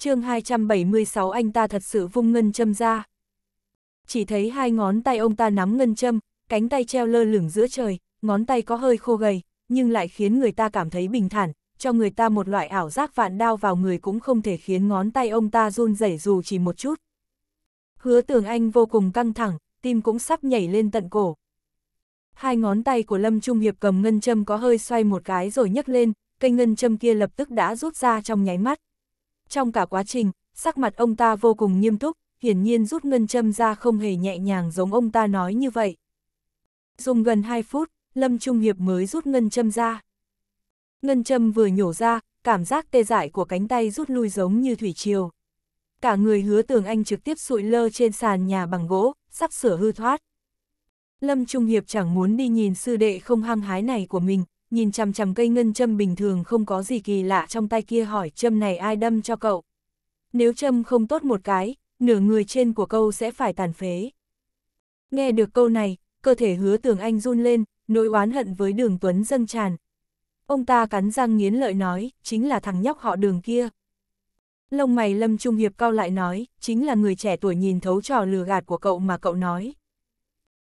chương 276 anh ta thật sự vung ngân châm ra. Chỉ thấy hai ngón tay ông ta nắm ngân châm, cánh tay treo lơ lửng giữa trời, ngón tay có hơi khô gầy, nhưng lại khiến người ta cảm thấy bình thản, cho người ta một loại ảo giác vạn đao vào người cũng không thể khiến ngón tay ông ta run rẩy dù chỉ một chút. Hứa tưởng anh vô cùng căng thẳng, tim cũng sắp nhảy lên tận cổ. Hai ngón tay của Lâm Trung Hiệp cầm ngân châm có hơi xoay một cái rồi nhấc lên, cây ngân châm kia lập tức đã rút ra trong nháy mắt trong cả quá trình, sắc mặt ông ta vô cùng nghiêm túc, hiển nhiên rút ngân châm ra không hề nhẹ nhàng giống ông ta nói như vậy. Dùng gần 2 phút, Lâm Trung Hiệp mới rút ngân châm ra. Ngân châm vừa nhổ ra, cảm giác tê dại của cánh tay rút lui giống như thủy triều. Cả người hứa tường anh trực tiếp sụi lơ trên sàn nhà bằng gỗ, sắp sửa hư thoát. Lâm Trung Hiệp chẳng muốn đi nhìn sư đệ không hăng hái này của mình, nhìn chằm chằm cây ngân châm bình thường không có gì kỳ lạ trong tay kia hỏi châm này ai đâm cho cậu. Nếu châm không tốt một cái, nửa người trên của câu sẽ phải tàn phế. Nghe được câu này, cơ thể hứa tường anh run lên, nỗi oán hận với đường Tuấn dâng tràn. Ông ta cắn răng nghiến lợi nói, chính là thằng nhóc họ đường kia. Lông mày Lâm Trung Hiệp cao lại nói, chính là người trẻ tuổi nhìn thấu trò lừa gạt của cậu mà cậu nói.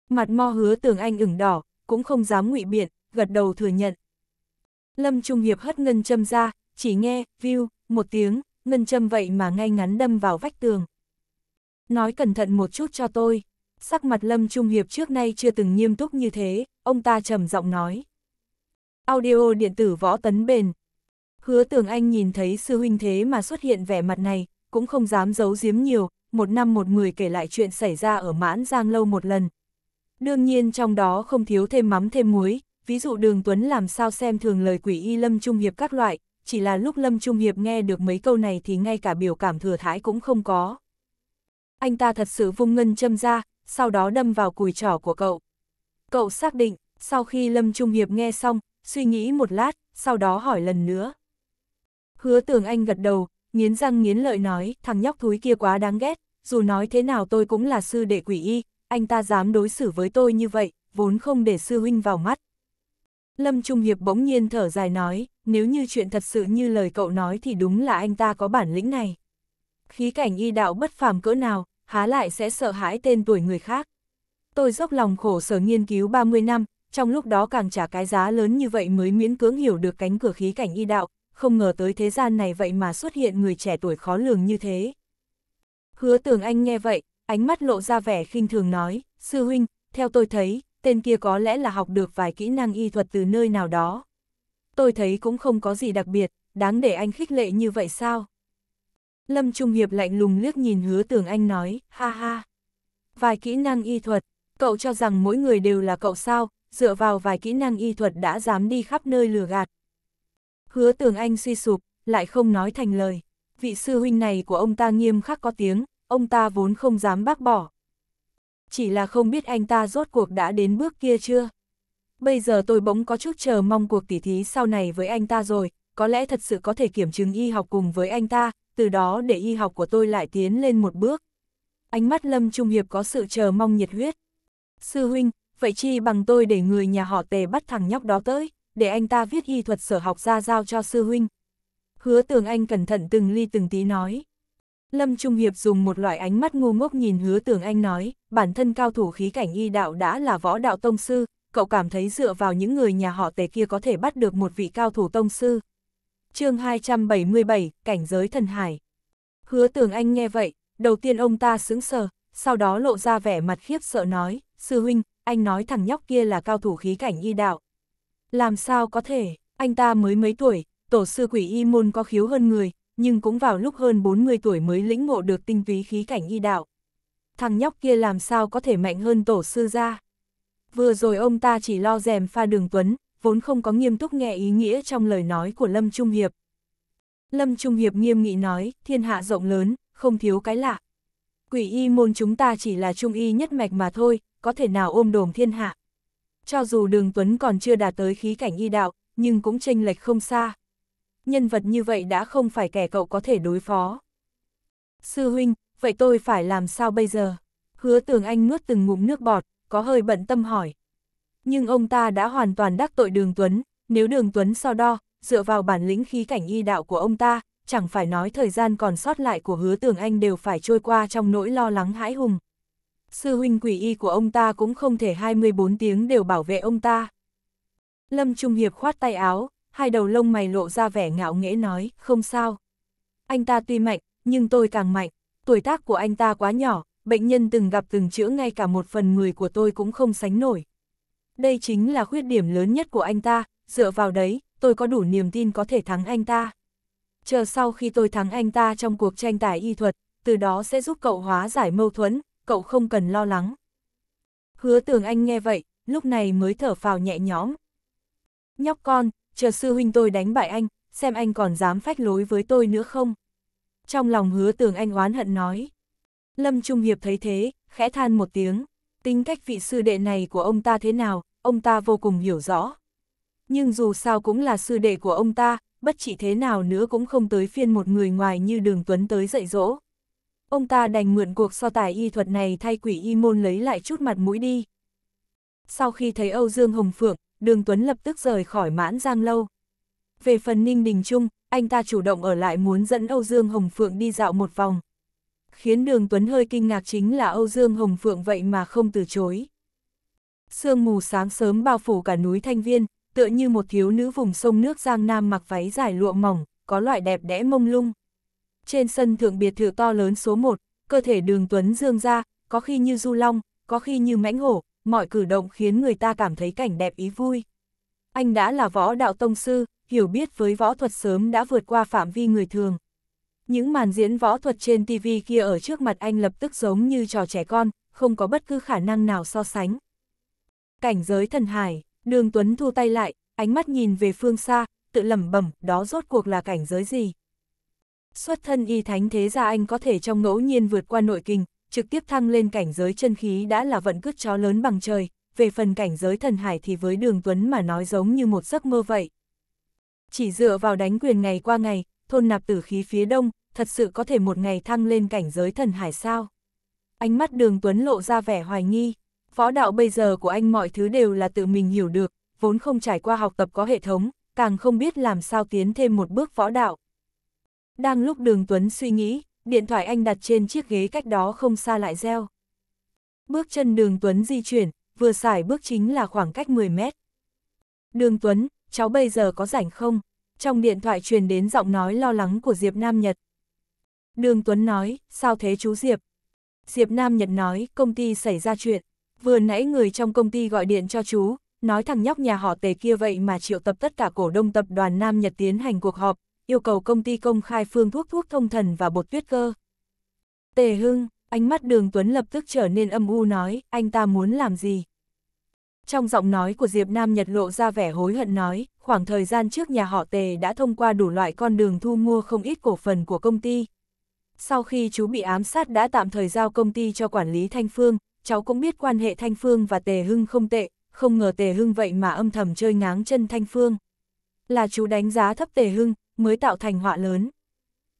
Mặt mo hứa tường anh ửng đỏ, cũng không dám ngụy biện, gật đầu thừa nhận. Lâm Trung Hiệp hất ngân châm ra, chỉ nghe, view, một tiếng, ngân châm vậy mà ngay ngắn đâm vào vách tường. Nói cẩn thận một chút cho tôi, sắc mặt Lâm Trung Hiệp trước nay chưa từng nghiêm túc như thế, ông ta trầm giọng nói. Audio điện tử võ tấn bền. Hứa tường anh nhìn thấy sư huynh thế mà xuất hiện vẻ mặt này, cũng không dám giấu giếm nhiều, một năm một người kể lại chuyện xảy ra ở mãn giang lâu một lần. Đương nhiên trong đó không thiếu thêm mắm thêm muối, ví dụ đường Tuấn làm sao xem thường lời quỷ y Lâm Trung Hiệp các loại, chỉ là lúc Lâm Trung Hiệp nghe được mấy câu này thì ngay cả biểu cảm thừa thái cũng không có. Anh ta thật sự vung ngân châm ra, sau đó đâm vào cùi trỏ của cậu. Cậu xác định, sau khi Lâm Trung Hiệp nghe xong, suy nghĩ một lát, sau đó hỏi lần nữa. Hứa tưởng anh gật đầu, nghiến răng nghiến lợi nói, thằng nhóc thúi kia quá đáng ghét, dù nói thế nào tôi cũng là sư đệ quỷ y, anh ta dám đối xử với tôi như vậy, vốn không để sư huynh vào mắt. Lâm Trung Hiệp bỗng nhiên thở dài nói, nếu như chuyện thật sự như lời cậu nói thì đúng là anh ta có bản lĩnh này. Khí cảnh y đạo bất phàm cỡ nào, há lại sẽ sợ hãi tên tuổi người khác. Tôi dốc lòng khổ sở nghiên cứu 30 năm, trong lúc đó càng trả cái giá lớn như vậy mới miễn cưỡng hiểu được cánh cửa khí cảnh y đạo, không ngờ tới thế gian này vậy mà xuất hiện người trẻ tuổi khó lường như thế. Hứa tưởng anh nghe vậy, ánh mắt lộ ra vẻ khinh thường nói, sư huynh, theo tôi thấy, tên kia có lẽ là học được vài kỹ năng y thuật từ nơi nào đó. Tôi thấy cũng không có gì đặc biệt, đáng để anh khích lệ như vậy sao? Lâm Trung Hiệp lạnh lùng liếc nhìn hứa Tường anh nói, ha ha. Vài kỹ năng y thuật, cậu cho rằng mỗi người đều là cậu sao, dựa vào vài kỹ năng y thuật đã dám đi khắp nơi lừa gạt. Hứa Tường anh suy sụp, lại không nói thành lời. Vị sư huynh này của ông ta nghiêm khắc có tiếng, ông ta vốn không dám bác bỏ, chỉ là không biết anh ta rốt cuộc đã đến bước kia chưa. Bây giờ tôi bỗng có chút chờ mong cuộc tỉ thí sau này với anh ta rồi, có lẽ thật sự có thể kiểm chứng y học cùng với anh ta, từ đó để y học của tôi lại tiến lên một bước. Ánh mắt Lâm Trung Hiệp có sự chờ mong nhiệt huyết. Sư huynh, vậy chi bằng tôi để người nhà họ tề bắt thằng nhóc đó tới, để anh ta viết y thuật sở học ra giao cho sư huynh. Hứa tường anh cẩn thận từng ly từng tí nói. Lâm Trung Hiệp dùng một loại ánh mắt ngu ngốc nhìn hứa tưởng anh nói, bản thân cao thủ khí cảnh y đạo đã là võ đạo tông sư, cậu cảm thấy dựa vào những người nhà họ tề kia có thể bắt được một vị cao thủ tông sư. chương 277, Cảnh giới thần hải. Hứa tưởng anh nghe vậy, đầu tiên ông ta sững sờ, sau đó lộ ra vẻ mặt khiếp sợ nói, sư huynh, anh nói thằng nhóc kia là cao thủ khí cảnh y đạo. Làm sao có thể, anh ta mới mấy tuổi, tổ sư quỷ y môn có khiếu hơn người, nhưng cũng vào lúc hơn 40 tuổi mới lĩnh ngộ được tinh túy khí cảnh y đạo. Thằng nhóc kia làm sao có thể mạnh hơn tổ sư ra. Vừa rồi ông ta chỉ lo rèm pha đường tuấn, vốn không có nghiêm túc nghe ý nghĩa trong lời nói của Lâm Trung Hiệp. Lâm Trung Hiệp nghiêm nghị nói, thiên hạ rộng lớn, không thiếu cái lạ. Quỷ y môn chúng ta chỉ là trung y nhất mạch mà thôi, có thể nào ôm đồm thiên hạ. Cho dù đường Tuấn còn chưa đạt tới khí cảnh y đạo, nhưng cũng chênh lệch không xa nhân vật như vậy đã không phải kẻ cậu có thể đối phó. Sư huynh, vậy tôi phải làm sao bây giờ? Hứa tường anh nuốt từng ngụm nước bọt, có hơi bận tâm hỏi. Nhưng ông ta đã hoàn toàn đắc tội đường Tuấn, nếu đường Tuấn so đo, dựa vào bản lĩnh khí cảnh y đạo của ông ta, chẳng phải nói thời gian còn sót lại của hứa tường anh đều phải trôi qua trong nỗi lo lắng hãi hùng. Sư huynh quỷ y của ông ta cũng không thể 24 tiếng đều bảo vệ ông ta. Lâm Trung Hiệp khoát tay áo, hai đầu lông mày lộ ra vẻ ngạo nghễ nói, không sao. Anh ta tuy mạnh, nhưng tôi càng mạnh, tuổi tác của anh ta quá nhỏ, bệnh nhân từng gặp từng chữa ngay cả một phần người của tôi cũng không sánh nổi. Đây chính là khuyết điểm lớn nhất của anh ta, dựa vào đấy, tôi có đủ niềm tin có thể thắng anh ta. Chờ sau khi tôi thắng anh ta trong cuộc tranh tài y thuật, từ đó sẽ giúp cậu hóa giải mâu thuẫn, cậu không cần lo lắng. Hứa tưởng anh nghe vậy, lúc này mới thở phào nhẹ nhõm. Nhóc con, chờ sư huynh tôi đánh bại anh, xem anh còn dám phách lối với tôi nữa không. Trong lòng hứa tường anh oán hận nói. Lâm Trung Hiệp thấy thế, khẽ than một tiếng, tính cách vị sư đệ này của ông ta thế nào, ông ta vô cùng hiểu rõ. Nhưng dù sao cũng là sư đệ của ông ta, bất chỉ thế nào nữa cũng không tới phiên một người ngoài như đường Tuấn tới dạy dỗ. Ông ta đành mượn cuộc so tài y thuật này thay quỷ y môn lấy lại chút mặt mũi đi. Sau khi thấy Âu Dương Hồng Phượng, đường Tuấn lập tức rời khỏi mãn giang lâu. Về phần Ninh Đình Trung, anh ta chủ động ở lại muốn dẫn Âu Dương Hồng Phượng đi dạo một vòng. Khiến đường Tuấn hơi kinh ngạc chính là Âu Dương Hồng Phượng vậy mà không từ chối. Sương mù sáng sớm bao phủ cả núi Thanh Viên, tựa như một thiếu nữ vùng sông nước Giang Nam mặc váy dài lụa mỏng, có loại đẹp đẽ mông lung. Trên sân thượng biệt thự to lớn số 1, cơ thể đường Tuấn dương ra, có khi như du long, có khi như mãnh hổ, mọi cử động khiến người ta cảm thấy cảnh đẹp ý vui. Anh đã là võ đạo tông sư, hiểu biết với võ thuật sớm đã vượt qua phạm vi người thường. Những màn diễn võ thuật trên TV kia ở trước mặt anh lập tức giống như trò trẻ con, không có bất cứ khả năng nào so sánh. Cảnh giới thần hải, đường Tuấn thu tay lại, ánh mắt nhìn về phương xa, tự lẩm bẩm, đó rốt cuộc là cảnh giới gì? Xuất thân y thánh thế ra anh có thể trong ngẫu nhiên vượt qua nội kinh, trực tiếp thăng lên cảnh giới chân khí đã là vận cước chó lớn bằng trời, về phần cảnh giới thần hải thì với đường Tuấn mà nói giống như một giấc mơ vậy. Chỉ dựa vào đánh quyền ngày qua ngày, thôn nạp tử khí phía đông, thật sự có thể một ngày thăng lên cảnh giới thần hải sao? Ánh mắt đường Tuấn lộ ra vẻ hoài nghi, võ đạo bây giờ của anh mọi thứ đều là tự mình hiểu được, vốn không trải qua học tập có hệ thống, càng không biết làm sao tiến thêm một bước võ đạo. Đang lúc đường Tuấn suy nghĩ, điện thoại anh đặt trên chiếc ghế cách đó không xa lại reo. Bước chân đường Tuấn di chuyển, vừa xài bước chính là khoảng cách 10 mét. Đường Tuấn, cháu bây giờ có rảnh không? Trong điện thoại truyền đến giọng nói lo lắng của Diệp Nam Nhật. Đường Tuấn nói, sao thế chú Diệp? Diệp Nam Nhật nói, công ty xảy ra chuyện. Vừa nãy người trong công ty gọi điện cho chú, nói thằng nhóc nhà họ tề kia vậy mà triệu tập tất cả cổ đông tập đoàn Nam Nhật tiến hành cuộc họp, yêu cầu công ty công khai phương thuốc thuốc thông thần và bột tuyết cơ. Tề Hưng, ánh mắt đường Tuấn lập tức trở nên âm u nói, anh ta muốn làm gì? Trong giọng nói của Diệp Nam Nhật lộ ra vẻ hối hận nói, khoảng thời gian trước nhà họ Tề đã thông qua đủ loại con đường thu mua không ít cổ phần của công ty. Sau khi chú bị ám sát đã tạm thời giao công ty cho quản lý Thanh Phương, cháu cũng biết quan hệ Thanh Phương và Tề Hưng không tệ, không ngờ Tề Hưng vậy mà âm thầm chơi ngáng chân Thanh Phương. Là chú đánh giá thấp Tề Hưng, mới tạo thành họa lớn.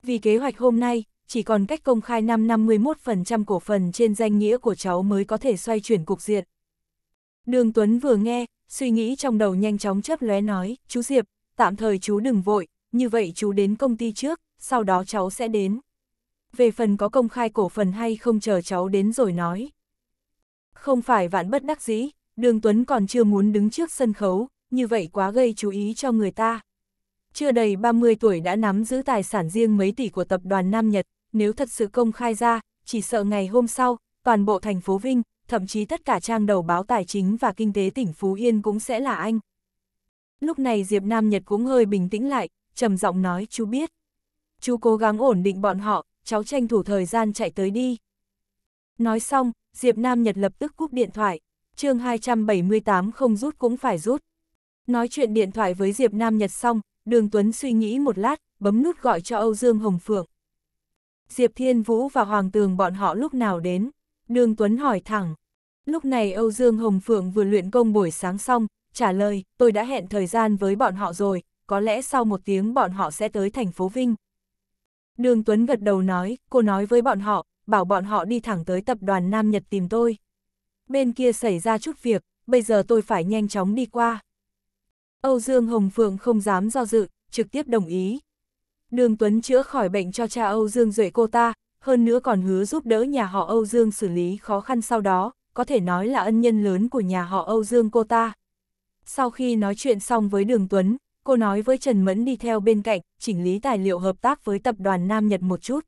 Vì kế hoạch hôm nay, chỉ còn cách công khai 5 51% cổ phần trên danh nghĩa của cháu mới có thể xoay chuyển cục diện. Đường Tuấn vừa nghe, suy nghĩ trong đầu nhanh chóng chấp lóe nói, chú Diệp, tạm thời chú đừng vội, như vậy chú đến công ty trước, sau đó cháu sẽ đến. Về phần có công khai cổ phần hay không chờ cháu đến rồi nói. Không phải vạn bất đắc dĩ, Đường Tuấn còn chưa muốn đứng trước sân khấu, như vậy quá gây chú ý cho người ta chưa đầy 30 tuổi đã nắm giữ tài sản riêng mấy tỷ của tập đoàn Nam Nhật, nếu thật sự công khai ra, chỉ sợ ngày hôm sau, toàn bộ thành phố Vinh, thậm chí tất cả trang đầu báo tài chính và kinh tế tỉnh Phú Yên cũng sẽ là anh. Lúc này Diệp Nam Nhật cũng hơi bình tĩnh lại, trầm giọng nói chú biết. Chú cố gắng ổn định bọn họ, cháu tranh thủ thời gian chạy tới đi. Nói xong, Diệp Nam Nhật lập tức cúp điện thoại, chương 278 không rút cũng phải rút. Nói chuyện điện thoại với Diệp Nam Nhật xong, Đường Tuấn suy nghĩ một lát, bấm nút gọi cho Âu Dương Hồng Phượng. Diệp Thiên Vũ và Hoàng Tường bọn họ lúc nào đến? Đường Tuấn hỏi thẳng. Lúc này Âu Dương Hồng Phượng vừa luyện công buổi sáng xong, trả lời, tôi đã hẹn thời gian với bọn họ rồi, có lẽ sau một tiếng bọn họ sẽ tới thành phố Vinh. Đường Tuấn gật đầu nói, cô nói với bọn họ, bảo bọn họ đi thẳng tới tập đoàn Nam Nhật tìm tôi. Bên kia xảy ra chút việc, bây giờ tôi phải nhanh chóng đi qua. Âu Dương Hồng Phượng không dám do dự, trực tiếp đồng ý. Đường Tuấn chữa khỏi bệnh cho cha Âu Dương Duệ cô ta, hơn nữa còn hứa giúp đỡ nhà họ Âu Dương xử lý khó khăn sau đó, có thể nói là ân nhân lớn của nhà họ Âu Dương cô ta. Sau khi nói chuyện xong với Đường Tuấn, cô nói với Trần Mẫn đi theo bên cạnh, chỉnh lý tài liệu hợp tác với tập đoàn Nam Nhật một chút.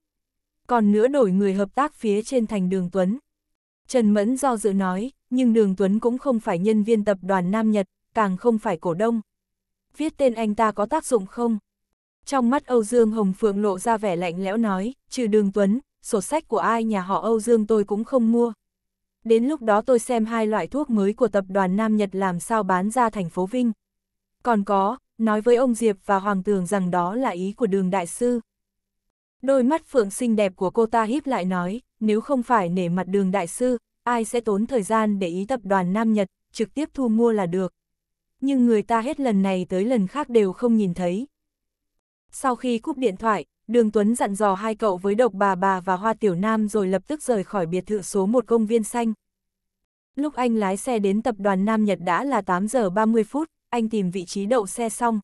Còn nữa đổi người hợp tác phía trên thành Đường Tuấn. Trần Mẫn do dự nói, nhưng Đường Tuấn cũng không phải nhân viên tập đoàn Nam Nhật, càng không phải cổ đông. Viết tên anh ta có tác dụng không? Trong mắt Âu Dương Hồng Phượng lộ ra vẻ lạnh lẽo nói, trừ đường Tuấn, sổ sách của ai nhà họ Âu Dương tôi cũng không mua. Đến lúc đó tôi xem hai loại thuốc mới của tập đoàn Nam Nhật làm sao bán ra thành phố Vinh. Còn có, nói với ông Diệp và Hoàng Tường rằng đó là ý của đường đại sư. Đôi mắt phượng xinh đẹp của cô ta híp lại nói, nếu không phải nể mặt đường đại sư, ai sẽ tốn thời gian để ý tập đoàn Nam Nhật, trực tiếp thu mua là được nhưng người ta hết lần này tới lần khác đều không nhìn thấy. Sau khi cúp điện thoại, Đường Tuấn dặn dò hai cậu với độc bà bà và hoa tiểu nam rồi lập tức rời khỏi biệt thự số một công viên xanh. Lúc anh lái xe đến tập đoàn Nam Nhật đã là 8 giờ 30 phút, anh tìm vị trí đậu xe xong.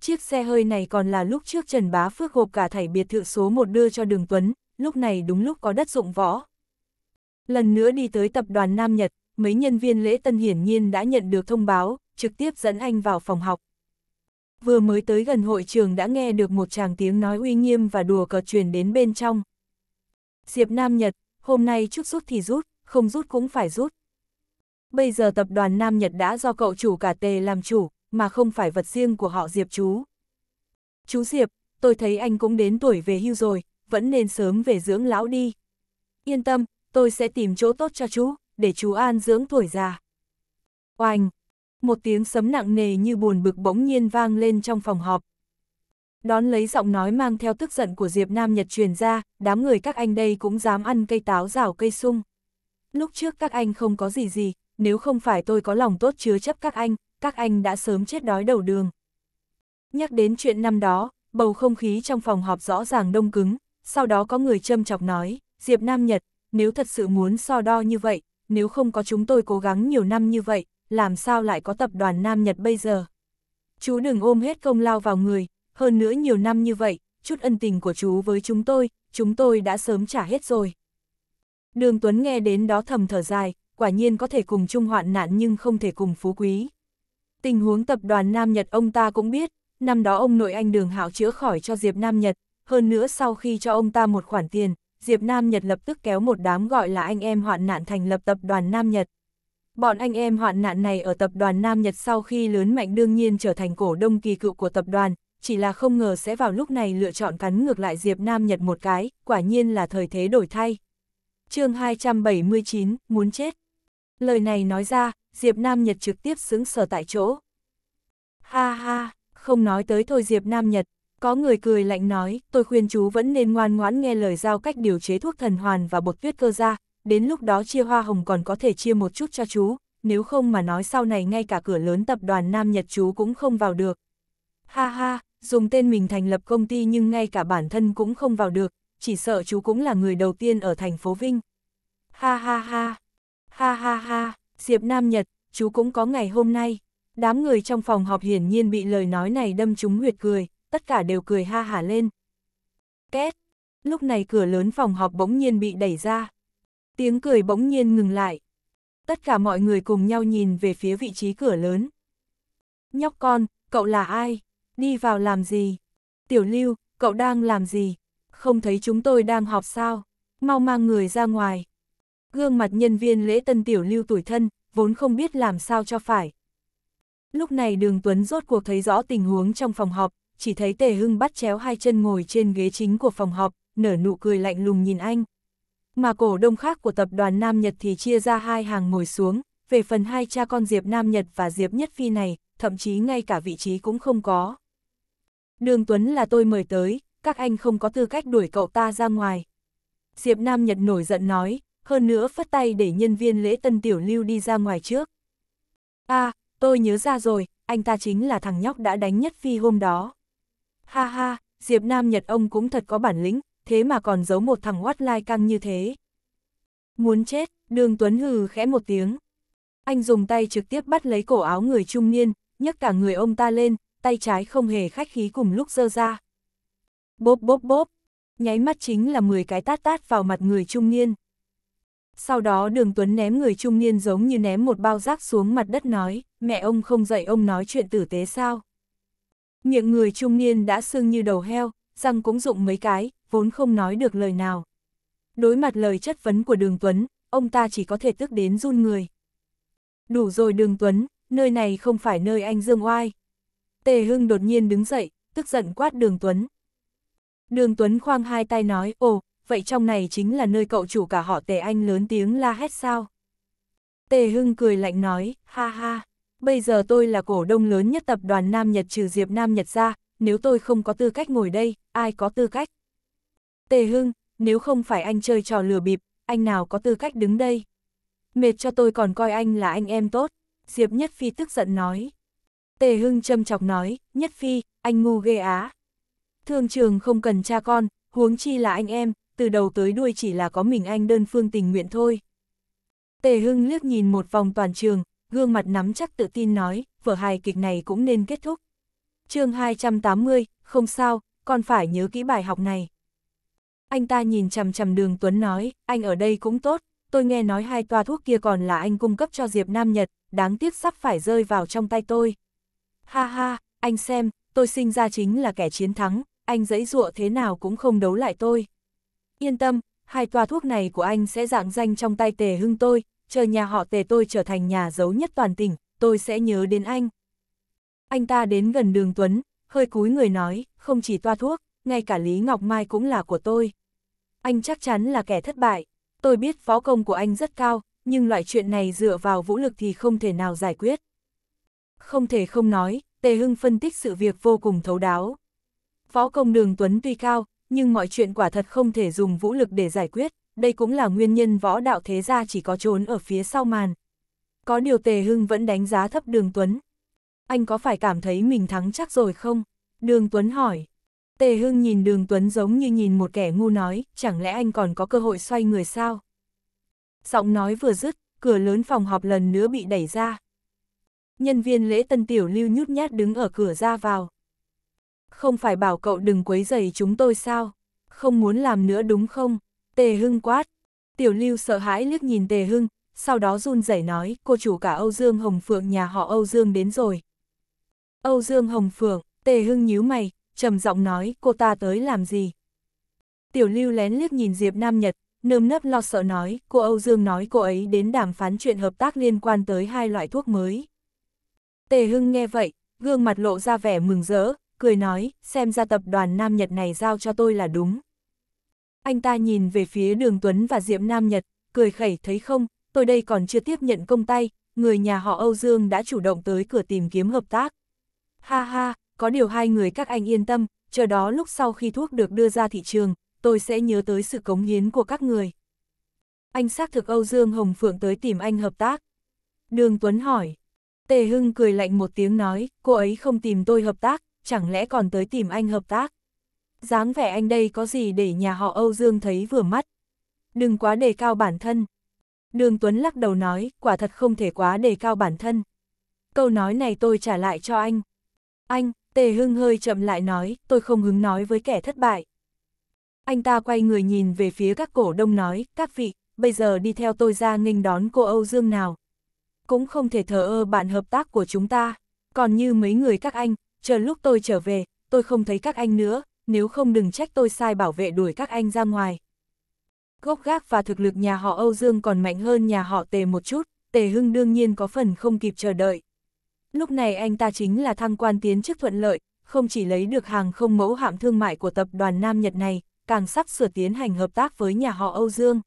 Chiếc xe hơi này còn là lúc trước Trần Bá Phước hộp cả thảy biệt thự số 1 đưa cho Đường Tuấn, lúc này đúng lúc có đất dụng võ. Lần nữa đi tới tập đoàn Nam Nhật, mấy nhân viên lễ tân hiển nhiên đã nhận được thông báo, trực tiếp dẫn anh vào phòng học. Vừa mới tới gần hội trường đã nghe được một chàng tiếng nói uy nghiêm và đùa cợt truyền đến bên trong. Diệp Nam Nhật, hôm nay chút rút thì rút, không rút cũng phải rút. Bây giờ tập đoàn Nam Nhật đã do cậu chủ cả tề làm chủ, mà không phải vật riêng của họ Diệp chú. Chú Diệp, tôi thấy anh cũng đến tuổi về hưu rồi, vẫn nên sớm về dưỡng lão đi. Yên tâm, tôi sẽ tìm chỗ tốt cho chú, để chú an dưỡng tuổi già. Oanh, một tiếng sấm nặng nề như buồn bực bỗng nhiên vang lên trong phòng họp. Đón lấy giọng nói mang theo tức giận của Diệp Nam Nhật truyền ra, đám người các anh đây cũng dám ăn cây táo rào cây sung. Lúc trước các anh không có gì gì, nếu không phải tôi có lòng tốt chứa chấp các anh, các anh đã sớm chết đói đầu đường. Nhắc đến chuyện năm đó, bầu không khí trong phòng họp rõ ràng đông cứng, sau đó có người châm chọc nói, Diệp Nam Nhật, nếu thật sự muốn so đo như vậy, nếu không có chúng tôi cố gắng nhiều năm như vậy, làm sao lại có tập đoàn Nam Nhật bây giờ? Chú đừng ôm hết công lao vào người, hơn nữa nhiều năm như vậy, chút ân tình của chú với chúng tôi, chúng tôi đã sớm trả hết rồi. Đường Tuấn nghe đến đó thầm thở dài, quả nhiên có thể cùng chung hoạn nạn nhưng không thể cùng phú quý. Tình huống tập đoàn Nam Nhật ông ta cũng biết, năm đó ông nội anh Đường Hạo chữa khỏi cho Diệp Nam Nhật, hơn nữa sau khi cho ông ta một khoản tiền, Diệp Nam Nhật lập tức kéo một đám gọi là anh em hoạn nạn thành lập tập đoàn Nam Nhật. Bọn anh em hoạn nạn này ở tập đoàn Nam Nhật sau khi lớn mạnh đương nhiên trở thành cổ đông kỳ cựu của tập đoàn, chỉ là không ngờ sẽ vào lúc này lựa chọn cắn ngược lại Diệp Nam Nhật một cái, quả nhiên là thời thế đổi thay. chương 279, muốn chết. Lời này nói ra, Diệp Nam Nhật trực tiếp xứng sở tại chỗ. Ha ha, không nói tới thôi Diệp Nam Nhật, có người cười lạnh nói, tôi khuyên chú vẫn nên ngoan ngoãn nghe lời giao cách điều chế thuốc thần hoàn và bột tuyết cơ ra, đến lúc đó chia hoa hồng còn có thể chia một chút cho chú, nếu không mà nói sau này ngay cả cửa lớn tập đoàn Nam Nhật chú cũng không vào được. Ha ha, dùng tên mình thành lập công ty nhưng ngay cả bản thân cũng không vào được, chỉ sợ chú cũng là người đầu tiên ở thành phố Vinh. Ha ha ha, ha ha ha, Diệp Nam Nhật, chú cũng có ngày hôm nay. Đám người trong phòng họp hiển nhiên bị lời nói này đâm trúng huyệt cười, tất cả đều cười ha hả lên. Két, lúc này cửa lớn phòng họp bỗng nhiên bị đẩy ra. Tiếng cười bỗng nhiên ngừng lại. Tất cả mọi người cùng nhau nhìn về phía vị trí cửa lớn. Nhóc con, cậu là ai? Đi vào làm gì? Tiểu lưu, cậu đang làm gì? Không thấy chúng tôi đang họp sao? Mau mang người ra ngoài. Gương mặt nhân viên lễ tân tiểu lưu tuổi thân, vốn không biết làm sao cho phải. Lúc này đường Tuấn rốt cuộc thấy rõ tình huống trong phòng họp, chỉ thấy tề hưng bắt chéo hai chân ngồi trên ghế chính của phòng họp, nở nụ cười lạnh lùng nhìn anh, mà cổ đông khác của tập đoàn Nam Nhật thì chia ra hai hàng ngồi xuống, về phần hai cha con Diệp Nam Nhật và Diệp Nhất Phi này, thậm chí ngay cả vị trí cũng không có. Đường Tuấn là tôi mời tới, các anh không có tư cách đuổi cậu ta ra ngoài. Diệp Nam Nhật nổi giận nói, hơn nữa phất tay để nhân viên lễ tân tiểu lưu đi ra ngoài trước. À, tôi nhớ ra rồi, anh ta chính là thằng nhóc đã đánh Nhất Phi hôm đó. Ha ha, Diệp Nam Nhật ông cũng thật có bản lĩnh, thế mà còn giấu một thằng oát lai căng như thế. Muốn chết, đường Tuấn hừ khẽ một tiếng. Anh dùng tay trực tiếp bắt lấy cổ áo người trung niên, nhấc cả người ông ta lên, tay trái không hề khách khí cùng lúc dơ ra. Bốp bốp bốp, nháy mắt chính là 10 cái tát tát vào mặt người trung niên. Sau đó đường Tuấn ném người trung niên giống như ném một bao rác xuống mặt đất nói, mẹ ông không dạy ông nói chuyện tử tế sao. Miệng người trung niên đã sưng như đầu heo, răng cũng rụng mấy cái, vốn không nói được lời nào. Đối mặt lời chất vấn của Đường Tuấn, ông ta chỉ có thể tức đến run người. Đủ rồi Đường Tuấn, nơi này không phải nơi anh dương oai. Tề Hưng đột nhiên đứng dậy, tức giận quát Đường Tuấn. Đường Tuấn khoang hai tay nói, ồ, vậy trong này chính là nơi cậu chủ cả họ Tề Anh lớn tiếng la hét sao? Tề Hưng cười lạnh nói, ha ha, bây giờ tôi là cổ đông lớn nhất tập đoàn Nam Nhật trừ Diệp Nam Nhật ra, nếu tôi không có tư cách ngồi đây, ai có tư cách? Tề Hưng, nếu không phải anh chơi trò lừa bịp, anh nào có tư cách đứng đây? Mệt cho tôi còn coi anh là anh em tốt, Diệp Nhất Phi tức giận nói. Tề Hưng châm chọc nói, Nhất Phi, anh ngu ghê á. Thương trường không cần cha con, huống chi là anh em, từ đầu tới đuôi chỉ là có mình anh đơn phương tình nguyện thôi. Tề Hưng liếc nhìn một vòng toàn trường, gương mặt nắm chắc tự tin nói, vở hài kịch này cũng nên kết thúc. chương 280, không sao, còn phải nhớ kỹ bài học này anh ta nhìn chằm chằm đường Tuấn nói, anh ở đây cũng tốt, tôi nghe nói hai toa thuốc kia còn là anh cung cấp cho Diệp Nam Nhật, đáng tiếc sắp phải rơi vào trong tay tôi. Ha ha, anh xem, tôi sinh ra chính là kẻ chiến thắng, anh dẫy dụa thế nào cũng không đấu lại tôi. Yên tâm, hai toa thuốc này của anh sẽ dạng danh trong tay tề hưng tôi, chờ nhà họ tề tôi trở thành nhà giấu nhất toàn tỉnh, tôi sẽ nhớ đến anh. Anh ta đến gần đường Tuấn, hơi cúi người nói, không chỉ toa thuốc, ngay cả Lý Ngọc Mai cũng là của tôi anh chắc chắn là kẻ thất bại. Tôi biết phó công của anh rất cao, nhưng loại chuyện này dựa vào vũ lực thì không thể nào giải quyết. Không thể không nói, Tề Hưng phân tích sự việc vô cùng thấu đáo. phó công đường Tuấn tuy cao, nhưng mọi chuyện quả thật không thể dùng vũ lực để giải quyết, đây cũng là nguyên nhân võ đạo thế gia chỉ có trốn ở phía sau màn. Có điều Tề Hưng vẫn đánh giá thấp đường Tuấn. Anh có phải cảm thấy mình thắng chắc rồi không? Đường Tuấn hỏi. Tề Hưng nhìn Đường Tuấn giống như nhìn một kẻ ngu nói, chẳng lẽ anh còn có cơ hội xoay người sao? Giọng nói vừa dứt, cửa lớn phòng họp lần nữa bị đẩy ra. Nhân viên lễ tân tiểu lưu nhút nhát đứng ở cửa ra vào. Không phải bảo cậu đừng quấy rầy chúng tôi sao? Không muốn làm nữa đúng không? Tề Hưng quát. Tiểu lưu sợ hãi liếc nhìn Tề Hưng, sau đó run rẩy nói, cô chủ cả Âu Dương Hồng Phượng nhà họ Âu Dương đến rồi. Âu Dương Hồng Phượng, Tề Hưng nhíu mày, trầm giọng nói cô ta tới làm gì. Tiểu lưu lén liếc nhìn Diệp Nam Nhật, nơm nấp lo sợ nói cô Âu Dương nói cô ấy đến đàm phán chuyện hợp tác liên quan tới hai loại thuốc mới. Tề Hưng nghe vậy, gương mặt lộ ra vẻ mừng rỡ, cười nói xem ra tập đoàn Nam Nhật này giao cho tôi là đúng. Anh ta nhìn về phía Đường Tuấn và Diệp Nam Nhật, cười khẩy thấy không, tôi đây còn chưa tiếp nhận công tay, người nhà họ Âu Dương đã chủ động tới cửa tìm kiếm hợp tác. Ha ha, có điều hai người các anh yên tâm, chờ đó lúc sau khi thuốc được đưa ra thị trường, tôi sẽ nhớ tới sự cống hiến của các người. Anh xác thực Âu Dương Hồng Phượng tới tìm anh hợp tác. Đường Tuấn hỏi. Tề Hưng cười lạnh một tiếng nói, cô ấy không tìm tôi hợp tác, chẳng lẽ còn tới tìm anh hợp tác. dáng vẻ anh đây có gì để nhà họ Âu Dương thấy vừa mắt. Đừng quá đề cao bản thân. Đường Tuấn lắc đầu nói, quả thật không thể quá đề cao bản thân. Câu nói này tôi trả lại cho anh. Anh, Tề Hưng hơi chậm lại nói, tôi không hứng nói với kẻ thất bại. Anh ta quay người nhìn về phía các cổ đông nói, các vị, bây giờ đi theo tôi ra nghênh đón cô Âu Dương nào. Cũng không thể thờ ơ bạn hợp tác của chúng ta, còn như mấy người các anh, chờ lúc tôi trở về, tôi không thấy các anh nữa, nếu không đừng trách tôi sai bảo vệ đuổi các anh ra ngoài. Gốc gác và thực lực nhà họ Âu Dương còn mạnh hơn nhà họ Tề một chút, Tề Hưng đương nhiên có phần không kịp chờ đợi. Lúc này anh ta chính là thăng quan tiến chức thuận lợi, không chỉ lấy được hàng không mẫu hạm thương mại của tập đoàn Nam Nhật này, càng sắp sửa tiến hành hợp tác với nhà họ Âu Dương.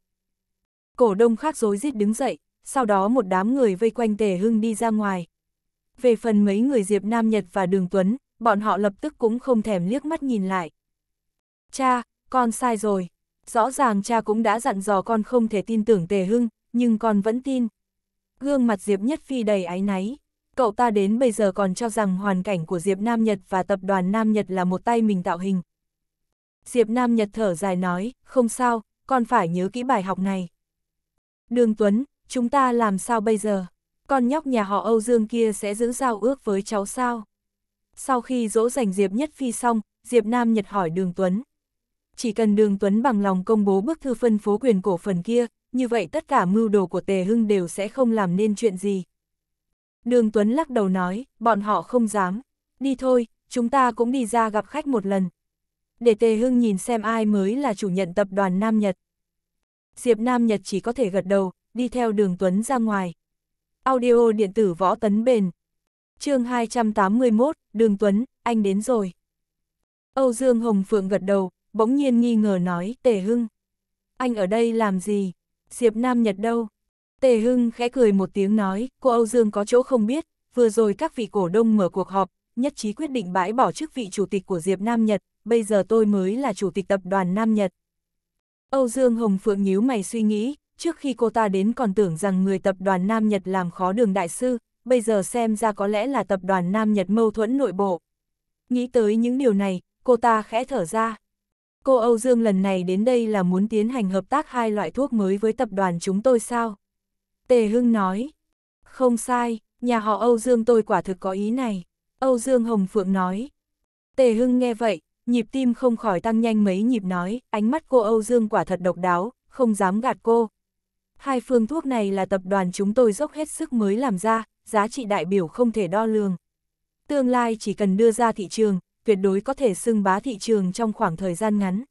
Cổ đông khác dối rít đứng dậy, sau đó một đám người vây quanh Tề Hưng đi ra ngoài. Về phần mấy người Diệp Nam Nhật và Đường Tuấn, bọn họ lập tức cũng không thèm liếc mắt nhìn lại. Cha, con sai rồi. Rõ ràng cha cũng đã dặn dò con không thể tin tưởng Tề Hưng, nhưng con vẫn tin. Gương mặt Diệp Nhất Phi đầy áy náy cậu ta đến bây giờ còn cho rằng hoàn cảnh của Diệp Nam Nhật và tập đoàn Nam Nhật là một tay mình tạo hình. Diệp Nam Nhật thở dài nói, không sao, con phải nhớ kỹ bài học này. Đường Tuấn, chúng ta làm sao bây giờ? Con nhóc nhà họ Âu Dương kia sẽ giữ giao ước với cháu sao? Sau khi dỗ dành Diệp Nhất Phi xong, Diệp Nam Nhật hỏi Đường Tuấn. Chỉ cần Đường Tuấn bằng lòng công bố bức thư phân phố quyền cổ phần kia, như vậy tất cả mưu đồ của Tề Hưng đều sẽ không làm nên chuyện gì. Đường Tuấn lắc đầu nói, bọn họ không dám. Đi thôi, chúng ta cũng đi ra gặp khách một lần. Để Tề Hưng nhìn xem ai mới là chủ nhận tập đoàn Nam Nhật. Diệp Nam Nhật chỉ có thể gật đầu, đi theo đường Tuấn ra ngoài. Audio điện tử võ tấn bền. chương 281, đường Tuấn, anh đến rồi. Âu Dương Hồng Phượng gật đầu, bỗng nhiên nghi ngờ nói, Tề Hưng. Anh ở đây làm gì? Diệp Nam Nhật đâu? Tề Hưng khẽ cười một tiếng nói, cô Âu Dương có chỗ không biết, vừa rồi các vị cổ đông mở cuộc họp, nhất trí quyết định bãi bỏ chức vị chủ tịch của Diệp Nam Nhật, bây giờ tôi mới là chủ tịch tập đoàn Nam Nhật. Âu Dương Hồng Phượng nhíu mày suy nghĩ, trước khi cô ta đến còn tưởng rằng người tập đoàn Nam Nhật làm khó đường đại sư, bây giờ xem ra có lẽ là tập đoàn Nam Nhật mâu thuẫn nội bộ. Nghĩ tới những điều này, cô ta khẽ thở ra. Cô Âu Dương lần này đến đây là muốn tiến hành hợp tác hai loại thuốc mới với tập đoàn chúng tôi sao? Tề Hưng nói. Không sai, nhà họ Âu Dương tôi quả thực có ý này. Âu Dương Hồng Phượng nói. Tề Hưng nghe vậy, nhịp tim không khỏi tăng nhanh mấy nhịp nói, ánh mắt cô Âu Dương quả thật độc đáo, không dám gạt cô. Hai phương thuốc này là tập đoàn chúng tôi dốc hết sức mới làm ra, giá trị đại biểu không thể đo lường. Tương lai chỉ cần đưa ra thị trường, tuyệt đối có thể xưng bá thị trường trong khoảng thời gian ngắn.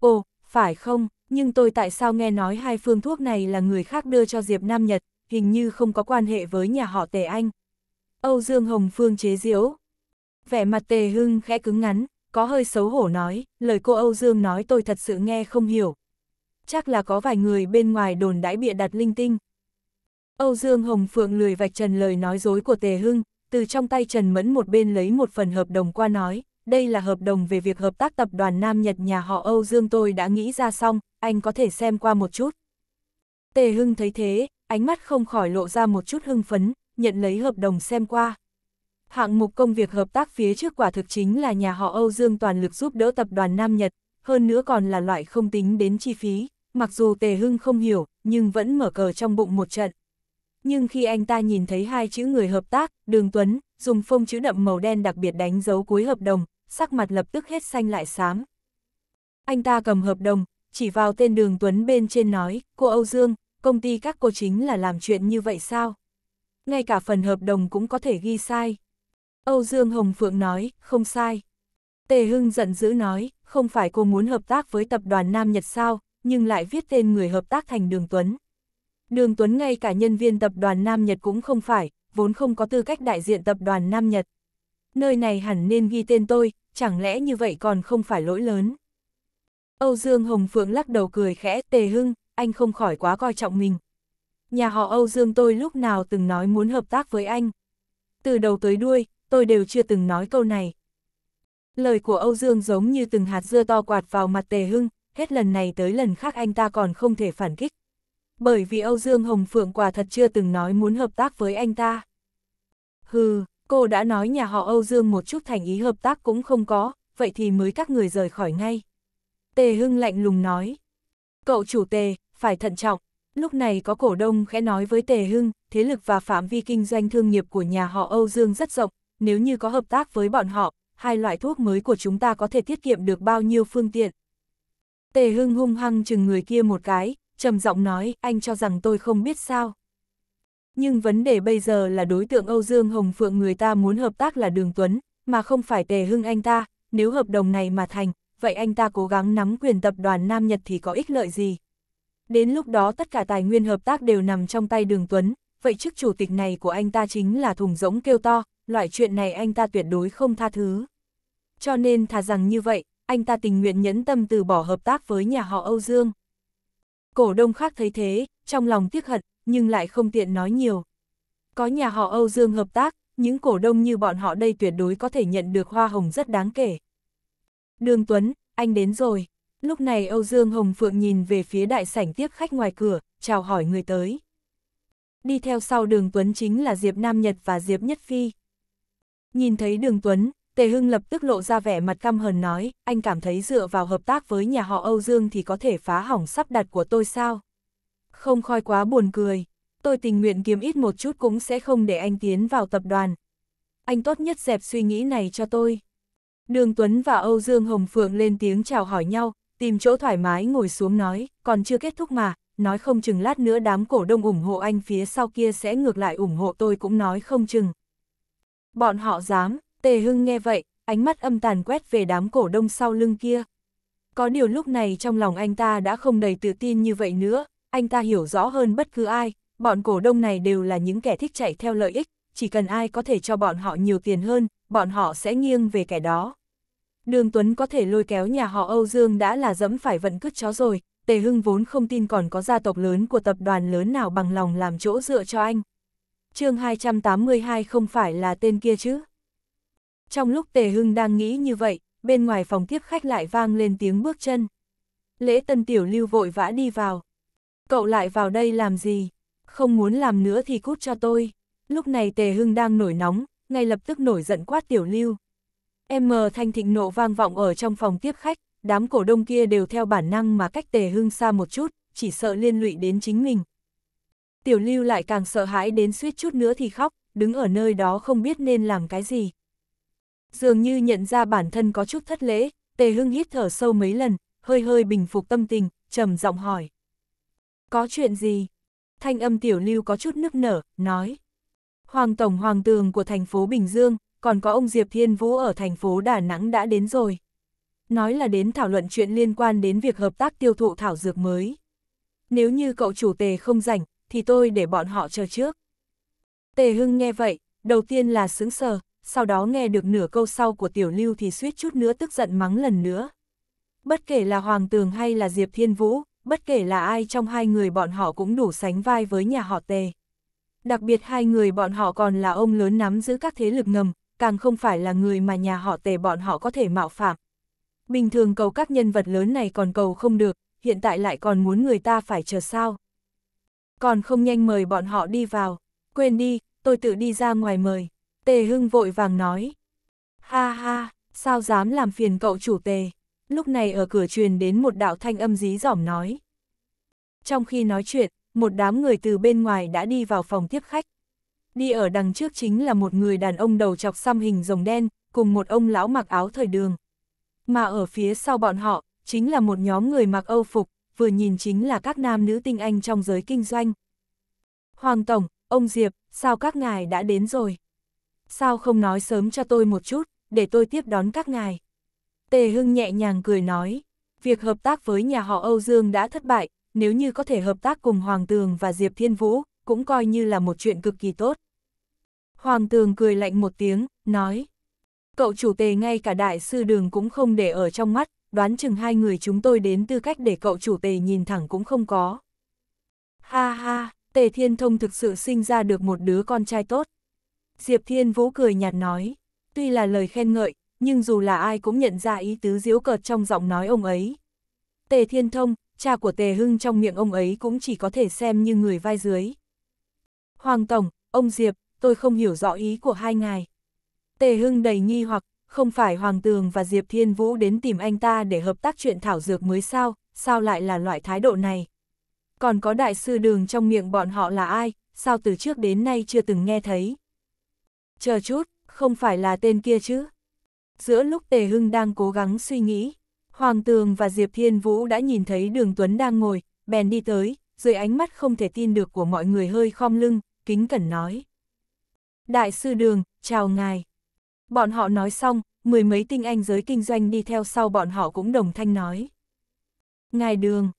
Ồ, phải không? nhưng tôi tại sao nghe nói hai phương thuốc này là người khác đưa cho Diệp Nam Nhật, hình như không có quan hệ với nhà họ Tề Anh. Âu Dương Hồng Phương chế diễu. Vẻ mặt Tề Hưng khẽ cứng ngắn, có hơi xấu hổ nói, lời cô Âu Dương nói tôi thật sự nghe không hiểu. Chắc là có vài người bên ngoài đồn đãi bịa đặt linh tinh. Âu Dương Hồng Phượng lười vạch trần lời nói dối của Tề Hưng, từ trong tay Trần Mẫn một bên lấy một phần hợp đồng qua nói, đây là hợp đồng về việc hợp tác tập đoàn Nam Nhật nhà họ Âu Dương tôi đã nghĩ ra xong, anh có thể xem qua một chút. Tề Hưng thấy thế, ánh mắt không khỏi lộ ra một chút hưng phấn, nhận lấy hợp đồng xem qua. Hạng mục công việc hợp tác phía trước quả thực chính là nhà họ Âu Dương toàn lực giúp đỡ tập đoàn Nam Nhật, hơn nữa còn là loại không tính đến chi phí, mặc dù Tề Hưng không hiểu, nhưng vẫn mở cờ trong bụng một trận. Nhưng khi anh ta nhìn thấy hai chữ người hợp tác, Đường Tuấn, dùng phông chữ đậm màu đen đặc biệt đánh dấu cuối hợp đồng, sắc mặt lập tức hết xanh lại xám. Anh ta cầm hợp đồng, chỉ vào tên đường Tuấn bên trên nói, cô Âu Dương, công ty các cô chính là làm chuyện như vậy sao? Ngay cả phần hợp đồng cũng có thể ghi sai. Âu Dương Hồng Phượng nói, không sai. Tề Hưng giận dữ nói, không phải cô muốn hợp tác với tập đoàn Nam Nhật sao, nhưng lại viết tên người hợp tác thành Đường Tuấn. Đường Tuấn ngay cả nhân viên tập đoàn Nam Nhật cũng không phải, vốn không có tư cách đại diện tập đoàn Nam Nhật nơi này hẳn nên ghi tên tôi, chẳng lẽ như vậy còn không phải lỗi lớn. Âu Dương Hồng Phượng lắc đầu cười khẽ, tề hưng, anh không khỏi quá coi trọng mình. Nhà họ Âu Dương tôi lúc nào từng nói muốn hợp tác với anh. Từ đầu tới đuôi, tôi đều chưa từng nói câu này. Lời của Âu Dương giống như từng hạt dưa to quạt vào mặt tề hưng, hết lần này tới lần khác anh ta còn không thể phản kích. Bởi vì Âu Dương Hồng Phượng quả thật chưa từng nói muốn hợp tác với anh ta. Hừ, cô đã nói nhà họ Âu Dương một chút thành ý hợp tác cũng không có, vậy thì mới các người rời khỏi ngay. Tề Hưng lạnh lùng nói. Cậu chủ Tề, phải thận trọng. Lúc này có cổ đông khẽ nói với Tề Hưng, thế lực và phạm vi kinh doanh thương nghiệp của nhà họ Âu Dương rất rộng, nếu như có hợp tác với bọn họ, hai loại thuốc mới của chúng ta có thể tiết kiệm được bao nhiêu phương tiện. Tề Hưng hung hăng chừng người kia một cái, trầm giọng nói, anh cho rằng tôi không biết sao nhưng vấn đề bây giờ là đối tượng Âu Dương Hồng Phượng người ta muốn hợp tác là Đường Tuấn, mà không phải Tề Hưng anh ta, nếu hợp đồng này mà thành, vậy anh ta cố gắng nắm quyền tập đoàn Nam Nhật thì có ích lợi gì? Đến lúc đó tất cả tài nguyên hợp tác đều nằm trong tay Đường Tuấn, vậy chức chủ tịch này của anh ta chính là thùng rỗng kêu to, loại chuyện này anh ta tuyệt đối không tha thứ. Cho nên thà rằng như vậy, anh ta tình nguyện nhẫn tâm từ bỏ hợp tác với nhà họ Âu Dương. Cổ đông khác thấy thế, trong lòng tiếc hận, nhưng lại không tiện nói nhiều. Có nhà họ Âu Dương hợp tác, những cổ đông như bọn họ đây tuyệt đối có thể nhận được hoa hồng rất đáng kể. Đường Tuấn, anh đến rồi. Lúc này Âu Dương Hồng Phượng nhìn về phía đại sảnh tiếp khách ngoài cửa, chào hỏi người tới. Đi theo sau đường Tuấn chính là Diệp Nam Nhật và Diệp Nhất Phi. Nhìn thấy đường Tuấn, Tề Hưng lập tức lộ ra vẻ mặt căm hờn nói, anh cảm thấy dựa vào hợp tác với nhà họ Âu Dương thì có thể phá hỏng sắp đặt của tôi sao? không khỏi quá buồn cười. Tôi tình nguyện kiếm ít một chút cũng sẽ không để anh tiến vào tập đoàn. Anh tốt nhất dẹp suy nghĩ này cho tôi. Đường Tuấn và Âu Dương Hồng Phượng lên tiếng chào hỏi nhau, tìm chỗ thoải mái ngồi xuống nói, còn chưa kết thúc mà, nói không chừng lát nữa đám cổ đông ủng hộ anh phía sau kia sẽ ngược lại ủng hộ tôi cũng nói không chừng. Bọn họ dám, Tề Hưng nghe vậy, ánh mắt âm tàn quét về đám cổ đông sau lưng kia. Có điều lúc này trong lòng anh ta đã không đầy tự tin như vậy nữa, anh ta hiểu rõ hơn bất cứ ai, bọn cổ đông này đều là những kẻ thích chạy theo lợi ích, chỉ cần ai có thể cho bọn họ nhiều tiền hơn, bọn họ sẽ nghiêng về kẻ đó. Đường Tuấn có thể lôi kéo nhà họ Âu Dương đã là dẫm phải vận cứt chó rồi, Tề Hưng vốn không tin còn có gia tộc lớn của tập đoàn lớn nào bằng lòng làm chỗ dựa cho anh. chương 282 không phải là tên kia chứ. Trong lúc Tề Hưng đang nghĩ như vậy, bên ngoài phòng tiếp khách lại vang lên tiếng bước chân. Lễ tân tiểu lưu vội vã đi vào. Cậu lại vào đây làm gì? Không muốn làm nữa thì cút cho tôi. Lúc này Tề Hưng đang nổi nóng, ngay lập tức nổi giận quát Tiểu Lưu. M thanh thịnh nộ vang vọng ở trong phòng tiếp khách, đám cổ đông kia đều theo bản năng mà cách Tề Hưng xa một chút, chỉ sợ liên lụy đến chính mình. Tiểu Lưu lại càng sợ hãi đến suýt chút nữa thì khóc, đứng ở nơi đó không biết nên làm cái gì. Dường như nhận ra bản thân có chút thất lễ, Tề Hưng hít thở sâu mấy lần, hơi hơi bình phục tâm tình, trầm giọng hỏi. Có chuyện gì? Thanh âm tiểu lưu có chút nức nở, nói. Hoàng Tổng Hoàng Tường của thành phố Bình Dương, còn có ông Diệp Thiên Vũ ở thành phố Đà Nẵng đã đến rồi. Nói là đến thảo luận chuyện liên quan đến việc hợp tác tiêu thụ thảo dược mới. Nếu như cậu chủ tề không rảnh, thì tôi để bọn họ chờ trước. Tề Hưng nghe vậy, đầu tiên là sững sờ, sau đó nghe được nửa câu sau của Tiểu Lưu thì suýt chút nữa tức giận mắng lần nữa. Bất kể là Hoàng Tường hay là Diệp Thiên Vũ, bất kể là ai trong hai người bọn họ cũng đủ sánh vai với nhà họ tề. Đặc biệt hai người bọn họ còn là ông lớn nắm giữ các thế lực ngầm, càng không phải là người mà nhà họ tề bọn họ có thể mạo phạm. Bình thường cầu các nhân vật lớn này còn cầu không được, hiện tại lại còn muốn người ta phải chờ sao. Còn không nhanh mời bọn họ đi vào, quên đi, tôi tự đi ra ngoài mời. Tề Hưng vội vàng nói. Ha ha, sao dám làm phiền cậu chủ tề lúc này ở cửa truyền đến một đạo thanh âm dí dỏm nói. Trong khi nói chuyện, một đám người từ bên ngoài đã đi vào phòng tiếp khách. Đi ở đằng trước chính là một người đàn ông đầu chọc xăm hình rồng đen, cùng một ông lão mặc áo thời đường. Mà ở phía sau bọn họ, chính là một nhóm người mặc âu phục, vừa nhìn chính là các nam nữ tinh anh trong giới kinh doanh. Hoàng Tổng, ông Diệp, sao các ngài đã đến rồi? Sao không nói sớm cho tôi một chút, để tôi tiếp đón các ngài? Tề Hưng nhẹ nhàng cười nói, việc hợp tác với nhà họ Âu Dương đã thất bại, nếu như có thể hợp tác cùng Hoàng Tường và Diệp Thiên Vũ, cũng coi như là một chuyện cực kỳ tốt. Hoàng Tường cười lạnh một tiếng, nói, cậu chủ tề ngay cả đại sư đường cũng không để ở trong mắt, đoán chừng hai người chúng tôi đến tư cách để cậu chủ tề nhìn thẳng cũng không có. Ha ha, tề thiên thông thực sự sinh ra được một đứa con trai tốt. Diệp Thiên Vũ cười nhạt nói, tuy là lời khen ngợi, nhưng dù là ai cũng nhận ra ý tứ diễu cợt trong giọng nói ông ấy. Tề Thiên Thông, cha của Tề Hưng trong miệng ông ấy cũng chỉ có thể xem như người vai dưới. Hoàng Tổng, ông Diệp, tôi không hiểu rõ ý của hai ngài. Tề Hưng đầy nghi hoặc, không phải Hoàng Tường và Diệp Thiên Vũ đến tìm anh ta để hợp tác chuyện thảo dược mới sao, sao lại là loại thái độ này? Còn có đại sư đường trong miệng bọn họ là ai, sao từ trước đến nay chưa từng nghe thấy? Chờ chút, không phải là tên kia chứ? Giữa lúc Tề Hưng đang cố gắng suy nghĩ, Hoàng Tường và Diệp Thiên Vũ đã nhìn thấy Đường Tuấn đang ngồi, bèn đi tới, dưới ánh mắt không thể tin được của mọi người hơi khom lưng, kính cẩn nói. Đại sư Đường, chào ngài. Bọn họ nói xong, mười mấy tinh anh giới kinh doanh đi theo sau bọn họ cũng đồng thanh nói. Ngài Đường,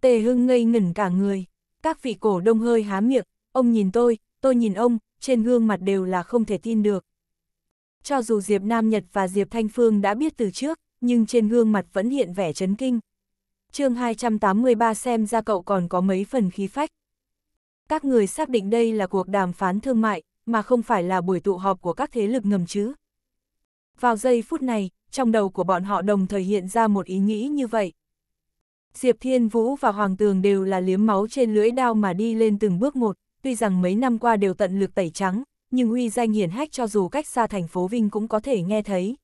Tề Hưng ngây ngẩn cả người, các vị cổ đông hơi há miệng, ông nhìn tôi, tôi nhìn ông, trên gương mặt đều là không thể tin được. Cho dù Diệp Nam Nhật và Diệp Thanh Phương đã biết từ trước, nhưng trên gương mặt vẫn hiện vẻ chấn kinh. chương 283 xem ra cậu còn có mấy phần khí phách. Các người xác định đây là cuộc đàm phán thương mại, mà không phải là buổi tụ họp của các thế lực ngầm chứ. Vào giây phút này, trong đầu của bọn họ đồng thời hiện ra một ý nghĩ như vậy. Diệp Thiên Vũ và Hoàng Tường đều là liếm máu trên lưỡi đao mà đi lên từng bước một, tuy rằng mấy năm qua đều tận lực tẩy trắng, nhưng uy danh hiển hách cho dù cách xa thành phố Vinh cũng có thể nghe thấy.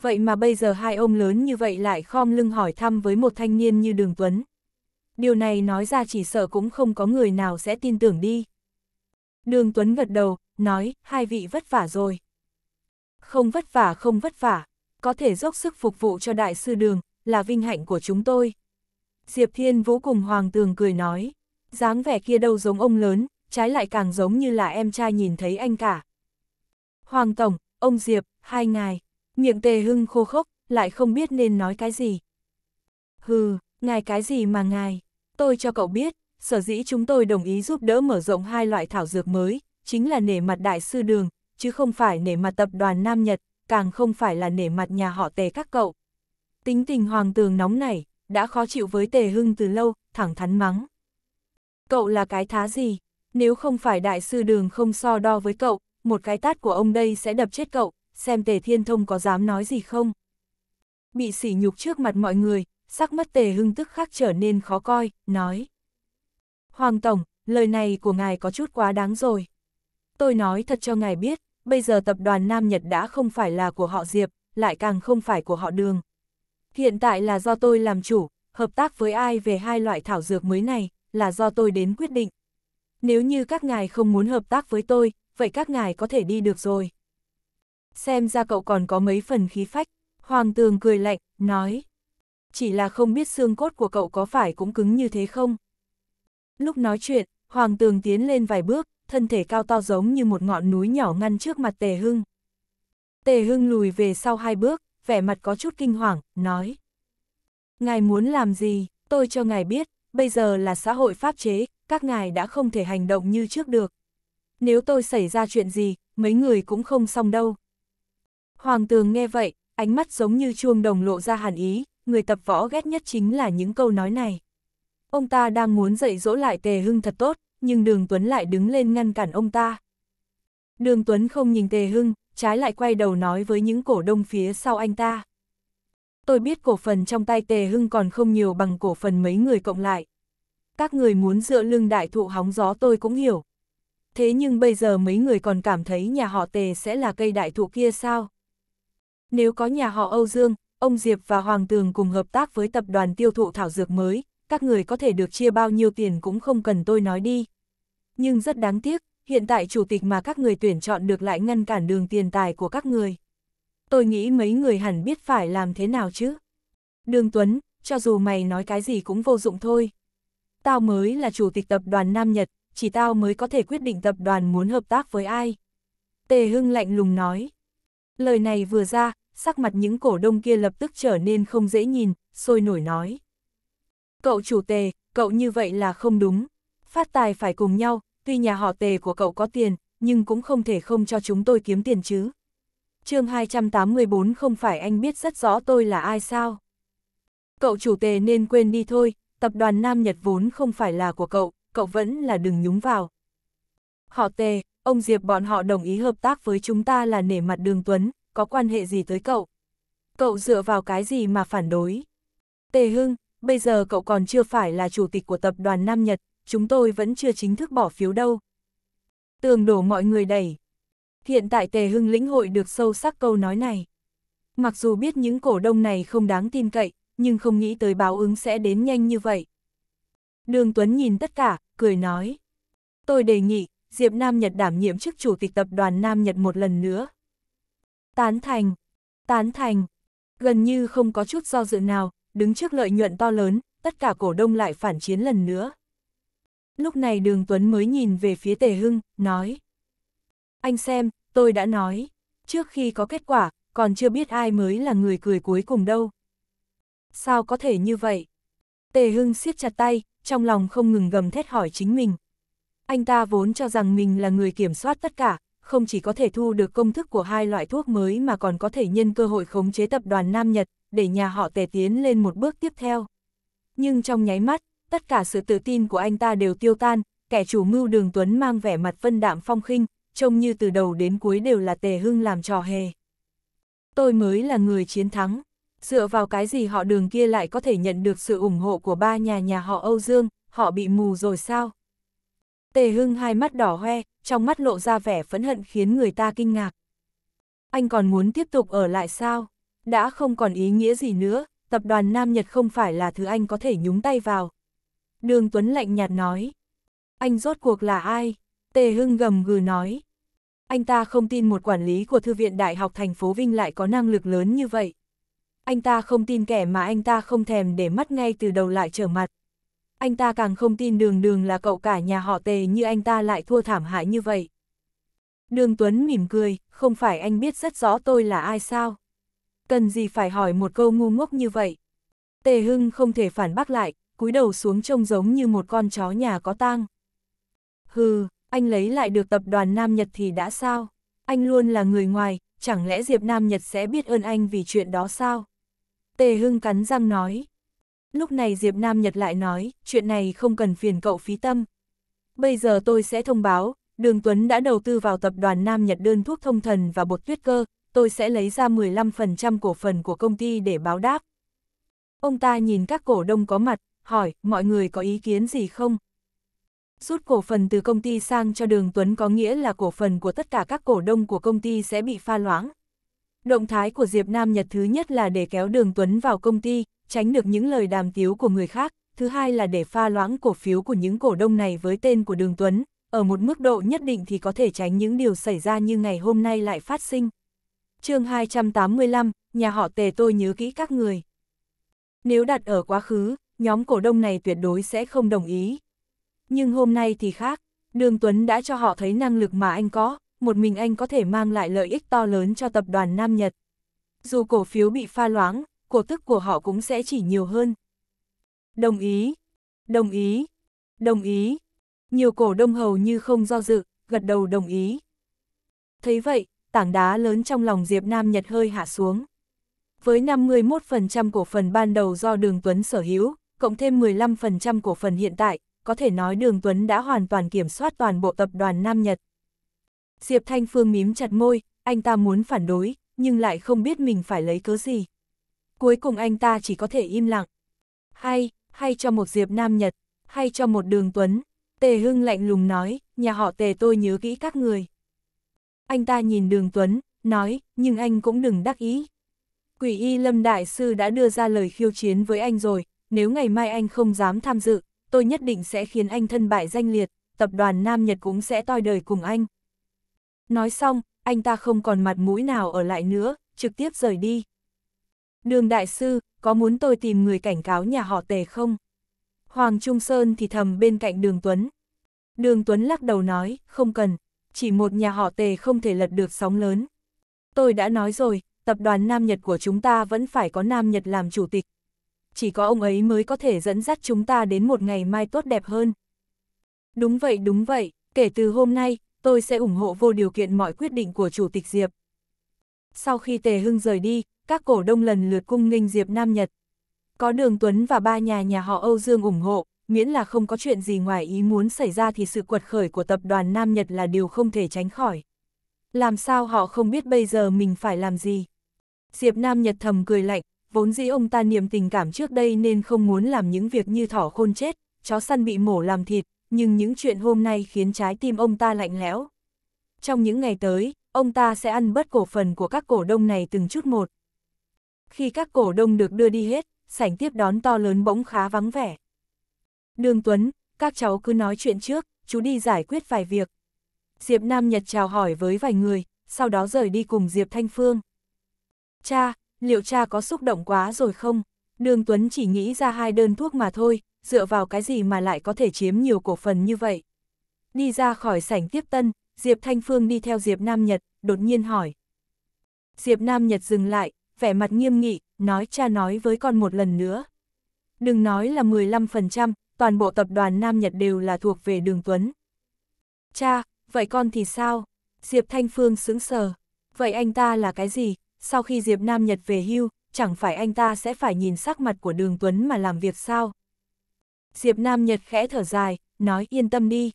Vậy mà bây giờ hai ông lớn như vậy lại khom lưng hỏi thăm với một thanh niên như Đường Tuấn. Điều này nói ra chỉ sợ cũng không có người nào sẽ tin tưởng đi. Đường Tuấn gật đầu, nói, hai vị vất vả rồi. Không vất vả không vất vả, có thể dốc sức phục vụ cho đại sư đường, là vinh hạnh của chúng tôi. Diệp Thiên Vũ cùng Hoàng Tường cười nói, dáng vẻ kia đâu giống ông lớn, trái lại càng giống như là em trai nhìn thấy anh cả. Hoàng Tổng, ông Diệp, hai ngài, miệng tề hưng khô khốc, lại không biết nên nói cái gì. Hừ, ngài cái gì mà ngài, tôi cho cậu biết, sở dĩ chúng tôi đồng ý giúp đỡ mở rộng hai loại thảo dược mới, chính là nể mặt đại sư đường, chứ không phải nể mặt tập đoàn Nam Nhật, càng không phải là nể mặt nhà họ tề các cậu. Tính tình hoàng tường nóng nảy đã khó chịu với tề hưng từ lâu, thẳng thắn mắng. Cậu là cái thá gì? nếu không phải đại sư đường không so đo với cậu, một cái tát của ông đây sẽ đập chết cậu, xem tề thiên thông có dám nói gì không. Bị sỉ nhục trước mặt mọi người, sắc mắt tề hưng tức khắc trở nên khó coi, nói. Hoàng Tổng, lời này của ngài có chút quá đáng rồi. Tôi nói thật cho ngài biết, bây giờ tập đoàn Nam Nhật đã không phải là của họ Diệp, lại càng không phải của họ Đường. Hiện tại là do tôi làm chủ, hợp tác với ai về hai loại thảo dược mới này, là do tôi đến quyết định nếu như các ngài không muốn hợp tác với tôi, vậy các ngài có thể đi được rồi. Xem ra cậu còn có mấy phần khí phách, Hoàng Tường cười lạnh, nói. Chỉ là không biết xương cốt của cậu có phải cũng cứng như thế không? Lúc nói chuyện, Hoàng Tường tiến lên vài bước, thân thể cao to giống như một ngọn núi nhỏ ngăn trước mặt Tề Hưng. Tề Hưng lùi về sau hai bước, vẻ mặt có chút kinh hoàng, nói. Ngài muốn làm gì, tôi cho ngài biết, bây giờ là xã hội pháp chế, các ngài đã không thể hành động như trước được. Nếu tôi xảy ra chuyện gì, mấy người cũng không xong đâu. Hoàng tường nghe vậy, ánh mắt giống như chuông đồng lộ ra hàn ý, người tập võ ghét nhất chính là những câu nói này. Ông ta đang muốn dạy dỗ lại tề hưng thật tốt, nhưng đường Tuấn lại đứng lên ngăn cản ông ta. Đường Tuấn không nhìn tề hưng, trái lại quay đầu nói với những cổ đông phía sau anh ta. Tôi biết cổ phần trong tay tề hưng còn không nhiều bằng cổ phần mấy người cộng lại các người muốn dựa lưng đại thụ hóng gió tôi cũng hiểu. Thế nhưng bây giờ mấy người còn cảm thấy nhà họ tề sẽ là cây đại thụ kia sao? Nếu có nhà họ Âu Dương, ông Diệp và Hoàng Tường cùng hợp tác với tập đoàn tiêu thụ thảo dược mới, các người có thể được chia bao nhiêu tiền cũng không cần tôi nói đi. Nhưng rất đáng tiếc, hiện tại chủ tịch mà các người tuyển chọn được lại ngăn cản đường tiền tài của các người. Tôi nghĩ mấy người hẳn biết phải làm thế nào chứ. Đường Tuấn, cho dù mày nói cái gì cũng vô dụng thôi tao mới là chủ tịch tập đoàn Nam Nhật, chỉ tao mới có thể quyết định tập đoàn muốn hợp tác với ai. Tề Hưng lạnh lùng nói. Lời này vừa ra, sắc mặt những cổ đông kia lập tức trở nên không dễ nhìn, sôi nổi nói. Cậu chủ tề, cậu như vậy là không đúng. Phát tài phải cùng nhau, tuy nhà họ tề của cậu có tiền, nhưng cũng không thể không cho chúng tôi kiếm tiền chứ. chương 284 không phải anh biết rất rõ tôi là ai sao. Cậu chủ tề nên quên đi thôi, tập đoàn Nam Nhật vốn không phải là của cậu, cậu vẫn là đừng nhúng vào. Họ tề, ông Diệp bọn họ đồng ý hợp tác với chúng ta là nể mặt đường Tuấn, có quan hệ gì tới cậu? Cậu dựa vào cái gì mà phản đối? Tề Hưng, bây giờ cậu còn chưa phải là chủ tịch của tập đoàn Nam Nhật, chúng tôi vẫn chưa chính thức bỏ phiếu đâu. Tường đổ mọi người đẩy. Hiện tại Tề Hưng lĩnh hội được sâu sắc câu nói này. Mặc dù biết những cổ đông này không đáng tin cậy, nhưng không nghĩ tới báo ứng sẽ đến nhanh như vậy. Đường Tuấn nhìn tất cả, cười nói. Tôi đề nghị, Diệp Nam Nhật đảm nhiệm chức chủ tịch tập đoàn Nam Nhật một lần nữa. Tán thành, tán thành, gần như không có chút do dự nào, đứng trước lợi nhuận to lớn, tất cả cổ đông lại phản chiến lần nữa. Lúc này đường Tuấn mới nhìn về phía Tề Hưng, nói. Anh xem, tôi đã nói, trước khi có kết quả, còn chưa biết ai mới là người cười cuối cùng đâu sao có thể như vậy? Tề Hưng siết chặt tay, trong lòng không ngừng gầm thét hỏi chính mình. Anh ta vốn cho rằng mình là người kiểm soát tất cả, không chỉ có thể thu được công thức của hai loại thuốc mới mà còn có thể nhân cơ hội khống chế tập đoàn Nam Nhật, để nhà họ tề tiến lên một bước tiếp theo. Nhưng trong nháy mắt, tất cả sự tự tin của anh ta đều tiêu tan, kẻ chủ mưu đường Tuấn mang vẻ mặt vân đạm phong khinh, trông như từ đầu đến cuối đều là tề hưng làm trò hề. Tôi mới là người chiến thắng dựa vào cái gì họ đường kia lại có thể nhận được sự ủng hộ của ba nhà nhà họ Âu Dương, họ bị mù rồi sao? Tề Hưng hai mắt đỏ hoe, trong mắt lộ ra vẻ phẫn hận khiến người ta kinh ngạc. Anh còn muốn tiếp tục ở lại sao? Đã không còn ý nghĩa gì nữa, tập đoàn Nam Nhật không phải là thứ anh có thể nhúng tay vào. Đường Tuấn lạnh nhạt nói. Anh rốt cuộc là ai? Tề Hưng gầm gừ nói. Anh ta không tin một quản lý của Thư viện Đại học thành phố Vinh lại có năng lực lớn như vậy anh ta không tin kẻ mà anh ta không thèm để mắt ngay từ đầu lại trở mặt. Anh ta càng không tin đường đường là cậu cả nhà họ tề như anh ta lại thua thảm hại như vậy. Đường Tuấn mỉm cười, không phải anh biết rất rõ tôi là ai sao? Cần gì phải hỏi một câu ngu ngốc như vậy? Tề Hưng không thể phản bác lại, cúi đầu xuống trông giống như một con chó nhà có tang. Hừ, anh lấy lại được tập đoàn Nam Nhật thì đã sao? Anh luôn là người ngoài, chẳng lẽ Diệp Nam Nhật sẽ biết ơn anh vì chuyện đó sao? Tề Hưng cắn răng nói. Lúc này Diệp Nam Nhật lại nói, chuyện này không cần phiền cậu phí tâm. Bây giờ tôi sẽ thông báo, Đường Tuấn đã đầu tư vào tập đoàn Nam Nhật đơn thuốc thông thần và bột tuyết cơ, tôi sẽ lấy ra 15% cổ phần của công ty để báo đáp. Ông ta nhìn các cổ đông có mặt, hỏi, mọi người có ý kiến gì không? Rút cổ phần từ công ty sang cho Đường Tuấn có nghĩa là cổ phần của tất cả các cổ đông của công ty sẽ bị pha loãng. Động thái của Diệp Nam Nhật thứ nhất là để kéo Đường Tuấn vào công ty, tránh được những lời đàm tiếu của người khác, thứ hai là để pha loãng cổ phiếu của những cổ đông này với tên của Đường Tuấn, ở một mức độ nhất định thì có thể tránh những điều xảy ra như ngày hôm nay lại phát sinh. chương 285, nhà họ tề tôi nhớ kỹ các người. Nếu đặt ở quá khứ, nhóm cổ đông này tuyệt đối sẽ không đồng ý. Nhưng hôm nay thì khác, Đường Tuấn đã cho họ thấy năng lực mà anh có, một mình anh có thể mang lại lợi ích to lớn cho tập đoàn Nam Nhật. Dù cổ phiếu bị pha loáng, cổ tức của họ cũng sẽ chỉ nhiều hơn. Đồng ý, đồng ý, đồng ý. Nhiều cổ đông hầu như không do dự, gật đầu đồng ý. Thấy vậy, tảng đá lớn trong lòng Diệp Nam Nhật hơi hạ xuống. Với 51% cổ phần ban đầu do Đường Tuấn sở hữu, cộng thêm 15% cổ phần hiện tại, có thể nói Đường Tuấn đã hoàn toàn kiểm soát toàn bộ tập đoàn Nam Nhật. Diệp Thanh Phương mím chặt môi, anh ta muốn phản đối, nhưng lại không biết mình phải lấy cớ gì. Cuối cùng anh ta chỉ có thể im lặng. Hay, hay cho một Diệp Nam Nhật, hay cho một Đường Tuấn. Tề Hưng lạnh lùng nói, nhà họ Tề tôi nhớ kỹ các người. Anh ta nhìn Đường Tuấn, nói, nhưng anh cũng đừng đắc ý. Quỷ y Lâm Đại Sư đã đưa ra lời khiêu chiến với anh rồi, nếu ngày mai anh không dám tham dự, tôi nhất định sẽ khiến anh thân bại danh liệt, tập đoàn Nam Nhật cũng sẽ toi đời cùng anh. Nói xong, anh ta không còn mặt mũi nào ở lại nữa, trực tiếp rời đi. Đường đại sư, có muốn tôi tìm người cảnh cáo nhà họ tề không? Hoàng Trung Sơn thì thầm bên cạnh đường Tuấn. Đường Tuấn lắc đầu nói, không cần, chỉ một nhà họ tề không thể lật được sóng lớn. Tôi đã nói rồi, tập đoàn Nam Nhật của chúng ta vẫn phải có Nam Nhật làm chủ tịch. Chỉ có ông ấy mới có thể dẫn dắt chúng ta đến một ngày mai tốt đẹp hơn. Đúng vậy đúng vậy, kể từ hôm nay, tôi sẽ ủng hộ vô điều kiện mọi quyết định của Chủ tịch Diệp. Sau khi Tề Hưng rời đi, các cổ đông lần lượt cung nghênh Diệp Nam Nhật. Có Đường Tuấn và ba nhà nhà họ Âu Dương ủng hộ, miễn là không có chuyện gì ngoài ý muốn xảy ra thì sự quật khởi của tập đoàn Nam Nhật là điều không thể tránh khỏi. Làm sao họ không biết bây giờ mình phải làm gì? Diệp Nam Nhật thầm cười lạnh, vốn dĩ ông ta niềm tình cảm trước đây nên không muốn làm những việc như thỏ khôn chết, chó săn bị mổ làm thịt, nhưng những chuyện hôm nay khiến trái tim ông ta lạnh lẽo. Trong những ngày tới, ông ta sẽ ăn bớt cổ phần của các cổ đông này từng chút một. Khi các cổ đông được đưa đi hết, sảnh tiếp đón to lớn bỗng khá vắng vẻ. Đường Tuấn, các cháu cứ nói chuyện trước, chú đi giải quyết vài việc. Diệp Nam Nhật chào hỏi với vài người, sau đó rời đi cùng Diệp Thanh Phương. Cha, liệu cha có xúc động quá rồi không? Đường Tuấn chỉ nghĩ ra hai đơn thuốc mà thôi, dựa vào cái gì mà lại có thể chiếm nhiều cổ phần như vậy. Đi ra khỏi sảnh tiếp tân, Diệp Thanh Phương đi theo Diệp Nam Nhật, đột nhiên hỏi. Diệp Nam Nhật dừng lại, vẻ mặt nghiêm nghị, nói cha nói với con một lần nữa. Đừng nói là 15%, toàn bộ tập đoàn Nam Nhật đều là thuộc về Đường Tuấn. Cha, vậy con thì sao? Diệp Thanh Phương sững sờ. Vậy anh ta là cái gì? Sau khi Diệp Nam Nhật về hưu, chẳng phải anh ta sẽ phải nhìn sắc mặt của Đường Tuấn mà làm việc sao? Diệp Nam Nhật khẽ thở dài, nói yên tâm đi.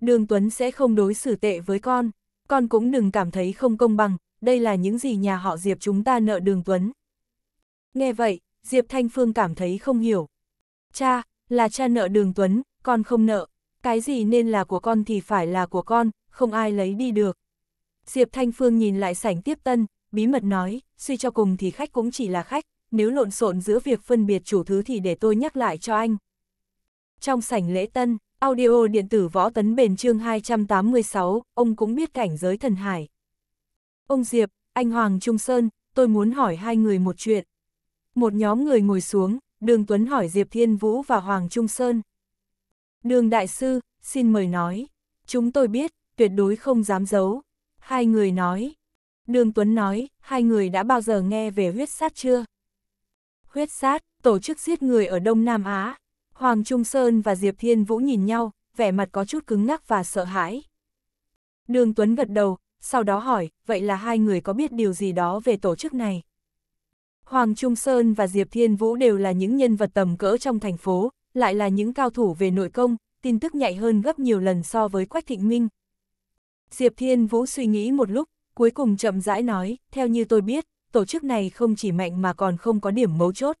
Đường Tuấn sẽ không đối xử tệ với con, con cũng đừng cảm thấy không công bằng, đây là những gì nhà họ Diệp chúng ta nợ đường Tuấn. Nghe vậy, Diệp Thanh Phương cảm thấy không hiểu. Cha, là cha nợ đường Tuấn, con không nợ, cái gì nên là của con thì phải là của con, không ai lấy đi được. Diệp Thanh Phương nhìn lại sảnh tiếp tân, bí mật nói, suy cho cùng thì khách cũng chỉ là khách, nếu lộn xộn giữa việc phân biệt chủ thứ thì để tôi nhắc lại cho anh. Trong sảnh lễ tân, audio điện tử võ tấn bền chương 286, ông cũng biết cảnh giới thần hải. Ông Diệp, anh Hoàng Trung Sơn, tôi muốn hỏi hai người một chuyện. Một nhóm người ngồi xuống, Đường Tuấn hỏi Diệp Thiên Vũ và Hoàng Trung Sơn. Đường Đại Sư, xin mời nói. Chúng tôi biết, tuyệt đối không dám giấu. Hai người nói. Đường Tuấn nói, hai người đã bao giờ nghe về huyết sát chưa? Huyết sát, tổ chức giết người ở Đông Nam Á, Hoàng Trung Sơn và Diệp Thiên Vũ nhìn nhau, vẻ mặt có chút cứng ngắc và sợ hãi. Đường Tuấn gật đầu, sau đó hỏi, vậy là hai người có biết điều gì đó về tổ chức này? Hoàng Trung Sơn và Diệp Thiên Vũ đều là những nhân vật tầm cỡ trong thành phố, lại là những cao thủ về nội công, tin tức nhạy hơn gấp nhiều lần so với Quách Thịnh Minh. Diệp Thiên Vũ suy nghĩ một lúc, cuối cùng chậm rãi nói, theo như tôi biết, tổ chức này không chỉ mạnh mà còn không có điểm mấu chốt.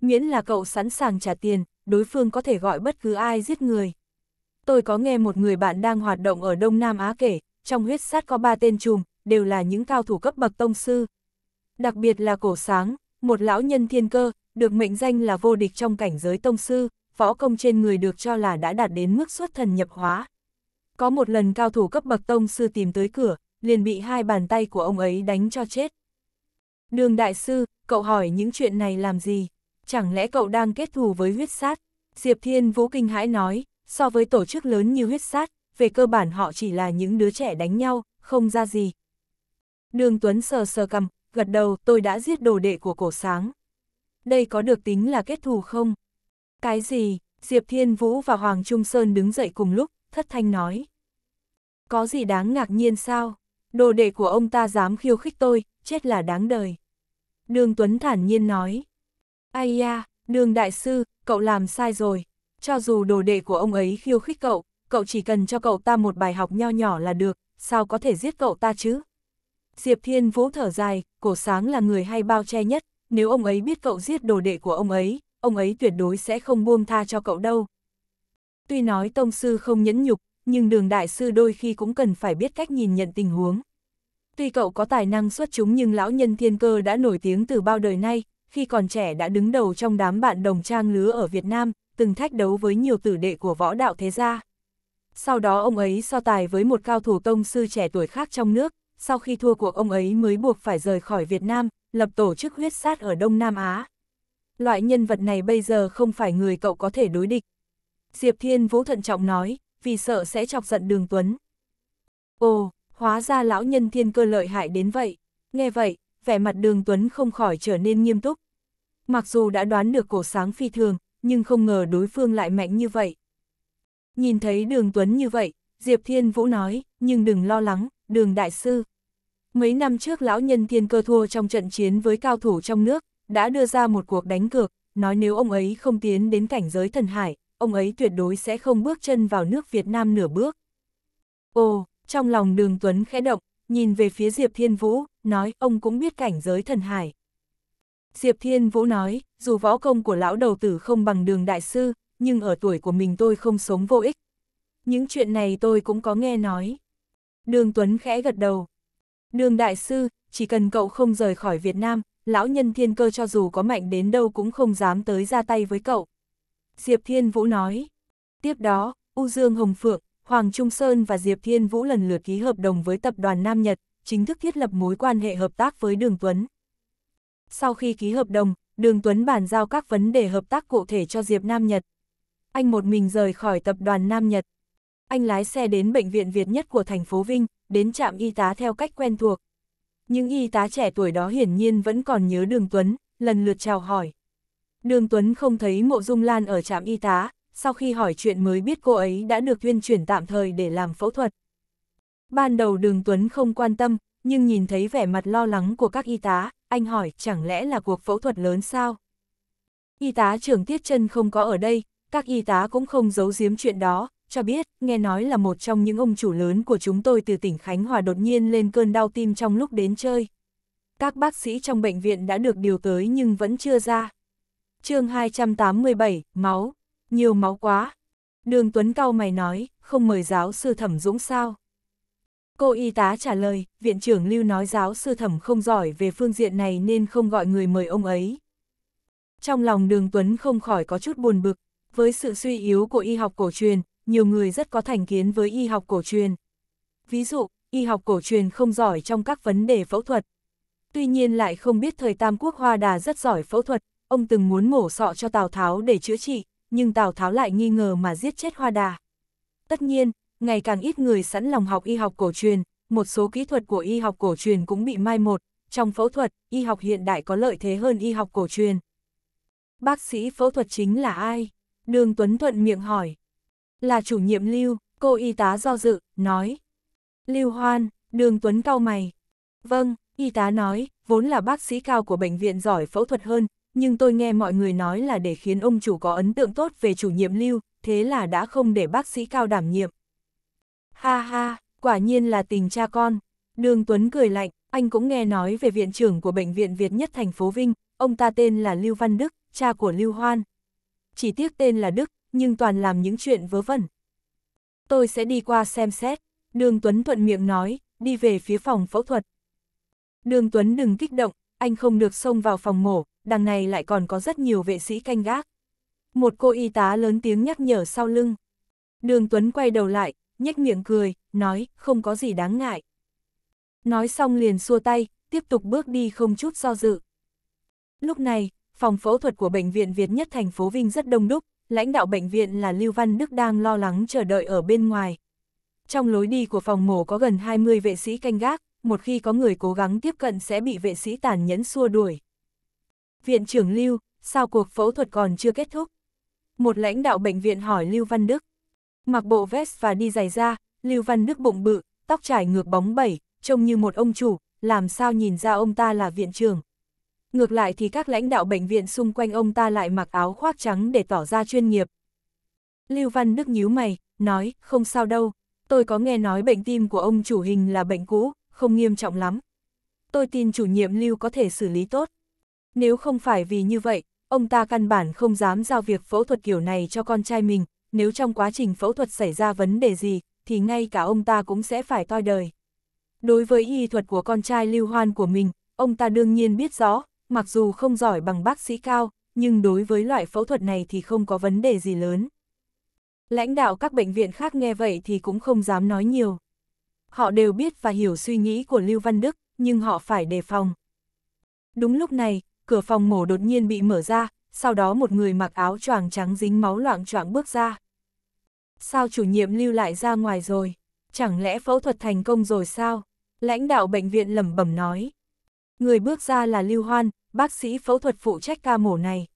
Nguyễn là cậu sẵn sàng trả tiền, đối phương có thể gọi bất cứ ai giết người. Tôi có nghe một người bạn đang hoạt động ở Đông Nam Á kể, trong huyết sát có ba tên trùm, đều là những cao thủ cấp bậc tông sư. Đặc biệt là cổ sáng, một lão nhân thiên cơ, được mệnh danh là vô địch trong cảnh giới tông sư, võ công trên người được cho là đã đạt đến mức xuất thần nhập hóa. Có một lần cao thủ cấp bậc tông sư tìm tới cửa, liền bị hai bàn tay của ông ấy đánh cho chết. Đường đại sư, cậu hỏi những chuyện này làm gì? chẳng lẽ cậu đang kết thù với huyết sát? Diệp Thiên Vũ kinh hãi nói, so với tổ chức lớn như huyết sát, về cơ bản họ chỉ là những đứa trẻ đánh nhau, không ra gì. Đường Tuấn sờ sờ cầm, gật đầu tôi đã giết đồ đệ của cổ sáng. Đây có được tính là kết thù không? Cái gì? Diệp Thiên Vũ và Hoàng Trung Sơn đứng dậy cùng lúc, thất thanh nói. Có gì đáng ngạc nhiên sao? Đồ đệ của ông ta dám khiêu khích tôi, chết là đáng đời. Đường Tuấn thản nhiên nói. Ai da, đường đại sư, cậu làm sai rồi. Cho dù đồ đệ của ông ấy khiêu khích cậu, cậu chỉ cần cho cậu ta một bài học nho nhỏ là được, sao có thể giết cậu ta chứ? Diệp Thiên Vũ thở dài, cổ sáng là người hay bao che nhất, nếu ông ấy biết cậu giết đồ đệ của ông ấy, ông ấy tuyệt đối sẽ không buông tha cho cậu đâu. Tuy nói tông sư không nhẫn nhục, nhưng đường đại sư đôi khi cũng cần phải biết cách nhìn nhận tình huống. Tuy cậu có tài năng xuất chúng nhưng lão nhân thiên cơ đã nổi tiếng từ bao đời nay, khi còn trẻ đã đứng đầu trong đám bạn đồng trang lứa ở Việt Nam, từng thách đấu với nhiều tử đệ của võ đạo thế gia. Sau đó ông ấy so tài với một cao thủ tông sư trẻ tuổi khác trong nước, sau khi thua cuộc ông ấy mới buộc phải rời khỏi Việt Nam, lập tổ chức huyết sát ở Đông Nam Á. Loại nhân vật này bây giờ không phải người cậu có thể đối địch. Diệp Thiên Vũ thận trọng nói, vì sợ sẽ chọc giận Đường Tuấn. Ồ, hóa ra lão nhân thiên cơ lợi hại đến vậy. Nghe vậy, vẻ mặt đường Tuấn không khỏi trở nên nghiêm túc. Mặc dù đã đoán được cổ sáng phi thường, nhưng không ngờ đối phương lại mạnh như vậy. Nhìn thấy đường Tuấn như vậy, Diệp Thiên Vũ nói, nhưng đừng lo lắng, đường đại sư. Mấy năm trước lão nhân thiên cơ thua trong trận chiến với cao thủ trong nước, đã đưa ra một cuộc đánh cược, nói nếu ông ấy không tiến đến cảnh giới thần hải, ông ấy tuyệt đối sẽ không bước chân vào nước Việt Nam nửa bước. Ồ, trong lòng đường Tuấn khẽ động, nhìn về phía Diệp Thiên Vũ, nói ông cũng biết cảnh giới thần hải. Diệp Thiên Vũ nói, dù võ công của lão đầu tử không bằng đường đại sư, nhưng ở tuổi của mình tôi không sống vô ích. Những chuyện này tôi cũng có nghe nói. Đường Tuấn khẽ gật đầu. Đường đại sư, chỉ cần cậu không rời khỏi Việt Nam, lão nhân thiên cơ cho dù có mạnh đến đâu cũng không dám tới ra tay với cậu. Diệp Thiên Vũ nói. Tiếp đó, U Dương Hồng Phượng, Hoàng Trung Sơn và Diệp Thiên Vũ lần lượt ký hợp đồng với tập đoàn Nam Nhật, chính thức thiết lập mối quan hệ hợp tác với Đường Tuấn. Sau khi ký hợp đồng, Đường Tuấn bàn giao các vấn đề hợp tác cụ thể cho Diệp Nam Nhật. Anh một mình rời khỏi tập đoàn Nam Nhật. Anh lái xe đến bệnh viện Việt nhất của thành phố Vinh, đến trạm y tá theo cách quen thuộc. Những y tá trẻ tuổi đó hiển nhiên vẫn còn nhớ Đường Tuấn, lần lượt chào hỏi. Đường Tuấn không thấy mộ dung lan ở trạm y tá, sau khi hỏi chuyện mới biết cô ấy đã được tuyên chuyển tạm thời để làm phẫu thuật. Ban đầu Đường Tuấn không quan tâm, nhưng nhìn thấy vẻ mặt lo lắng của các y tá, anh hỏi chẳng lẽ là cuộc phẫu thuật lớn sao? Y tá trưởng Tiết chân không có ở đây, các y tá cũng không giấu giếm chuyện đó, cho biết, nghe nói là một trong những ông chủ lớn của chúng tôi từ tỉnh Khánh Hòa đột nhiên lên cơn đau tim trong lúc đến chơi. Các bác sĩ trong bệnh viện đã được điều tới nhưng vẫn chưa ra. chương 287, Máu nhiều máu quá. Đường Tuấn cao mày nói, không mời giáo sư thẩm dũng sao. Cô y tá trả lời, viện trưởng Lưu nói giáo sư thẩm không giỏi về phương diện này nên không gọi người mời ông ấy. Trong lòng đường Tuấn không khỏi có chút buồn bực, với sự suy yếu của y học cổ truyền, nhiều người rất có thành kiến với y học cổ truyền. Ví dụ, y học cổ truyền không giỏi trong các vấn đề phẫu thuật. Tuy nhiên lại không biết thời Tam Quốc Hoa Đà rất giỏi phẫu thuật, ông từng muốn mổ sọ cho Tào Tháo để chữa trị, nhưng Tào Tháo lại nghi ngờ mà giết chết Hoa Đà. Tất nhiên, ngày càng ít người sẵn lòng học y học cổ truyền, một số kỹ thuật của y học cổ truyền cũng bị mai một, trong phẫu thuật, y học hiện đại có lợi thế hơn y học cổ truyền. Bác sĩ phẫu thuật chính là ai? Đường Tuấn Thuận miệng hỏi. Là chủ nhiệm Lưu, cô y tá do dự, nói. Lưu Hoan, đường Tuấn cao mày. Vâng, y tá nói, vốn là bác sĩ cao của bệnh viện giỏi phẫu thuật hơn, nhưng tôi nghe mọi người nói là để khiến ông chủ có ấn tượng tốt về chủ nhiệm lưu, thế là đã không để bác sĩ cao đảm nhiệm. Ha ha, quả nhiên là tình cha con. Đường Tuấn cười lạnh, anh cũng nghe nói về viện trưởng của Bệnh viện Việt nhất thành phố Vinh, ông ta tên là Lưu Văn Đức, cha của Lưu Hoan. Chỉ tiếc tên là Đức, nhưng toàn làm những chuyện vớ vẩn. Tôi sẽ đi qua xem xét, Đường Tuấn thuận miệng nói, đi về phía phòng phẫu thuật. Đường Tuấn đừng kích động, anh không được xông vào phòng mổ, đằng này lại còn có rất nhiều vệ sĩ canh gác. Một cô y tá lớn tiếng nhắc nhở sau lưng. Đường Tuấn quay đầu lại, nhếch miệng cười, nói, không có gì đáng ngại. Nói xong liền xua tay, tiếp tục bước đi không chút do dự. Lúc này, phòng phẫu thuật của Bệnh viện Việt nhất thành phố Vinh rất đông đúc, lãnh đạo bệnh viện là Lưu Văn Đức đang lo lắng chờ đợi ở bên ngoài. Trong lối đi của phòng mổ có gần 20 vệ sĩ canh gác, một khi có người cố gắng tiếp cận sẽ bị vệ sĩ tàn nhẫn xua đuổi. Viện trưởng Lưu, sao cuộc phẫu thuật còn chưa kết thúc? Một lãnh đạo bệnh viện hỏi Lưu Văn Đức. Mặc bộ vest và đi giày da, Lưu Văn Đức bụng bự, tóc trải ngược bóng bẩy, trông như một ông chủ, làm sao nhìn ra ông ta là viện trưởng. Ngược lại thì các lãnh đạo bệnh viện xung quanh ông ta lại mặc áo khoác trắng để tỏ ra chuyên nghiệp. Lưu Văn Đức nhíu mày, nói, không sao đâu, tôi có nghe nói bệnh tim của ông chủ hình là bệnh cũ, không nghiêm trọng lắm. Tôi tin chủ nhiệm Lưu có thể xử lý tốt. Nếu không phải vì như vậy, ông ta căn bản không dám giao việc phẫu thuật kiểu này cho con trai mình, nếu trong quá trình phẫu thuật xảy ra vấn đề gì, thì ngay cả ông ta cũng sẽ phải toi đời. Đối với y thuật của con trai lưu hoan của mình, ông ta đương nhiên biết rõ, mặc dù không giỏi bằng bác sĩ cao, nhưng đối với loại phẫu thuật này thì không có vấn đề gì lớn. Lãnh đạo các bệnh viện khác nghe vậy thì cũng không dám nói nhiều. Họ đều biết và hiểu suy nghĩ của Lưu Văn Đức, nhưng họ phải đề phòng. Đúng lúc này, cửa phòng mổ đột nhiên bị mở ra, sau đó một người mặc áo choàng trắng dính máu loạn choạng bước ra. Sao chủ nhiệm lưu lại ra ngoài rồi? Chẳng lẽ phẫu thuật thành công rồi sao? Lãnh đạo bệnh viện lẩm bẩm nói. Người bước ra là Lưu Hoan, bác sĩ phẫu thuật phụ trách ca mổ này.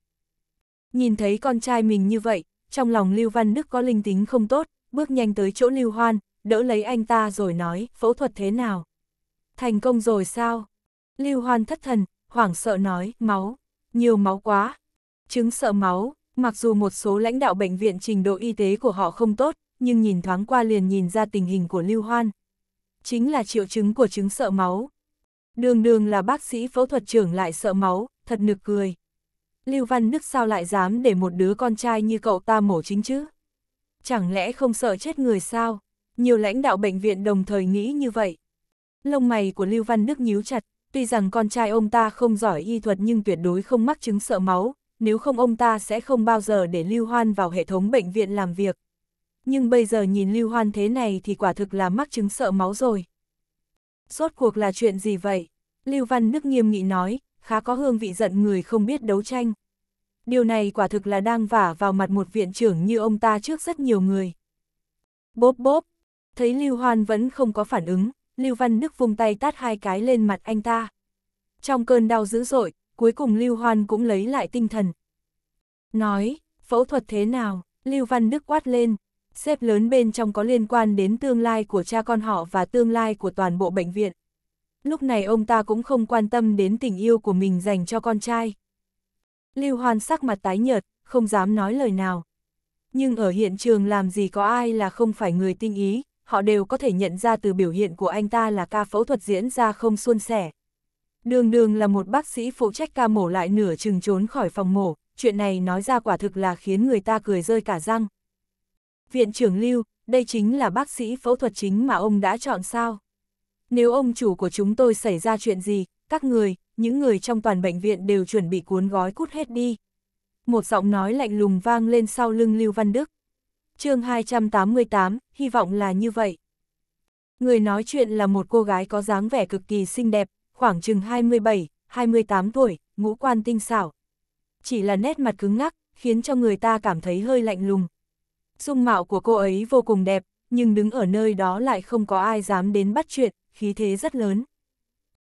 Nhìn thấy con trai mình như vậy, trong lòng Lưu Văn Đức có linh tính không tốt, bước nhanh tới chỗ Lưu Hoan, đỡ lấy anh ta rồi nói, phẫu thuật thế nào? Thành công rồi sao? Lưu Hoan thất thần, hoảng sợ nói, máu, nhiều máu quá. Chứng sợ máu, mặc dù một số lãnh đạo bệnh viện trình độ y tế của họ không tốt, nhưng nhìn thoáng qua liền nhìn ra tình hình của Lưu Hoan. Chính là triệu chứng của chứng sợ máu. Đường đường là bác sĩ phẫu thuật trưởng lại sợ máu, thật nực cười. Lưu Văn Đức sao lại dám để một đứa con trai như cậu ta mổ chính chứ? Chẳng lẽ không sợ chết người sao? Nhiều lãnh đạo bệnh viện đồng thời nghĩ như vậy. Lông mày của Lưu Văn Đức nhíu chặt, Tuy rằng con trai ông ta không giỏi y thuật nhưng tuyệt đối không mắc chứng sợ máu, nếu không ông ta sẽ không bao giờ để Lưu Hoan vào hệ thống bệnh viện làm việc. Nhưng bây giờ nhìn Lưu Hoan thế này thì quả thực là mắc chứng sợ máu rồi. Rốt cuộc là chuyện gì vậy? Lưu Văn Đức nghiêm nghị nói, khá có hương vị giận người không biết đấu tranh. Điều này quả thực là đang vả vào mặt một viện trưởng như ông ta trước rất nhiều người. Bốp bốp, thấy Lưu Hoan vẫn không có phản ứng, Lưu Văn Đức vùng tay tát hai cái lên mặt anh ta. Trong cơn đau dữ dội, cuối cùng Lưu Hoan cũng lấy lại tinh thần. Nói, phẫu thuật thế nào, Lưu Văn Đức quát lên, xếp lớn bên trong có liên quan đến tương lai của cha con họ và tương lai của toàn bộ bệnh viện. Lúc này ông ta cũng không quan tâm đến tình yêu của mình dành cho con trai. Lưu Hoan sắc mặt tái nhợt, không dám nói lời nào. Nhưng ở hiện trường làm gì có ai là không phải người tinh ý, họ đều có thể nhận ra từ biểu hiện của anh ta là ca phẫu thuật diễn ra không suôn sẻ. Đường đường là một bác sĩ phụ trách ca mổ lại nửa chừng trốn khỏi phòng mổ, chuyện này nói ra quả thực là khiến người ta cười rơi cả răng. Viện trưởng Lưu, đây chính là bác sĩ phẫu thuật chính mà ông đã chọn sao? Nếu ông chủ của chúng tôi xảy ra chuyện gì, các người, những người trong toàn bệnh viện đều chuẩn bị cuốn gói cút hết đi. Một giọng nói lạnh lùng vang lên sau lưng Lưu Văn Đức chương 288, hy vọng là như vậy. Người nói chuyện là một cô gái có dáng vẻ cực kỳ xinh đẹp, khoảng chừng 27, 28 tuổi, ngũ quan tinh xảo. Chỉ là nét mặt cứng ngắc, khiến cho người ta cảm thấy hơi lạnh lùng. Dung mạo của cô ấy vô cùng đẹp, nhưng đứng ở nơi đó lại không có ai dám đến bắt chuyện, khí thế rất lớn.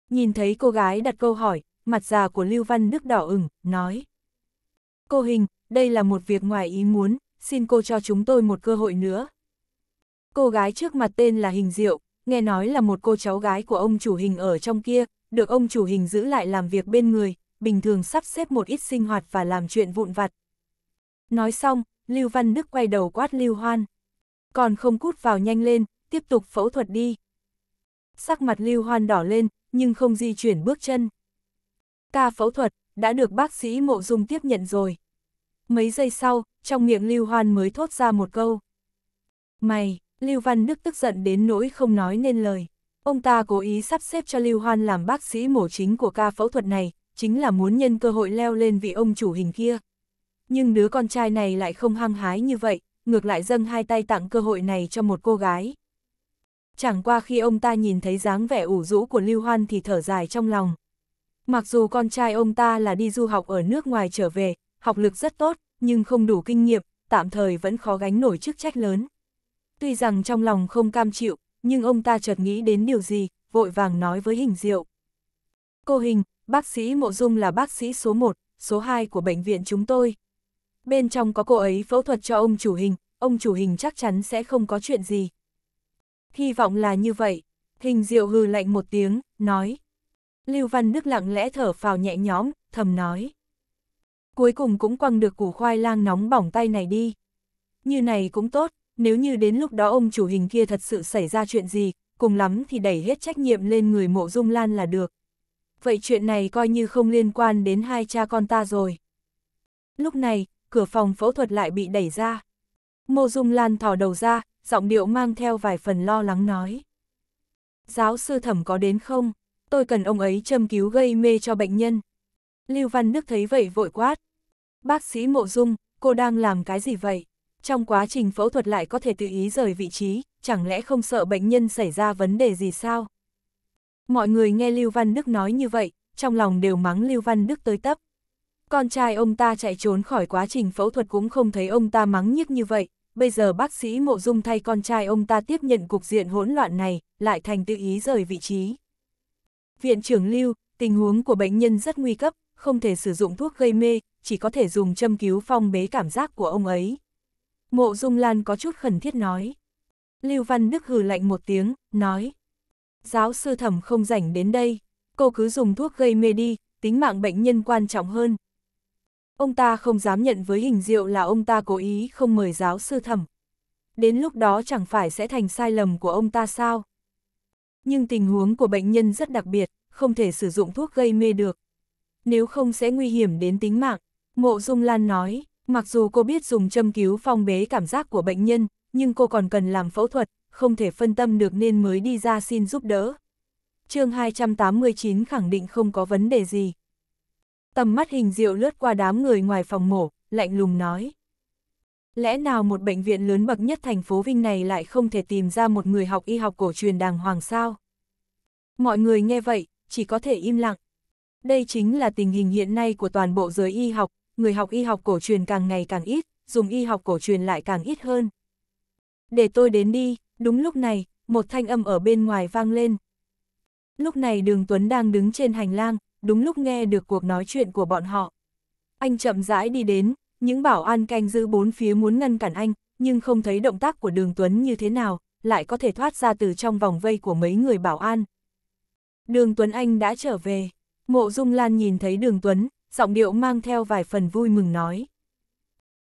Nhìn thấy cô gái đặt câu hỏi, mặt già của Lưu Văn Đức đỏ ửng, nói. Cô Hình, đây là một việc ngoài ý muốn, xin cô cho chúng tôi một cơ hội nữa. Cô gái trước mặt tên là Hình Diệu, nghe nói là một cô cháu gái của ông chủ hình ở trong kia, được ông chủ hình giữ lại làm việc bên người, bình thường sắp xếp một ít sinh hoạt và làm chuyện vụn vặt. Nói xong, Lưu Văn Đức quay đầu quát Lưu Hoan. Còn không cút vào nhanh lên, tiếp tục phẫu thuật đi. Sắc mặt Lưu Hoan đỏ lên, nhưng không di chuyển bước chân. Ca phẫu thuật, đã được bác sĩ mộ dung tiếp nhận rồi. Mấy giây sau, trong miệng Lưu Hoan mới thốt ra một câu. Mày, Lưu Văn Đức tức giận đến nỗi không nói nên lời. Ông ta cố ý sắp xếp cho Lưu Hoan làm bác sĩ mổ chính của ca phẫu thuật này, chính là muốn nhân cơ hội leo lên vị ông chủ hình kia. Nhưng đứa con trai này lại không hăng hái như vậy, ngược lại dâng hai tay tặng cơ hội này cho một cô gái. Chẳng qua khi ông ta nhìn thấy dáng vẻ ủ rũ của Lưu Hoan thì thở dài trong lòng. Mặc dù con trai ông ta là đi du học ở nước ngoài trở về, học lực rất tốt, nhưng không đủ kinh nghiệm, tạm thời vẫn khó gánh nổi chức trách lớn. Tuy rằng trong lòng không cam chịu, nhưng ông ta chợt nghĩ đến điều gì, vội vàng nói với hình diệu. Cô hình, bác sĩ Mộ Dung là bác sĩ số 1, số 2 của bệnh viện chúng tôi. Bên trong có cô ấy phẫu thuật cho ông chủ hình, ông chủ hình chắc chắn sẽ không có chuyện gì. Hy vọng là như vậy, hình diệu hừ lạnh một tiếng, nói. Lưu Văn Đức lặng lẽ thở phào nhẹ nhõm, thầm nói cuối cùng cũng quăng được củ khoai lang nóng bỏng tay này đi. Như này cũng tốt, nếu như đến lúc đó ông chủ hình kia thật sự xảy ra chuyện gì, cùng lắm thì đẩy hết trách nhiệm lên người mộ dung lan là được. Vậy chuyện này coi như không liên quan đến hai cha con ta rồi. Lúc này, cửa phòng phẫu thuật lại bị đẩy ra. Mộ dung lan thò đầu ra, giọng điệu mang theo vài phần lo lắng nói. Giáo sư thẩm có đến không? Tôi cần ông ấy châm cứu gây mê cho bệnh nhân. Lưu Văn Đức thấy vậy vội quát. Bác sĩ Mộ Dung, cô đang làm cái gì vậy? Trong quá trình phẫu thuật lại có thể tự ý rời vị trí, chẳng lẽ không sợ bệnh nhân xảy ra vấn đề gì sao? Mọi người nghe Lưu Văn Đức nói như vậy, trong lòng đều mắng Lưu Văn Đức tới tấp. Con trai ông ta chạy trốn khỏi quá trình phẫu thuật cũng không thấy ông ta mắng nhức như vậy, bây giờ bác sĩ Mộ Dung thay con trai ông ta tiếp nhận cục diện hỗn loạn này, lại thành tự ý rời vị trí. Viện trưởng Lưu, tình huống của bệnh nhân rất nguy cấp, không thể sử dụng thuốc gây mê, chỉ có thể dùng châm cứu phong bế cảm giác của ông ấy. Mộ Dung Lan có chút khẩn thiết nói. Lưu Văn Đức hừ lạnh một tiếng, nói. Giáo sư thẩm không rảnh đến đây, cô cứ dùng thuốc gây mê đi, tính mạng bệnh nhân quan trọng hơn. Ông ta không dám nhận với hình diệu là ông ta cố ý không mời giáo sư thẩm. Đến lúc đó chẳng phải sẽ thành sai lầm của ông ta sao? Nhưng tình huống của bệnh nhân rất đặc biệt, không thể sử dụng thuốc gây mê được nếu không sẽ nguy hiểm đến tính mạng. Mộ Dung Lan nói, mặc dù cô biết dùng châm cứu phong bế cảm giác của bệnh nhân, nhưng cô còn cần làm phẫu thuật, không thể phân tâm được nên mới đi ra xin giúp đỡ. chương 289 khẳng định không có vấn đề gì. Tầm mắt hình diệu lướt qua đám người ngoài phòng mổ, lạnh lùng nói. Lẽ nào một bệnh viện lớn bậc nhất thành phố Vinh này lại không thể tìm ra một người học y học cổ truyền đàng hoàng sao? Mọi người nghe vậy, chỉ có thể im lặng. Đây chính là tình hình hiện nay của toàn bộ giới y học, người học y học cổ truyền càng ngày càng ít, dùng y học cổ truyền lại càng ít hơn. Để tôi đến đi, đúng lúc này, một thanh âm ở bên ngoài vang lên. Lúc này đường Tuấn đang đứng trên hành lang, đúng lúc nghe được cuộc nói chuyện của bọn họ. Anh chậm rãi đi đến, những bảo an canh giữ bốn phía muốn ngăn cản anh, nhưng không thấy động tác của đường Tuấn như thế nào, lại có thể thoát ra từ trong vòng vây của mấy người bảo an. Đường Tuấn Anh đã trở về. Mộ Dung Lan nhìn thấy đường Tuấn, giọng điệu mang theo vài phần vui mừng nói.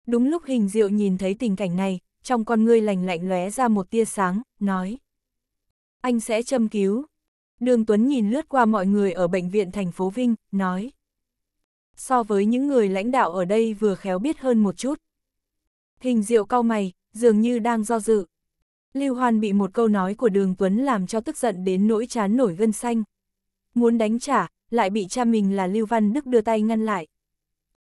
Đúng lúc hình diệu nhìn thấy tình cảnh này, trong con ngươi lành lạnh lóe ra một tia sáng, nói. Anh sẽ châm cứu. Đường Tuấn nhìn lướt qua mọi người ở bệnh viện thành phố Vinh, nói. So với những người lãnh đạo ở đây vừa khéo biết hơn một chút. Hình diệu cau mày, dường như đang do dự. Lưu Hoan bị một câu nói của đường Tuấn làm cho tức giận đến nỗi chán nổi gân xanh. Muốn đánh trả, lại bị cha mình là Lưu Văn Đức đưa tay ngăn lại.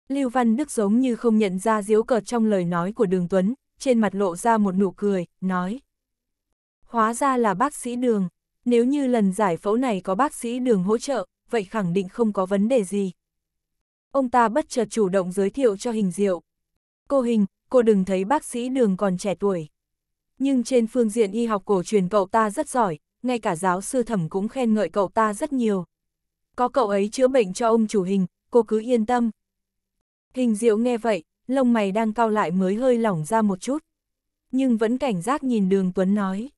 Lưu Văn Đức giống như không nhận ra diếu cợt trong lời nói của Đường Tuấn, trên mặt lộ ra một nụ cười, nói. Hóa ra là bác sĩ Đường, nếu như lần giải phẫu này có bác sĩ Đường hỗ trợ, vậy khẳng định không có vấn đề gì. Ông ta bất chợt chủ động giới thiệu cho Hình Diệu. Cô Hình, cô đừng thấy bác sĩ Đường còn trẻ tuổi. Nhưng trên phương diện y học cổ truyền cậu ta rất giỏi, ngay cả giáo sư thẩm cũng khen ngợi cậu ta rất nhiều có cậu ấy chữa bệnh cho ông chủ hình, cô cứ yên tâm. Hình diệu nghe vậy, lông mày đang cao lại mới hơi lỏng ra một chút. Nhưng vẫn cảnh giác nhìn đường Tuấn nói.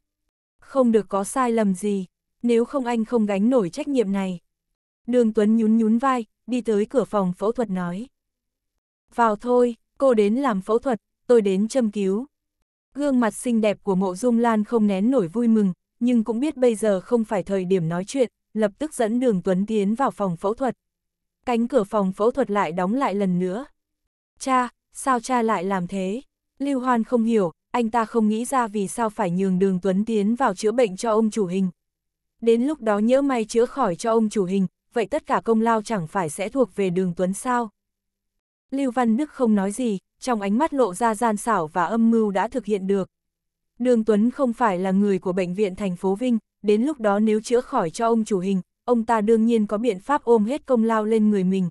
Không được có sai lầm gì, nếu không anh không gánh nổi trách nhiệm này. Đường Tuấn nhún nhún vai, đi tới cửa phòng phẫu thuật nói. Vào thôi, cô đến làm phẫu thuật, tôi đến châm cứu. Gương mặt xinh đẹp của mộ dung lan không nén nổi vui mừng, nhưng cũng biết bây giờ không phải thời điểm nói chuyện, lập tức dẫn đường Tuấn tiến vào phòng phẫu thuật. Cánh cửa phòng phẫu thuật lại đóng lại lần nữa. Cha, sao cha lại làm thế? Lưu Hoan không hiểu, anh ta không nghĩ ra vì sao phải nhường đường Tuấn tiến vào chữa bệnh cho ông chủ hình. Đến lúc đó nhỡ may chữa khỏi cho ông chủ hình, vậy tất cả công lao chẳng phải sẽ thuộc về đường Tuấn sao? Lưu Văn Đức không nói gì, trong ánh mắt lộ ra gian xảo và âm mưu đã thực hiện được. Đường Tuấn không phải là người của bệnh viện thành phố Vinh, đến lúc đó nếu chữa khỏi cho ông chủ hình, ông ta đương nhiên có biện pháp ôm hết công lao lên người mình.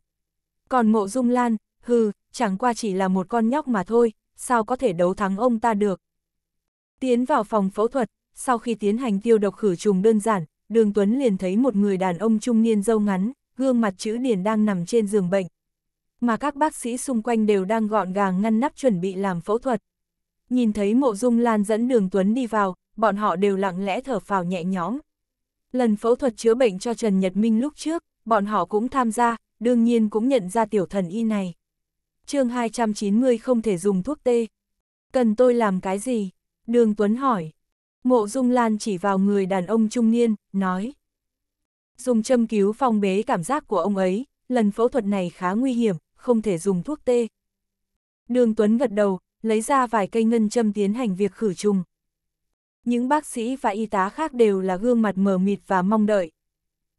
Còn mộ dung lan, hừ, chẳng qua chỉ là một con nhóc mà thôi, sao có thể đấu thắng ông ta được. Tiến vào phòng phẫu thuật, sau khi tiến hành tiêu độc khử trùng đơn giản, Đường Tuấn liền thấy một người đàn ông trung niên dâu ngắn, gương mặt chữ điển đang nằm trên giường bệnh. Mà các bác sĩ xung quanh đều đang gọn gàng ngăn nắp chuẩn bị làm phẫu thuật. Nhìn thấy mộ dung lan dẫn đường Tuấn đi vào, bọn họ đều lặng lẽ thở phào nhẹ nhõm. Lần phẫu thuật chữa bệnh cho Trần Nhật Minh lúc trước, bọn họ cũng tham gia, đương nhiên cũng nhận ra tiểu thần y này. chương 290 không thể dùng thuốc tê. Cần tôi làm cái gì? Đường Tuấn hỏi. Mộ Dung Lan chỉ vào người đàn ông trung niên, nói. Dùng châm cứu phong bế cảm giác của ông ấy, lần phẫu thuật này khá nguy hiểm, không thể dùng thuốc tê. Đường Tuấn gật đầu, lấy ra vài cây ngân châm tiến hành việc khử trùng. Những bác sĩ và y tá khác đều là gương mặt mờ mịt và mong đợi.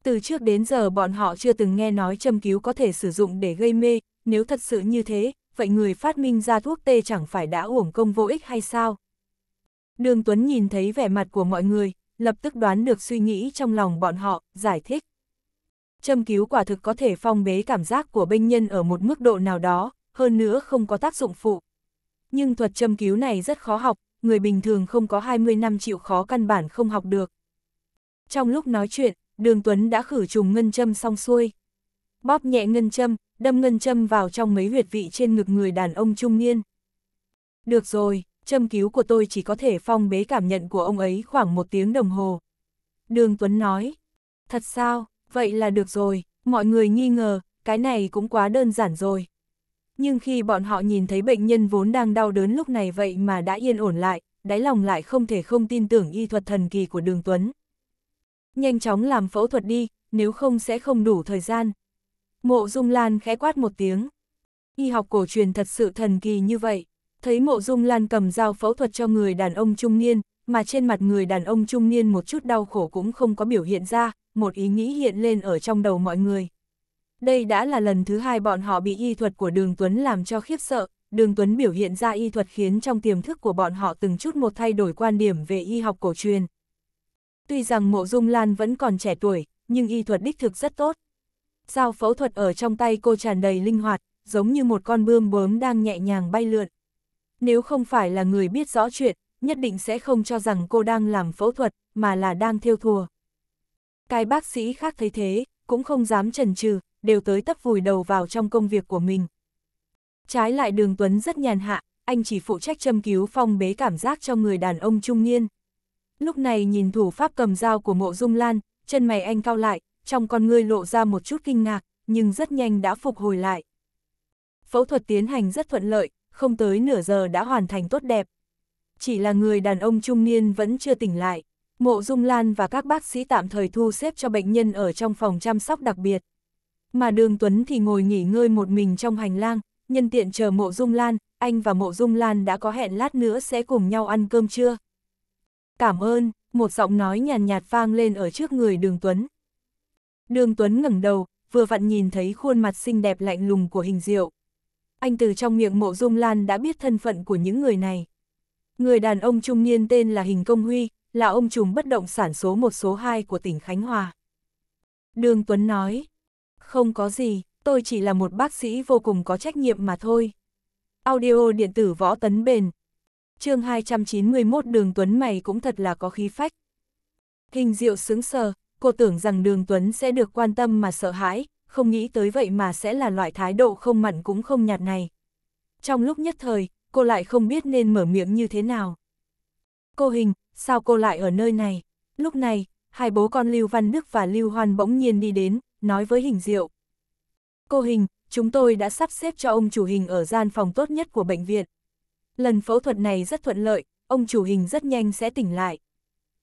Từ trước đến giờ bọn họ chưa từng nghe nói châm cứu có thể sử dụng để gây mê, nếu thật sự như thế, vậy người phát minh ra thuốc tê chẳng phải đã uổng công vô ích hay sao? Đường Tuấn nhìn thấy vẻ mặt của mọi người, lập tức đoán được suy nghĩ trong lòng bọn họ, giải thích. Châm cứu quả thực có thể phong bế cảm giác của bệnh nhân ở một mức độ nào đó, hơn nữa không có tác dụng phụ. Nhưng thuật châm cứu này rất khó học, người bình thường không có 20 năm chịu khó căn bản không học được. Trong lúc nói chuyện, Đường Tuấn đã khử trùng ngân châm xong xuôi. Bóp nhẹ ngân châm, đâm ngân châm vào trong mấy huyệt vị trên ngực người đàn ông trung niên. Được rồi, châm cứu của tôi chỉ có thể phong bế cảm nhận của ông ấy khoảng một tiếng đồng hồ. Đường Tuấn nói, thật sao, vậy là được rồi, mọi người nghi ngờ, cái này cũng quá đơn giản rồi nhưng khi bọn họ nhìn thấy bệnh nhân vốn đang đau đớn lúc này vậy mà đã yên ổn lại, đáy lòng lại không thể không tin tưởng y thuật thần kỳ của Đường Tuấn. Nhanh chóng làm phẫu thuật đi, nếu không sẽ không đủ thời gian. Mộ Dung Lan khẽ quát một tiếng. Y học cổ truyền thật sự thần kỳ như vậy. Thấy Mộ Dung Lan cầm dao phẫu thuật cho người đàn ông trung niên, mà trên mặt người đàn ông trung niên một chút đau khổ cũng không có biểu hiện ra, một ý nghĩ hiện lên ở trong đầu mọi người. Đây đã là lần thứ hai bọn họ bị y thuật của Đường Tuấn làm cho khiếp sợ, Đường Tuấn biểu hiện ra y thuật khiến trong tiềm thức của bọn họ từng chút một thay đổi quan điểm về y học cổ truyền. Tuy rằng Mộ Dung Lan vẫn còn trẻ tuổi, nhưng y thuật đích thực rất tốt. Dao phẫu thuật ở trong tay cô tràn đầy linh hoạt, giống như một con bươm bướm đang nhẹ nhàng bay lượn. Nếu không phải là người biết rõ chuyện, nhất định sẽ không cho rằng cô đang làm phẫu thuật, mà là đang thiêu thùa. Cái bác sĩ khác thấy thế, cũng không dám chần chừ, đều tới tấp vùi đầu vào trong công việc của mình. Trái lại đường Tuấn rất nhàn hạ, anh chỉ phụ trách châm cứu phong bế cảm giác cho người đàn ông trung niên. Lúc này nhìn thủ pháp cầm dao của mộ dung lan, chân mày anh cao lại, trong con ngươi lộ ra một chút kinh ngạc, nhưng rất nhanh đã phục hồi lại. Phẫu thuật tiến hành rất thuận lợi, không tới nửa giờ đã hoàn thành tốt đẹp. Chỉ là người đàn ông trung niên vẫn chưa tỉnh lại. Mộ Dung Lan và các bác sĩ tạm thời thu xếp cho bệnh nhân ở trong phòng chăm sóc đặc biệt mà đường Tuấn thì ngồi nghỉ ngơi một mình trong hành lang, nhân tiện chờ mộ dung lan, anh và mộ dung lan đã có hẹn lát nữa sẽ cùng nhau ăn cơm trưa. Cảm ơn, một giọng nói nhàn nhạt, nhạt vang lên ở trước người đường Tuấn. Đường Tuấn ngẩng đầu, vừa vặn nhìn thấy khuôn mặt xinh đẹp lạnh lùng của hình diệu. Anh từ trong miệng mộ dung lan đã biết thân phận của những người này. Người đàn ông trung niên tên là Hình Công Huy, là ông trùm bất động sản số một số 2 của tỉnh Khánh Hòa. Đường Tuấn nói, không có gì, tôi chỉ là một bác sĩ vô cùng có trách nhiệm mà thôi. Audio điện tử võ tấn bền. chương 291 đường Tuấn mày cũng thật là có khí phách. Hình diệu sướng sờ, cô tưởng rằng đường Tuấn sẽ được quan tâm mà sợ hãi, không nghĩ tới vậy mà sẽ là loại thái độ không mặn cũng không nhạt này. Trong lúc nhất thời, cô lại không biết nên mở miệng như thế nào. Cô Hình, sao cô lại ở nơi này? Lúc này, hai bố con Lưu Văn Đức và Lưu Hoan bỗng nhiên đi đến, nói với hình diệu. Cô hình, chúng tôi đã sắp xếp cho ông chủ hình ở gian phòng tốt nhất của bệnh viện. Lần phẫu thuật này rất thuận lợi, ông chủ hình rất nhanh sẽ tỉnh lại.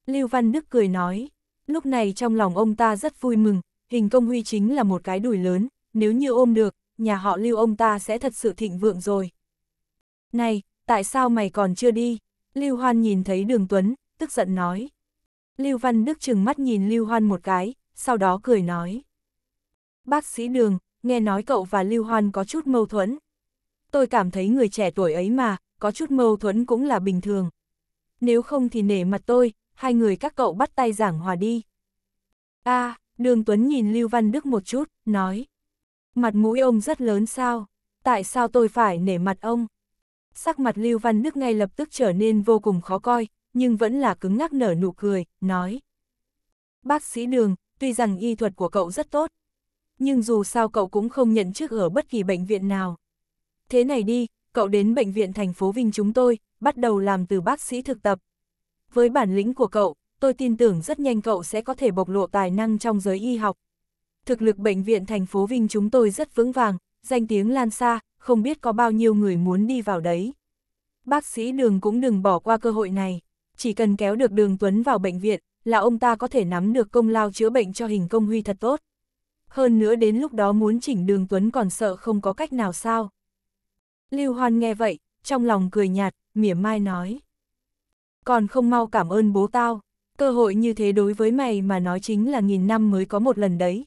Lưu Văn Đức cười nói, lúc này trong lòng ông ta rất vui mừng, hình công huy chính là một cái đùi lớn, nếu như ôm được, nhà họ lưu ông ta sẽ thật sự thịnh vượng rồi. Này, tại sao mày còn chưa đi? Lưu Hoan nhìn thấy đường Tuấn, tức giận nói. Lưu Văn Đức chừng mắt nhìn Lưu Hoan một cái, sau đó cười nói bác sĩ Đường, nghe nói cậu và Lưu Hoan có chút mâu thuẫn. Tôi cảm thấy người trẻ tuổi ấy mà, có chút mâu thuẫn cũng là bình thường. Nếu không thì nể mặt tôi, hai người các cậu bắt tay giảng hòa đi. a à, Đường Tuấn nhìn Lưu Văn Đức một chút, nói. Mặt mũi ông rất lớn sao? Tại sao tôi phải nể mặt ông? Sắc mặt Lưu Văn Đức ngay lập tức trở nên vô cùng khó coi, nhưng vẫn là cứng ngắc nở nụ cười, nói. Bác sĩ Đường, tuy rằng y thuật của cậu rất tốt, nhưng dù sao cậu cũng không nhận chức ở bất kỳ bệnh viện nào. Thế này đi, cậu đến bệnh viện thành phố Vinh chúng tôi, bắt đầu làm từ bác sĩ thực tập. Với bản lĩnh của cậu, tôi tin tưởng rất nhanh cậu sẽ có thể bộc lộ tài năng trong giới y học. Thực lực bệnh viện thành phố Vinh chúng tôi rất vững vàng, danh tiếng lan xa, không biết có bao nhiêu người muốn đi vào đấy. Bác sĩ đường cũng đừng bỏ qua cơ hội này, chỉ cần kéo được đường Tuấn vào bệnh viện là ông ta có thể nắm được công lao chữa bệnh cho hình công huy thật tốt hơn nữa đến lúc đó muốn chỉnh đường Tuấn còn sợ không có cách nào sao. Lưu Hoan nghe vậy, trong lòng cười nhạt, mỉa mai nói. Còn không mau cảm ơn bố tao, cơ hội như thế đối với mày mà nói chính là nghìn năm mới có một lần đấy.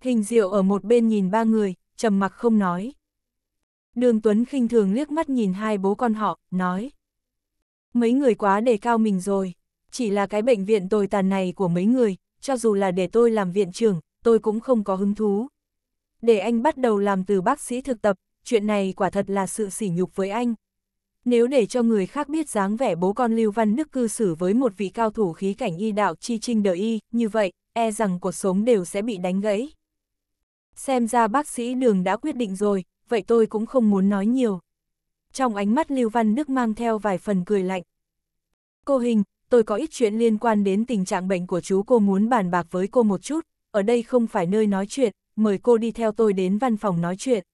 Hình diệu ở một bên nhìn ba người, trầm mặc không nói. Đường Tuấn khinh thường liếc mắt nhìn hai bố con họ, nói. Mấy người quá đề cao mình rồi, chỉ là cái bệnh viện tồi tàn này của mấy người, cho dù là để tôi làm viện trưởng, tôi cũng không có hứng thú. Để anh bắt đầu làm từ bác sĩ thực tập, chuyện này quả thật là sự sỉ nhục với anh. Nếu để cho người khác biết dáng vẻ bố con Lưu Văn Đức cư xử với một vị cao thủ khí cảnh y đạo chi trinh đời y, như vậy, e rằng cuộc sống đều sẽ bị đánh gãy. Xem ra bác sĩ đường đã quyết định rồi, vậy tôi cũng không muốn nói nhiều. Trong ánh mắt Lưu Văn Đức mang theo vài phần cười lạnh. Cô Hình, tôi có ít chuyện liên quan đến tình trạng bệnh của chú cô muốn bàn bạc với cô một chút ở đây không phải nơi nói chuyện, mời cô đi theo tôi đến văn phòng nói chuyện.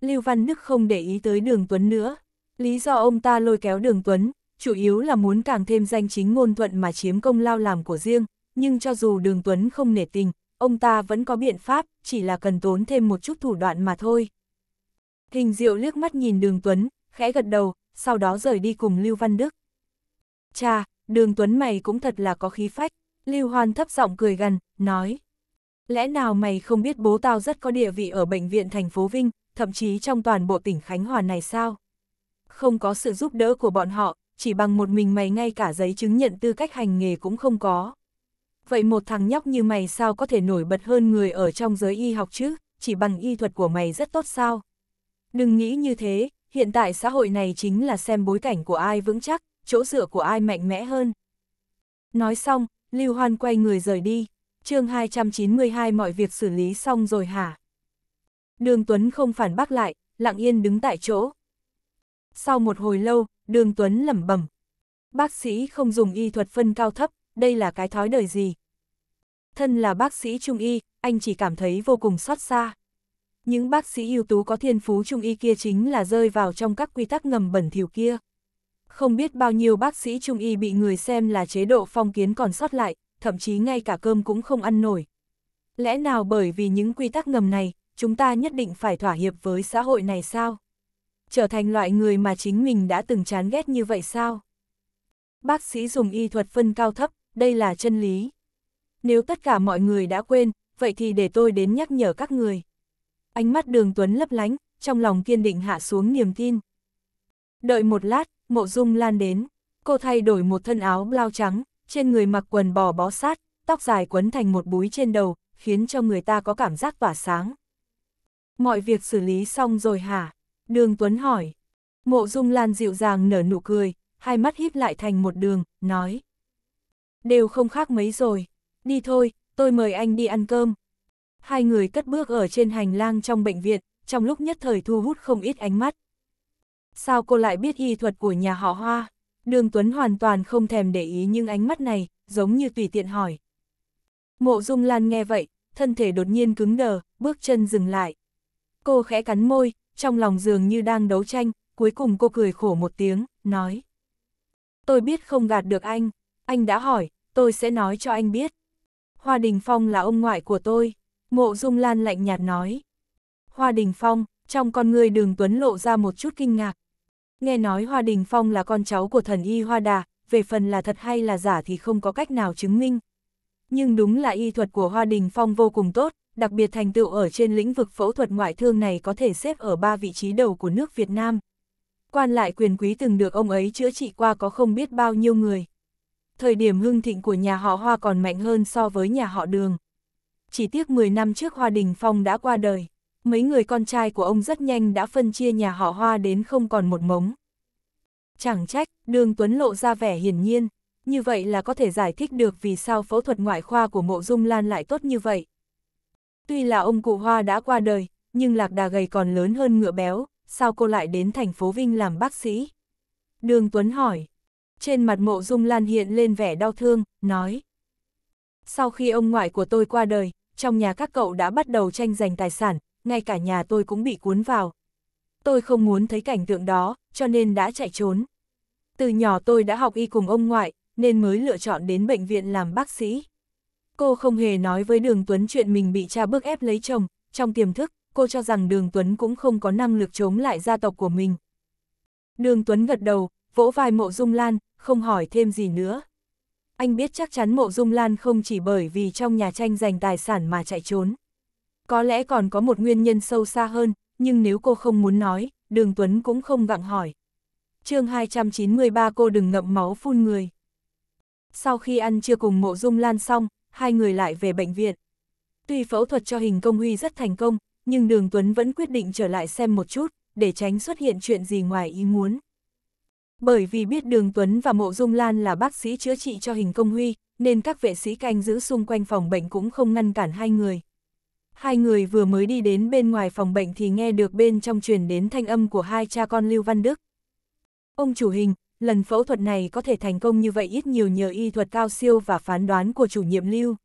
Lưu Văn Đức không để ý tới Đường Tuấn nữa. Lý do ông ta lôi kéo Đường Tuấn, chủ yếu là muốn càng thêm danh chính ngôn thuận mà chiếm công lao làm của riêng, nhưng cho dù Đường Tuấn không nể tình, ông ta vẫn có biện pháp, chỉ là cần tốn thêm một chút thủ đoạn mà thôi. Hình Diệu liếc mắt nhìn Đường Tuấn, khẽ gật đầu, sau đó rời đi cùng Lưu Văn Đức. Cha, Đường Tuấn mày cũng thật là có khí phách, Lưu Hoan thấp giọng cười gần, nói lẽ nào mày không biết bố tao rất có địa vị ở bệnh viện thành phố Vinh, thậm chí trong toàn bộ tỉnh Khánh Hòa này sao? Không có sự giúp đỡ của bọn họ, chỉ bằng một mình mày ngay cả giấy chứng nhận tư cách hành nghề cũng không có. Vậy một thằng nhóc như mày sao có thể nổi bật hơn người ở trong giới y học chứ, chỉ bằng y thuật của mày rất tốt sao? Đừng nghĩ như thế, hiện tại xã hội này chính là xem bối cảnh của ai vững chắc, chỗ dựa của ai mạnh mẽ hơn. Nói xong, Lưu Hoan quay người rời đi chương 292 mọi việc xử lý xong rồi hả? Đường Tuấn không phản bác lại, lặng yên đứng tại chỗ. Sau một hồi lâu, đường Tuấn lẩm bẩm. Bác sĩ không dùng y thuật phân cao thấp, đây là cái thói đời gì? Thân là bác sĩ trung y, anh chỉ cảm thấy vô cùng xót xa. Những bác sĩ ưu tú có thiên phú trung y kia chính là rơi vào trong các quy tắc ngầm bẩn thỉu kia. Không biết bao nhiêu bác sĩ trung y bị người xem là chế độ phong kiến còn sót lại, thậm chí ngay cả cơm cũng không ăn nổi. Lẽ nào bởi vì những quy tắc ngầm này, chúng ta nhất định phải thỏa hiệp với xã hội này sao? Trở thành loại người mà chính mình đã từng chán ghét như vậy sao? Bác sĩ dùng y thuật phân cao thấp, đây là chân lý. Nếu tất cả mọi người đã quên, vậy thì để tôi đến nhắc nhở các người. Ánh mắt đường Tuấn lấp lánh, trong lòng kiên định hạ xuống niềm tin. Đợi một lát, mộ dung lan đến, cô thay đổi một thân áo blau trắng, trên người mặc quần bò bó sát, tóc dài quấn thành một búi trên đầu, khiến cho người ta có cảm giác tỏa sáng. Mọi việc xử lý xong rồi hả? Đường Tuấn hỏi. Mộ Dung Lan dịu dàng nở nụ cười, hai mắt híp lại thành một đường, nói. Đều không khác mấy rồi, đi thôi, tôi mời anh đi ăn cơm. Hai người cất bước ở trên hành lang trong bệnh viện, trong lúc nhất thời thu hút không ít ánh mắt. Sao cô lại biết y thuật của nhà họ Hoa? Đường Tuấn hoàn toàn không thèm để ý nhưng ánh mắt này, giống như tùy tiện hỏi. Mộ Dung Lan nghe vậy, thân thể đột nhiên cứng đờ, bước chân dừng lại. Cô khẽ cắn môi, trong lòng dường như đang đấu tranh, cuối cùng cô cười khổ một tiếng, nói. Tôi biết không gạt được anh, anh đã hỏi, tôi sẽ nói cho anh biết. Hoa Đình Phong là ông ngoại của tôi, mộ dung lan lạnh nhạt nói. Hoa Đình Phong, trong con người đường Tuấn lộ ra một chút kinh ngạc, Nghe nói Hoa Đình Phong là con cháu của thần y Hoa Đà, về phần là thật hay là giả thì không có cách nào chứng minh. Nhưng đúng là y thuật của Hoa Đình Phong vô cùng tốt, đặc biệt thành tựu ở trên lĩnh vực phẫu thuật ngoại thương này có thể xếp ở ba vị trí đầu của nước Việt Nam. Quan lại quyền quý từng được ông ấy chữa trị qua có không biết bao nhiêu người. Thời điểm hưng thịnh của nhà họ Hoa còn mạnh hơn so với nhà họ Đường. Chỉ tiếc 10 năm trước Hoa Đình Phong đã qua đời mấy người con trai của ông rất nhanh đã phân chia nhà họ hoa đến không còn một mống. Chẳng trách, đường Tuấn lộ ra vẻ hiển nhiên, như vậy là có thể giải thích được vì sao phẫu thuật ngoại khoa của mộ dung lan lại tốt như vậy. Tuy là ông cụ hoa đã qua đời, nhưng lạc đà gầy còn lớn hơn ngựa béo, sao cô lại đến thành phố Vinh làm bác sĩ? Đường Tuấn hỏi. Trên mặt mộ dung lan hiện lên vẻ đau thương, nói. Sau khi ông ngoại của tôi qua đời, trong nhà các cậu đã bắt đầu tranh giành tài sản, ngay cả nhà tôi cũng bị cuốn vào. Tôi không muốn thấy cảnh tượng đó, cho nên đã chạy trốn. Từ nhỏ tôi đã học y cùng ông ngoại, nên mới lựa chọn đến bệnh viện làm bác sĩ. Cô không hề nói với Đường Tuấn chuyện mình bị cha bức ép lấy chồng, trong tiềm thức, cô cho rằng Đường Tuấn cũng không có năng lực chống lại gia tộc của mình. Đường Tuấn gật đầu, vỗ vai mộ dung lan, không hỏi thêm gì nữa. Anh biết chắc chắn mộ dung lan không chỉ bởi vì trong nhà tranh giành tài sản mà chạy trốn. Có lẽ còn có một nguyên nhân sâu xa hơn, nhưng nếu cô không muốn nói, Đường Tuấn cũng không gặng hỏi. chương 293 cô đừng ngậm máu phun người. Sau khi ăn trưa cùng mộ dung lan xong, hai người lại về bệnh viện. Tuy phẫu thuật cho hình công huy rất thành công, nhưng Đường Tuấn vẫn quyết định trở lại xem một chút, để tránh xuất hiện chuyện gì ngoài ý muốn. Bởi vì biết Đường Tuấn và Mộ Dung Lan là bác sĩ chữa trị cho hình công huy, nên các vệ sĩ canh giữ xung quanh phòng bệnh cũng không ngăn cản hai người. Hai người vừa mới đi đến bên ngoài phòng bệnh thì nghe được bên trong truyền đến thanh âm của hai cha con Lưu Văn Đức. Ông chủ hình, lần phẫu thuật này có thể thành công như vậy ít nhiều nhờ y thuật cao siêu và phán đoán của chủ nhiệm Lưu.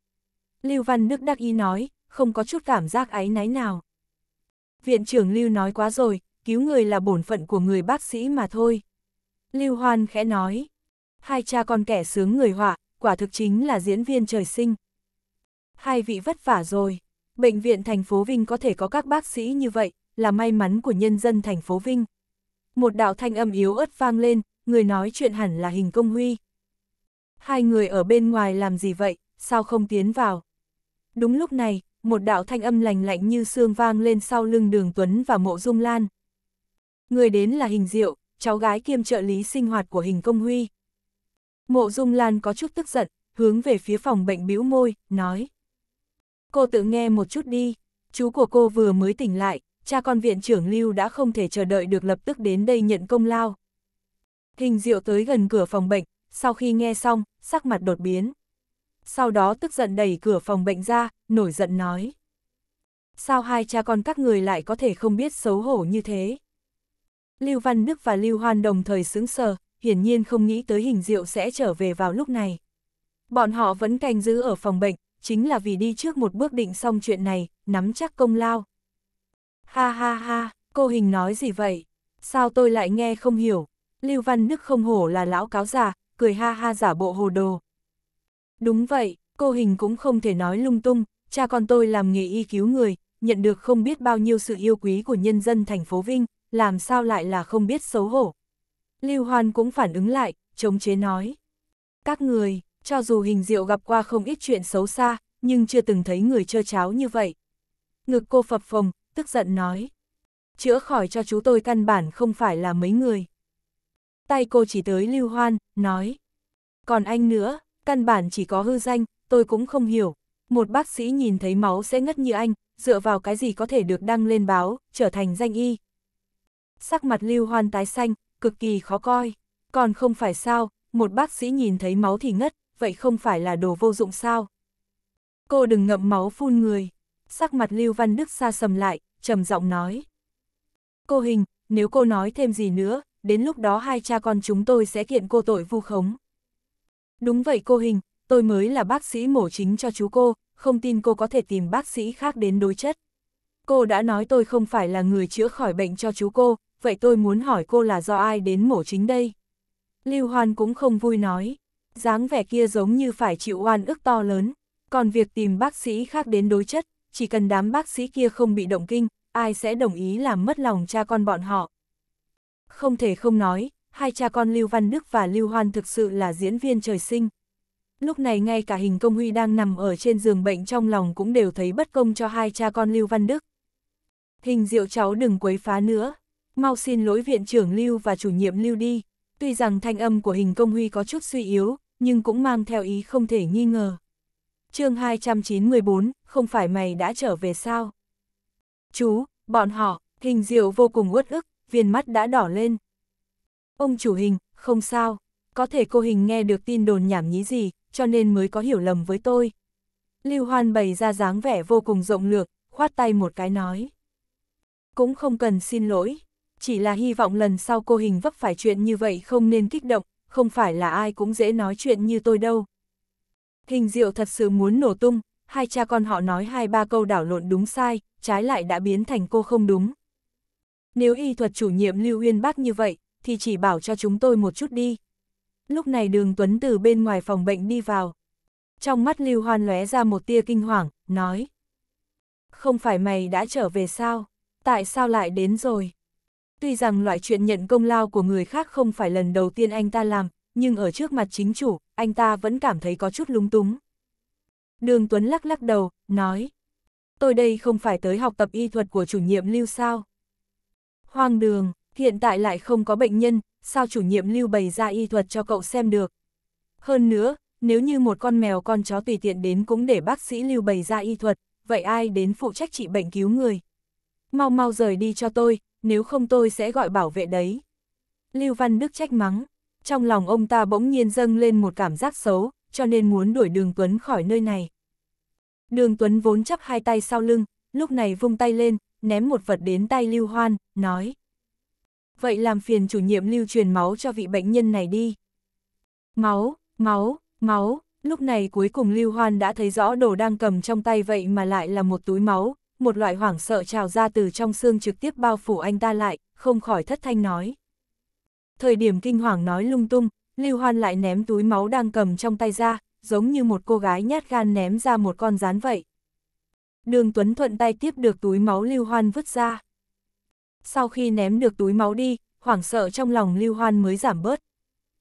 Lưu Văn Đức đắc ý nói, không có chút cảm giác áy náy nào. Viện trưởng Lưu nói quá rồi, cứu người là bổn phận của người bác sĩ mà thôi. Lưu Hoan khẽ nói, hai cha con kẻ sướng người họa, quả thực chính là diễn viên trời sinh. Hai vị vất vả rồi. Bệnh viện thành phố Vinh có thể có các bác sĩ như vậy, là may mắn của nhân dân thành phố Vinh. Một đạo thanh âm yếu ớt vang lên, người nói chuyện hẳn là hình công huy. Hai người ở bên ngoài làm gì vậy, sao không tiến vào? Đúng lúc này, một đạo thanh âm lành lạnh như xương vang lên sau lưng đường Tuấn và mộ dung lan. Người đến là hình diệu, cháu gái kiêm trợ lý sinh hoạt của hình công huy. Mộ dung lan có chút tức giận, hướng về phía phòng bệnh bĩu môi, nói cô tự nghe một chút đi. Chú của cô vừa mới tỉnh lại, cha con viện trưởng Lưu đã không thể chờ đợi được lập tức đến đây nhận công lao. Hình diệu tới gần cửa phòng bệnh, sau khi nghe xong, sắc mặt đột biến. Sau đó tức giận đẩy cửa phòng bệnh ra, nổi giận nói. Sao hai cha con các người lại có thể không biết xấu hổ như thế? Lưu Văn Đức và Lưu Hoan đồng thời sững sờ, hiển nhiên không nghĩ tới hình diệu sẽ trở về vào lúc này. Bọn họ vẫn canh giữ ở phòng bệnh, chính là vì đi trước một bước định xong chuyện này, nắm chắc công lao. Ha ha ha, cô hình nói gì vậy? Sao tôi lại nghe không hiểu? Lưu Văn Đức không hổ là lão cáo già, cười ha ha giả bộ hồ đồ. Đúng vậy, cô hình cũng không thể nói lung tung, cha con tôi làm nghề y cứu người, nhận được không biết bao nhiêu sự yêu quý của nhân dân thành phố Vinh, làm sao lại là không biết xấu hổ. Lưu Hoan cũng phản ứng lại, chống chế nói. Các người, cho dù hình diệu gặp qua không ít chuyện xấu xa, nhưng chưa từng thấy người chơ cháo như vậy. Ngực cô phập phồng, tức giận nói. Chữa khỏi cho chú tôi căn bản không phải là mấy người. Tay cô chỉ tới lưu hoan, nói. Còn anh nữa, căn bản chỉ có hư danh, tôi cũng không hiểu. Một bác sĩ nhìn thấy máu sẽ ngất như anh, dựa vào cái gì có thể được đăng lên báo, trở thành danh y. Sắc mặt lưu hoan tái xanh, cực kỳ khó coi. Còn không phải sao, một bác sĩ nhìn thấy máu thì ngất, vậy không phải là đồ vô dụng sao? Cô đừng ngậm máu phun người. Sắc mặt Lưu Văn Đức xa sầm lại, trầm giọng nói. Cô Hình, nếu cô nói thêm gì nữa, đến lúc đó hai cha con chúng tôi sẽ kiện cô tội vu khống. Đúng vậy cô Hình, tôi mới là bác sĩ mổ chính cho chú cô, không tin cô có thể tìm bác sĩ khác đến đối chất. Cô đã nói tôi không phải là người chữa khỏi bệnh cho chú cô, vậy tôi muốn hỏi cô là do ai đến mổ chính đây? Lưu Hoan cũng không vui nói dáng vẻ kia giống như phải chịu oan ức to lớn. Còn việc tìm bác sĩ khác đến đối chất, chỉ cần đám bác sĩ kia không bị động kinh, ai sẽ đồng ý làm mất lòng cha con bọn họ. Không thể không nói, hai cha con Lưu Văn Đức và Lưu Hoan thực sự là diễn viên trời sinh. Lúc này ngay cả hình công huy đang nằm ở trên giường bệnh trong lòng cũng đều thấy bất công cho hai cha con Lưu Văn Đức. Hình diệu cháu đừng quấy phá nữa, mau xin lỗi viện trưởng Lưu và chủ nhiệm Lưu đi. Tuy rằng thanh âm của hình công huy có chút suy yếu, nhưng cũng mang theo ý không thể nghi ngờ. chương 294, không phải mày đã trở về sao? Chú, bọn họ, hình diệu vô cùng uất ức, viên mắt đã đỏ lên. Ông chủ hình, không sao, có thể cô hình nghe được tin đồn nhảm nhí gì, cho nên mới có hiểu lầm với tôi. Lưu Hoan bày ra dáng vẻ vô cùng rộng lược, khoát tay một cái nói. Cũng không cần xin lỗi chỉ là hy vọng lần sau cô hình vấp phải chuyện như vậy không nên kích động, không phải là ai cũng dễ nói chuyện như tôi đâu. Hình diệu thật sự muốn nổ tung, hai cha con họ nói hai ba câu đảo lộn đúng sai, trái lại đã biến thành cô không đúng. Nếu y thuật chủ nhiệm Lưu uyên bác như vậy, thì chỉ bảo cho chúng tôi một chút đi. Lúc này đường Tuấn từ bên ngoài phòng bệnh đi vào. Trong mắt Lưu Hoan lóe ra một tia kinh hoàng, nói. Không phải mày đã trở về sao? Tại sao lại đến rồi? Tuy rằng loại chuyện nhận công lao của người khác không phải lần đầu tiên anh ta làm, nhưng ở trước mặt chính chủ, anh ta vẫn cảm thấy có chút lúng túng. Đường Tuấn lắc lắc đầu, nói. Tôi đây không phải tới học tập y thuật của chủ nhiệm lưu sao. Hoang đường, hiện tại lại không có bệnh nhân, sao chủ nhiệm lưu bày ra y thuật cho cậu xem được. Hơn nữa, nếu như một con mèo con chó tùy tiện đến cũng để bác sĩ lưu bày ra y thuật, vậy ai đến phụ trách trị bệnh cứu người. Mau mau rời đi cho tôi, nếu không tôi sẽ gọi bảo vệ đấy. Lưu Văn Đức trách mắng, trong lòng ông ta bỗng nhiên dâng lên một cảm giác xấu, cho nên muốn đuổi Đường Tuấn khỏi nơi này. Đường Tuấn vốn chắp hai tay sau lưng, lúc này vung tay lên, ném một vật đến tay Lưu Hoan, nói. Vậy làm phiền chủ nhiệm lưu truyền máu cho vị bệnh nhân này đi. Máu, máu, máu, lúc này cuối cùng Lưu Hoan đã thấy rõ đồ đang cầm trong tay vậy mà lại là một túi máu, một loại hoảng sợ trào ra từ trong xương trực tiếp bao phủ anh ta lại, không khỏi thất thanh nói. Thời điểm kinh hoàng nói lung tung, Lưu Hoan lại ném túi máu đang cầm trong tay ra, giống như một cô gái nhát gan ném ra một con rán vậy. Đường Tuấn thuận tay tiếp được túi máu Lưu Hoan vứt ra. Sau khi ném được túi máu đi, hoảng sợ trong lòng Lưu Hoan mới giảm bớt.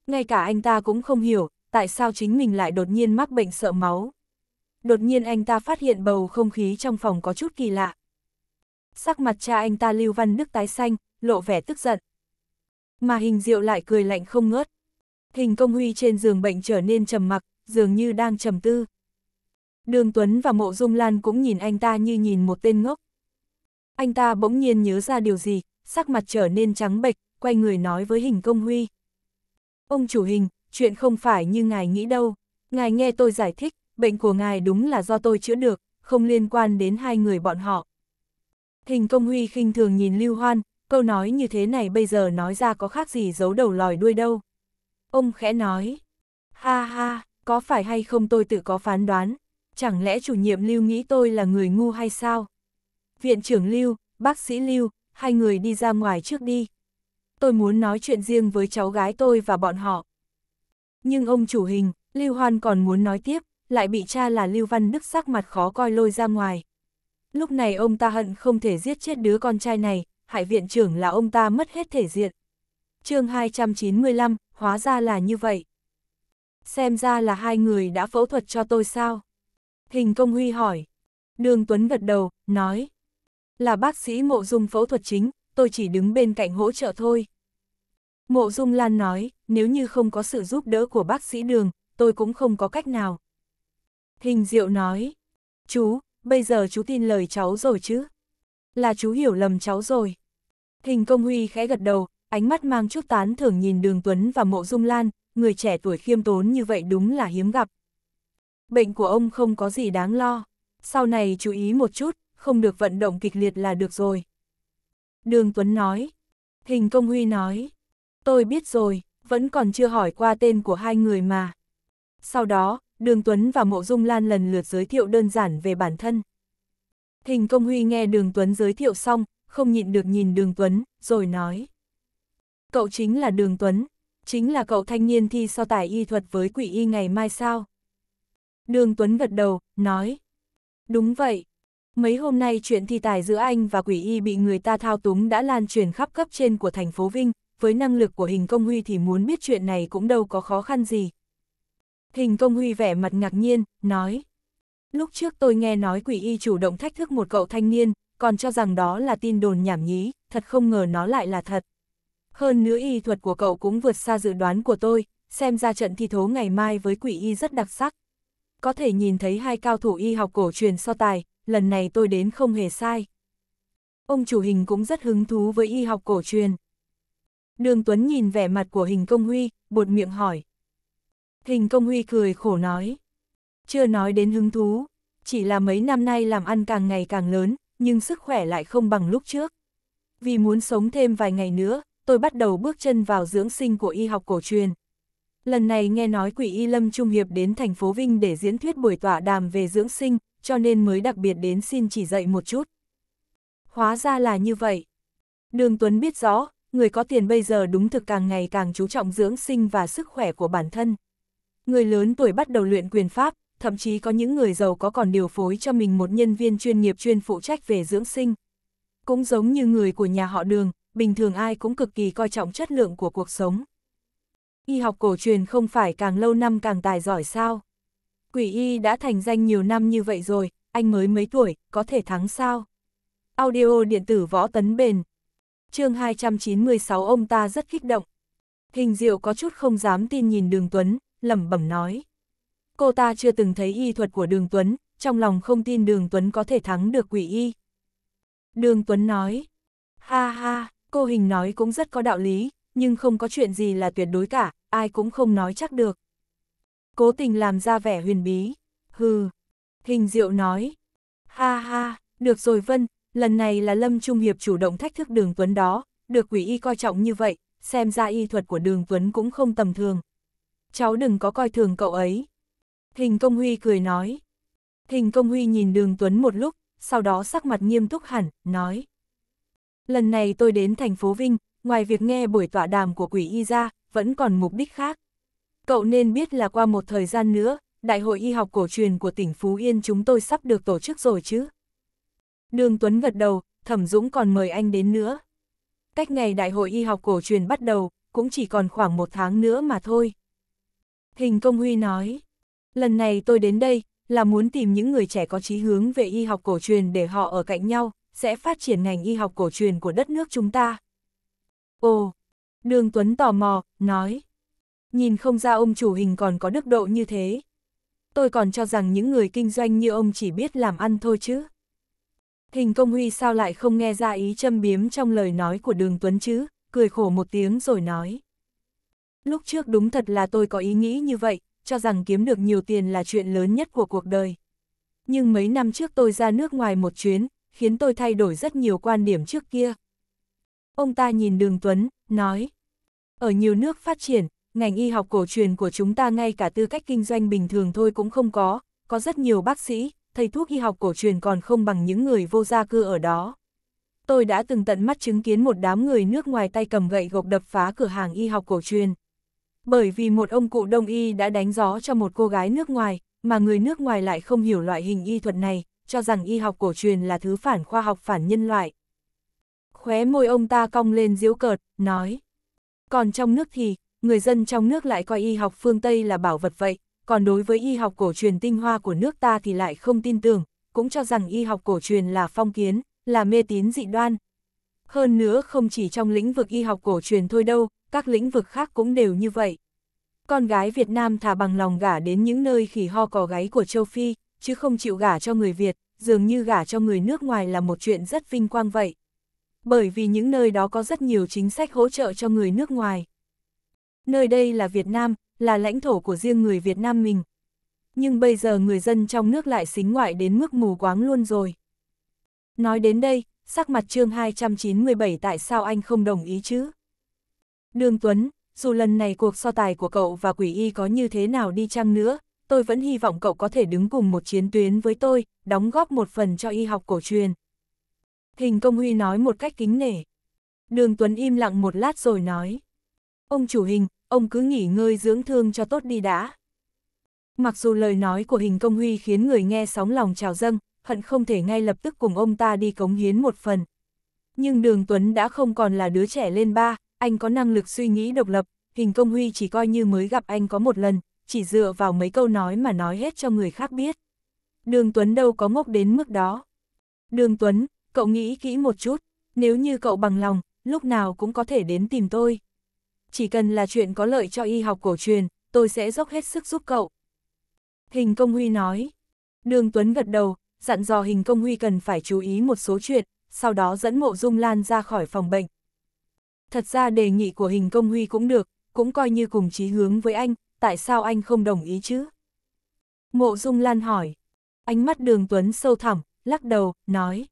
Ngay cả anh ta cũng không hiểu, tại sao chính mình lại đột nhiên mắc bệnh sợ máu đột nhiên anh ta phát hiện bầu không khí trong phòng có chút kỳ lạ. Sắc mặt cha anh ta Lưu Văn Đức tái xanh, lộ vẻ tức giận. Mà hình diệu lại cười lạnh không ngớt. Hình công huy trên giường bệnh trở nên trầm mặc, dường như đang trầm tư. Đường Tuấn và Mộ Dung Lan cũng nhìn anh ta như nhìn một tên ngốc. Anh ta bỗng nhiên nhớ ra điều gì, sắc mặt trở nên trắng bệch, quay người nói với hình công huy. Ông chủ hình, chuyện không phải như ngài nghĩ đâu. Ngài nghe tôi giải thích, bệnh của ngài đúng là do tôi chữa được, không liên quan đến hai người bọn họ. Hình công huy khinh thường nhìn Lưu Hoan, câu nói như thế này bây giờ nói ra có khác gì giấu đầu lòi đuôi đâu. Ông khẽ nói, ha ha, có phải hay không tôi tự có phán đoán, chẳng lẽ chủ nhiệm Lưu nghĩ tôi là người ngu hay sao? Viện trưởng Lưu, bác sĩ Lưu, hai người đi ra ngoài trước đi. Tôi muốn nói chuyện riêng với cháu gái tôi và bọn họ. Nhưng ông chủ hình, Lưu Hoan còn muốn nói tiếp, lại bị cha là Lưu Văn Đức sắc mặt khó coi lôi ra ngoài. Lúc này ông ta hận không thể giết chết đứa con trai này, hại viện trưởng là ông ta mất hết thể diện. chương 295, hóa ra là như vậy. Xem ra là hai người đã phẫu thuật cho tôi sao? Hình công huy hỏi. Đường Tuấn gật đầu, nói. Là bác sĩ mộ dung phẫu thuật chính, tôi chỉ đứng bên cạnh hỗ trợ thôi. Mộ dung Lan nói, nếu như không có sự giúp đỡ của bác sĩ Đường, tôi cũng không có cách nào, Hình diệu nói, chú, bây giờ chú tin lời cháu rồi chứ? Là chú hiểu lầm cháu rồi. Hình công huy khẽ gật đầu, ánh mắt mang chút tán thưởng nhìn đường Tuấn và mộ dung lan, người trẻ tuổi khiêm tốn như vậy đúng là hiếm gặp. Bệnh của ông không có gì đáng lo, sau này chú ý một chút, không được vận động kịch liệt là được rồi. Đường Tuấn nói, hình công huy nói, tôi biết rồi, vẫn còn chưa hỏi qua tên của hai người mà. Sau đó, Đường Tuấn và Mộ Dung Lan lần lượt giới thiệu đơn giản về bản thân. Thình Công Huy nghe Đường Tuấn giới thiệu xong, không nhịn được nhìn Đường Tuấn, rồi nói. Cậu chính là Đường Tuấn, chính là cậu thanh niên thi so tài y thuật với quỷ y ngày mai sao? Đường Tuấn gật đầu, nói. Đúng vậy. Mấy hôm nay chuyện thi tài giữa anh và quỷ y bị người ta thao túng đã lan truyền khắp cấp trên của thành phố Vinh, với năng lực của hình công huy thì muốn biết chuyện này cũng đâu có khó khăn gì, Hình công huy vẻ mặt ngạc nhiên, nói. Lúc trước tôi nghe nói quỷ y chủ động thách thức một cậu thanh niên, còn cho rằng đó là tin đồn nhảm nhí, thật không ngờ nó lại là thật. Hơn nữa y thuật của cậu cũng vượt xa dự đoán của tôi, xem ra trận thi thố ngày mai với quỷ y rất đặc sắc. Có thể nhìn thấy hai cao thủ y học cổ truyền so tài, lần này tôi đến không hề sai. Ông chủ hình cũng rất hứng thú với y học cổ truyền. Đường Tuấn nhìn vẻ mặt của hình công huy, buột miệng hỏi. Hình công huy cười khổ nói. Chưa nói đến hứng thú, chỉ là mấy năm nay làm ăn càng ngày càng lớn, nhưng sức khỏe lại không bằng lúc trước. Vì muốn sống thêm vài ngày nữa, tôi bắt đầu bước chân vào dưỡng sinh của y học cổ truyền. Lần này nghe nói quỷ y lâm trung hiệp đến thành phố Vinh để diễn thuyết buổi tọa đàm về dưỡng sinh, cho nên mới đặc biệt đến xin chỉ dạy một chút. Hóa ra là như vậy. Đường Tuấn biết rõ, người có tiền bây giờ đúng thực càng ngày càng chú trọng dưỡng sinh và sức khỏe của bản thân. Người lớn tuổi bắt đầu luyện quyền pháp, thậm chí có những người giàu có còn điều phối cho mình một nhân viên chuyên nghiệp chuyên phụ trách về dưỡng sinh. Cũng giống như người của nhà họ đường, bình thường ai cũng cực kỳ coi trọng chất lượng của cuộc sống. Y học cổ truyền không phải càng lâu năm càng tài giỏi sao? Quỷ y đã thành danh nhiều năm như vậy rồi, anh mới mấy tuổi, có thể thắng sao? Audio điện tử võ tấn bền. chương 296 ông ta rất kích động. Hình diệu có chút không dám tin nhìn đường Tuấn, lẩm bẩm nói. Cô ta chưa từng thấy y thuật của Đường Tuấn, trong lòng không tin Đường Tuấn có thể thắng được quỷ y. Đường Tuấn nói, ha ha, cô hình nói cũng rất có đạo lý, nhưng không có chuyện gì là tuyệt đối cả, ai cũng không nói chắc được. Cố tình làm ra vẻ huyền bí, hừ, hình diệu nói, ha ha, được rồi Vân, lần này là Lâm Trung Hiệp chủ động thách thức Đường Tuấn đó, được quỷ y coi trọng như vậy, xem ra y thuật của Đường Tuấn cũng không tầm thường, cháu đừng có coi thường cậu ấy. Hình công huy cười nói. Hình công huy nhìn đường Tuấn một lúc, sau đó sắc mặt nghiêm túc hẳn, nói. Lần này tôi đến thành phố Vinh, ngoài việc nghe buổi tọa đàm của quỷ y ra, vẫn còn mục đích khác. Cậu nên biết là qua một thời gian nữa, Đại hội y học cổ truyền của tỉnh Phú Yên chúng tôi sắp được tổ chức rồi chứ. Đường Tuấn gật đầu, Thẩm Dũng còn mời anh đến nữa. Cách ngày Đại hội y học cổ truyền bắt đầu, cũng chỉ còn khoảng một tháng nữa mà thôi. Hình công huy nói, lần này tôi đến đây là muốn tìm những người trẻ có chí hướng về y học cổ truyền để họ ở cạnh nhau, sẽ phát triển ngành y học cổ truyền của đất nước chúng ta. Ồ, Đường Tuấn tò mò, nói, nhìn không ra ông chủ hình còn có đức độ như thế. Tôi còn cho rằng những người kinh doanh như ông chỉ biết làm ăn thôi chứ. Hình công huy sao lại không nghe ra ý châm biếm trong lời nói của đường Tuấn chứ, cười khổ một tiếng rồi nói. Lúc trước đúng thật là tôi có ý nghĩ như vậy, cho rằng kiếm được nhiều tiền là chuyện lớn nhất của cuộc đời. Nhưng mấy năm trước tôi ra nước ngoài một chuyến, khiến tôi thay đổi rất nhiều quan điểm trước kia. Ông ta nhìn Đường Tuấn, nói, ở nhiều nước phát triển, ngành y học cổ truyền của chúng ta ngay cả tư cách kinh doanh bình thường thôi cũng không có, có rất nhiều bác sĩ, thầy thuốc y học cổ truyền còn không bằng những người vô gia cư ở đó. Tôi đã từng tận mắt chứng kiến một đám người nước ngoài tay cầm gậy gộc đập phá cửa hàng y học cổ truyền, bởi vì một ông cụ đông y đã đánh gió cho một cô gái nước ngoài, mà người nước ngoài lại không hiểu loại hình y thuật này, cho rằng y học cổ truyền là thứ phản khoa học phản nhân loại. Khóe môi ông ta cong lên diễu cợt, nói. Còn trong nước thì, người dân trong nước lại coi y học phương Tây là bảo vật vậy, còn đối với y học cổ truyền tinh hoa của nước ta thì lại không tin tưởng, cũng cho rằng y học cổ truyền là phong kiến, là mê tín dị đoan. Hơn nữa không chỉ trong lĩnh vực y học cổ truyền thôi đâu, các lĩnh vực khác cũng đều như vậy. Con gái Việt Nam thà bằng lòng gả đến những nơi khỉ ho cò gáy của châu Phi, chứ không chịu gả cho người Việt, dường như gả cho người nước ngoài là một chuyện rất vinh quang vậy. Bởi vì những nơi đó có rất nhiều chính sách hỗ trợ cho người nước ngoài. Nơi đây là Việt Nam, là lãnh thổ của riêng người Việt Nam mình. Nhưng bây giờ người dân trong nước lại xính ngoại đến mức mù quáng luôn rồi. Nói đến đây, sắc mặt chương 297 tại sao anh không đồng ý chứ? Đường Tuấn, dù lần này cuộc so tài của cậu và quỷ y có như thế nào đi chăng nữa, tôi vẫn hy vọng cậu có thể đứng cùng một chiến tuyến với tôi, đóng góp một phần cho y học cổ truyền. Hình công huy nói một cách kính nể. Đường Tuấn im lặng một lát rồi nói. Ông chủ hình, ông cứ nghỉ ngơi dưỡng thương cho tốt đi đã. Mặc dù lời nói của hình công huy khiến người nghe sóng lòng trào dâng, hận không thể ngay lập tức cùng ông ta đi cống hiến một phần. Nhưng đường Tuấn đã không còn là đứa trẻ lên ba, anh có năng lực suy nghĩ độc lập, hình công huy chỉ coi như mới gặp anh có một lần, chỉ dựa vào mấy câu nói mà nói hết cho người khác biết. Đường Tuấn đâu có ngốc đến mức đó. Đường Tuấn, cậu nghĩ kỹ một chút, nếu như cậu bằng lòng, lúc nào cũng có thể đến tìm tôi. Chỉ cần là chuyện có lợi cho y học cổ truyền, tôi sẽ dốc hết sức giúp cậu. Hình công huy nói. Đường Tuấn gật đầu, dặn dò hình công huy cần phải chú ý một số chuyện, sau đó dẫn mộ dung lan ra khỏi phòng bệnh, thật ra đề nghị của hình công huy cũng được, cũng coi như cùng chí hướng với anh, tại sao anh không đồng ý chứ? Mộ Dung Lan hỏi. Ánh mắt đường Tuấn sâu thẳm, lắc đầu, nói.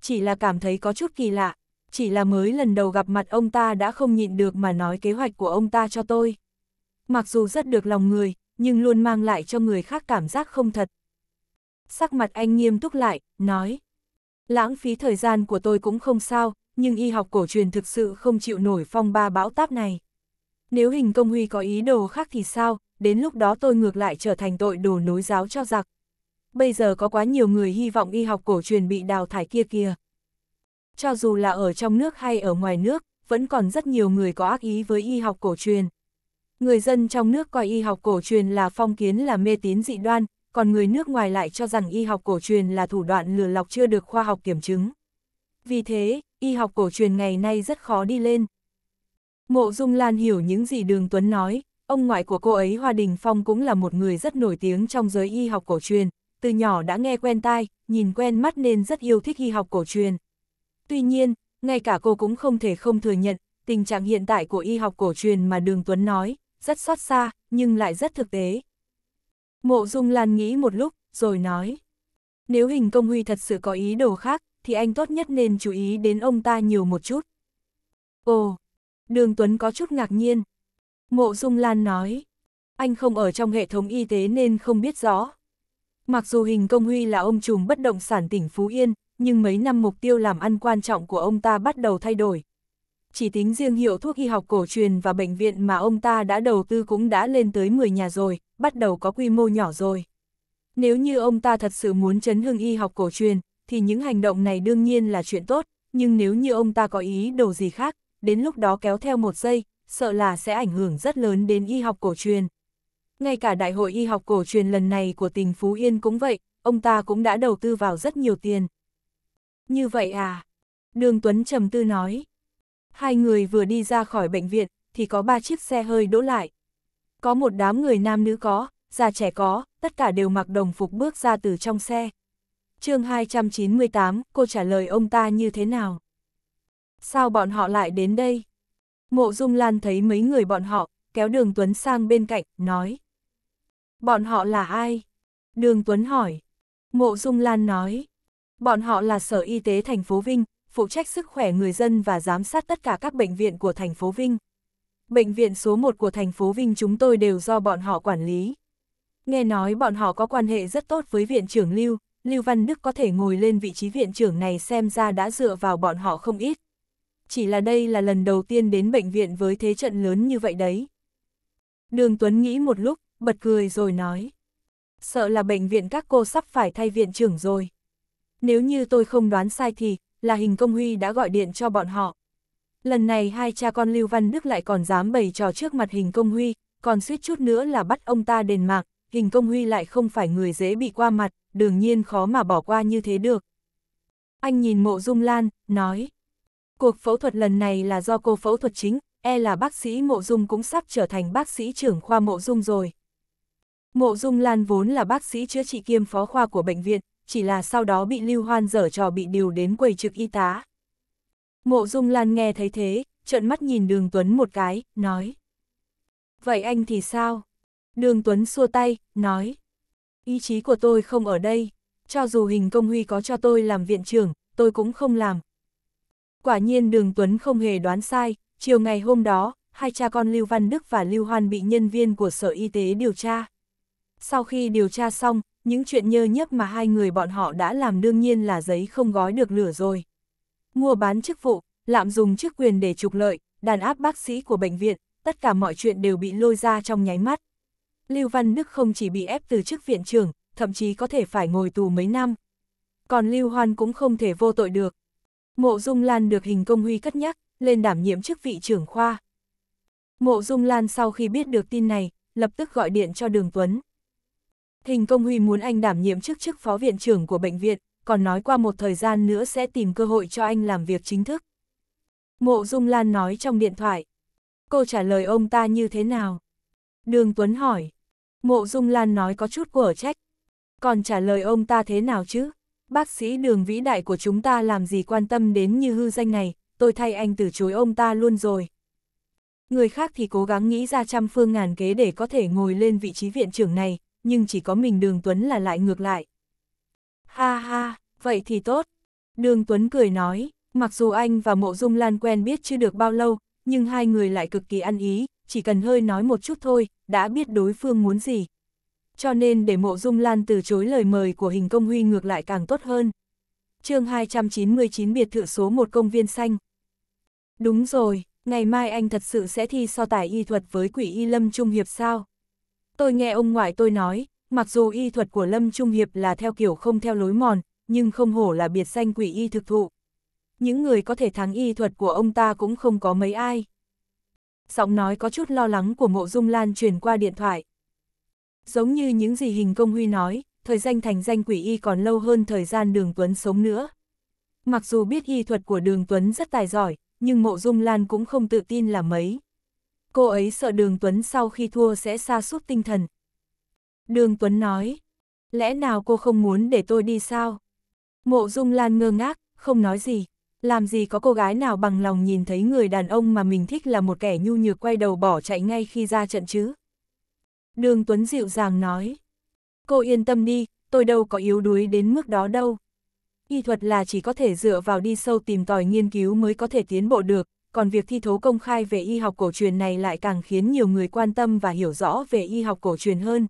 Chỉ là cảm thấy có chút kỳ lạ, chỉ là mới lần đầu gặp mặt ông ta đã không nhịn được mà nói kế hoạch của ông ta cho tôi. Mặc dù rất được lòng người, nhưng luôn mang lại cho người khác cảm giác không thật. Sắc mặt anh nghiêm túc lại, nói. Lãng phí thời gian của tôi cũng không sao, nhưng y học cổ truyền thực sự không chịu nổi phong ba bão táp này. Nếu hình công huy có ý đồ khác thì sao, đến lúc đó tôi ngược lại trở thành tội đồ nối giáo cho giặc. Bây giờ có quá nhiều người hy vọng y học cổ truyền bị đào thải kia kia. Cho dù là ở trong nước hay ở ngoài nước, vẫn còn rất nhiều người có ác ý với y học cổ truyền. Người dân trong nước coi y học cổ truyền là phong kiến là mê tín dị đoan, còn người nước ngoài lại cho rằng y học cổ truyền là thủ đoạn lừa lọc chưa được khoa học kiểm chứng. Vì thế, y học cổ truyền ngày nay rất khó đi lên. Mộ Dung Lan hiểu những gì Đường Tuấn nói, ông ngoại của cô ấy Hoa Đình Phong cũng là một người rất nổi tiếng trong giới y học cổ truyền, từ nhỏ đã nghe quen tai, nhìn quen mắt nên rất yêu thích y học cổ truyền. Tuy nhiên, ngay cả cô cũng không thể không thừa nhận, tình trạng hiện tại của y học cổ truyền mà Đường Tuấn nói, rất xót xa, nhưng lại rất thực tế. Mộ Dung Lan nghĩ một lúc, rồi nói, nếu hình công huy thật sự có ý đồ khác, thì anh tốt nhất nên chú ý đến ông ta nhiều một chút. Ồ, Đường Tuấn có chút ngạc nhiên. Mộ Dung Lan nói, anh không ở trong hệ thống y tế nên không biết rõ. Mặc dù hình công huy là ông trùm bất động sản tỉnh Phú Yên, nhưng mấy năm mục tiêu làm ăn quan trọng của ông ta bắt đầu thay đổi. Chỉ tính riêng hiệu thuốc y học cổ truyền và bệnh viện mà ông ta đã đầu tư cũng đã lên tới 10 nhà rồi, bắt đầu có quy mô nhỏ rồi. Nếu như ông ta thật sự muốn chấn hương y học cổ truyền, thì những hành động này đương nhiên là chuyện tốt, nhưng nếu như ông ta có ý đồ gì khác, đến lúc đó kéo theo một giây, sợ là sẽ ảnh hưởng rất lớn đến y học cổ truyền. Ngay cả đại hội y học cổ truyền lần này của tỉnh Phú Yên cũng vậy, ông ta cũng đã đầu tư vào rất nhiều tiền. Như vậy à? Đường Tuấn trầm tư nói. Hai người vừa đi ra khỏi bệnh viện, thì có ba chiếc xe hơi đỗ lại. Có một đám người nam nữ có, già trẻ có, tất cả đều mặc đồng phục bước ra từ trong xe chương 298, cô trả lời ông ta như thế nào? Sao bọn họ lại đến đây? Mộ Dung Lan thấy mấy người bọn họ, kéo Đường Tuấn sang bên cạnh, nói. Bọn họ là ai? Đường Tuấn hỏi. Mộ Dung Lan nói. Bọn họ là Sở Y tế thành phố Vinh, phụ trách sức khỏe người dân và giám sát tất cả các bệnh viện của thành phố Vinh. Bệnh viện số 1 của thành phố Vinh chúng tôi đều do bọn họ quản lý. Nghe nói bọn họ có quan hệ rất tốt với viện trưởng Lưu, Lưu Văn Đức có thể ngồi lên vị trí viện trưởng này xem ra đã dựa vào bọn họ không ít. Chỉ là đây là lần đầu tiên đến bệnh viện với thế trận lớn như vậy đấy. Đường Tuấn nghĩ một lúc, bật cười rồi nói. Sợ là bệnh viện các cô sắp phải thay viện trưởng rồi. Nếu như tôi không đoán sai thì, là hình công huy đã gọi điện cho bọn họ. Lần này hai cha con Lưu Văn Đức lại còn dám bày trò trước mặt hình công huy, còn suýt chút nữa là bắt ông ta đền mạng, hình công huy lại không phải người dễ bị qua mặt, đương nhiên khó mà bỏ qua như thế được. Anh nhìn mộ dung lan, nói. Cuộc phẫu thuật lần này là do cô phẫu thuật chính, e là bác sĩ mộ dung cũng sắp trở thành bác sĩ trưởng khoa mộ dung rồi. Mộ dung lan vốn là bác sĩ chữa trị kiêm phó khoa của bệnh viện, chỉ là sau đó bị lưu hoan dở trò bị điều đến quầy trực y tá. Mộ dung lan nghe thấy thế, trợn mắt nhìn đường Tuấn một cái, nói. Vậy anh thì sao? Đường Tuấn xua tay, nói ý chí của tôi không ở đây, cho dù hình công huy có cho tôi làm viện trưởng, tôi cũng không làm. Quả nhiên đường Tuấn không hề đoán sai, chiều ngày hôm đó, hai cha con Lưu Văn Đức và Lưu Hoan bị nhân viên của Sở Y tế điều tra. Sau khi điều tra xong, những chuyện nhơ nhấp mà hai người bọn họ đã làm đương nhiên là giấy không gói được lửa rồi. Mua bán chức vụ, lạm dụng chức quyền để trục lợi, đàn áp bác sĩ của bệnh viện, tất cả mọi chuyện đều bị lôi ra trong nháy mắt. Lưu Văn Đức không chỉ bị ép từ chức viện trưởng, thậm chí có thể phải ngồi tù mấy năm. Còn Lưu Hoan cũng không thể vô tội được. Mộ Dung Lan được hình công huy cất nhắc, lên đảm nhiệm chức vị trưởng khoa. Mộ Dung Lan sau khi biết được tin này, lập tức gọi điện cho Đường Tuấn. Hình công huy muốn anh đảm nhiệm chức chức phó viện trưởng của bệnh viện, còn nói qua một thời gian nữa sẽ tìm cơ hội cho anh làm việc chính thức. Mộ Dung Lan nói trong điện thoại. Cô trả lời ông ta như thế nào? Đường Tuấn hỏi. Mộ Dung Lan nói có chút của trách. Còn trả lời ông ta thế nào chứ? Bác sĩ đường vĩ đại của chúng ta làm gì quan tâm đến như hư danh này, tôi thay anh từ chối ông ta luôn rồi. Người khác thì cố gắng nghĩ ra trăm phương ngàn kế để có thể ngồi lên vị trí viện trưởng này, nhưng chỉ có mình Đường Tuấn là lại ngược lại. Ha ha, vậy thì tốt. Đường Tuấn cười nói, mặc dù anh và Mộ Dung Lan quen biết chưa được bao lâu, nhưng hai người lại cực kỳ ăn ý, chỉ cần hơi nói một chút thôi, đã biết đối phương muốn gì. Cho nên để mộ dung lan từ chối lời mời của hình công huy ngược lại càng tốt hơn. chương 299 biệt thự số một công viên xanh. Đúng rồi, ngày mai anh thật sự sẽ thi so tài y thuật với quỷ y Lâm Trung Hiệp sao? Tôi nghe ông ngoại tôi nói, mặc dù y thuật của Lâm Trung Hiệp là theo kiểu không theo lối mòn, nhưng không hổ là biệt danh quỷ y thực thụ. Những người có thể thắng y thuật của ông ta cũng không có mấy ai giọng nói có chút lo lắng của mộ dung lan truyền qua điện thoại. Giống như những gì hình công huy nói, thời danh thành danh quỷ y còn lâu hơn thời gian đường Tuấn sống nữa. Mặc dù biết y thuật của đường Tuấn rất tài giỏi, nhưng mộ dung lan cũng không tự tin là mấy. Cô ấy sợ đường Tuấn sau khi thua sẽ sa sút tinh thần. Đường Tuấn nói, lẽ nào cô không muốn để tôi đi sao? Mộ dung lan ngơ ngác, không nói gì. Làm gì có cô gái nào bằng lòng nhìn thấy người đàn ông mà mình thích là một kẻ nhu nhược quay đầu bỏ chạy ngay khi ra trận chứ? Đường Tuấn dịu dàng nói. Cô yên tâm đi, tôi đâu có yếu đuối đến mức đó đâu. Y thuật là chỉ có thể dựa vào đi sâu tìm tòi nghiên cứu mới có thể tiến bộ được, còn việc thi thố công khai về y học cổ truyền này lại càng khiến nhiều người quan tâm và hiểu rõ về y học cổ truyền hơn.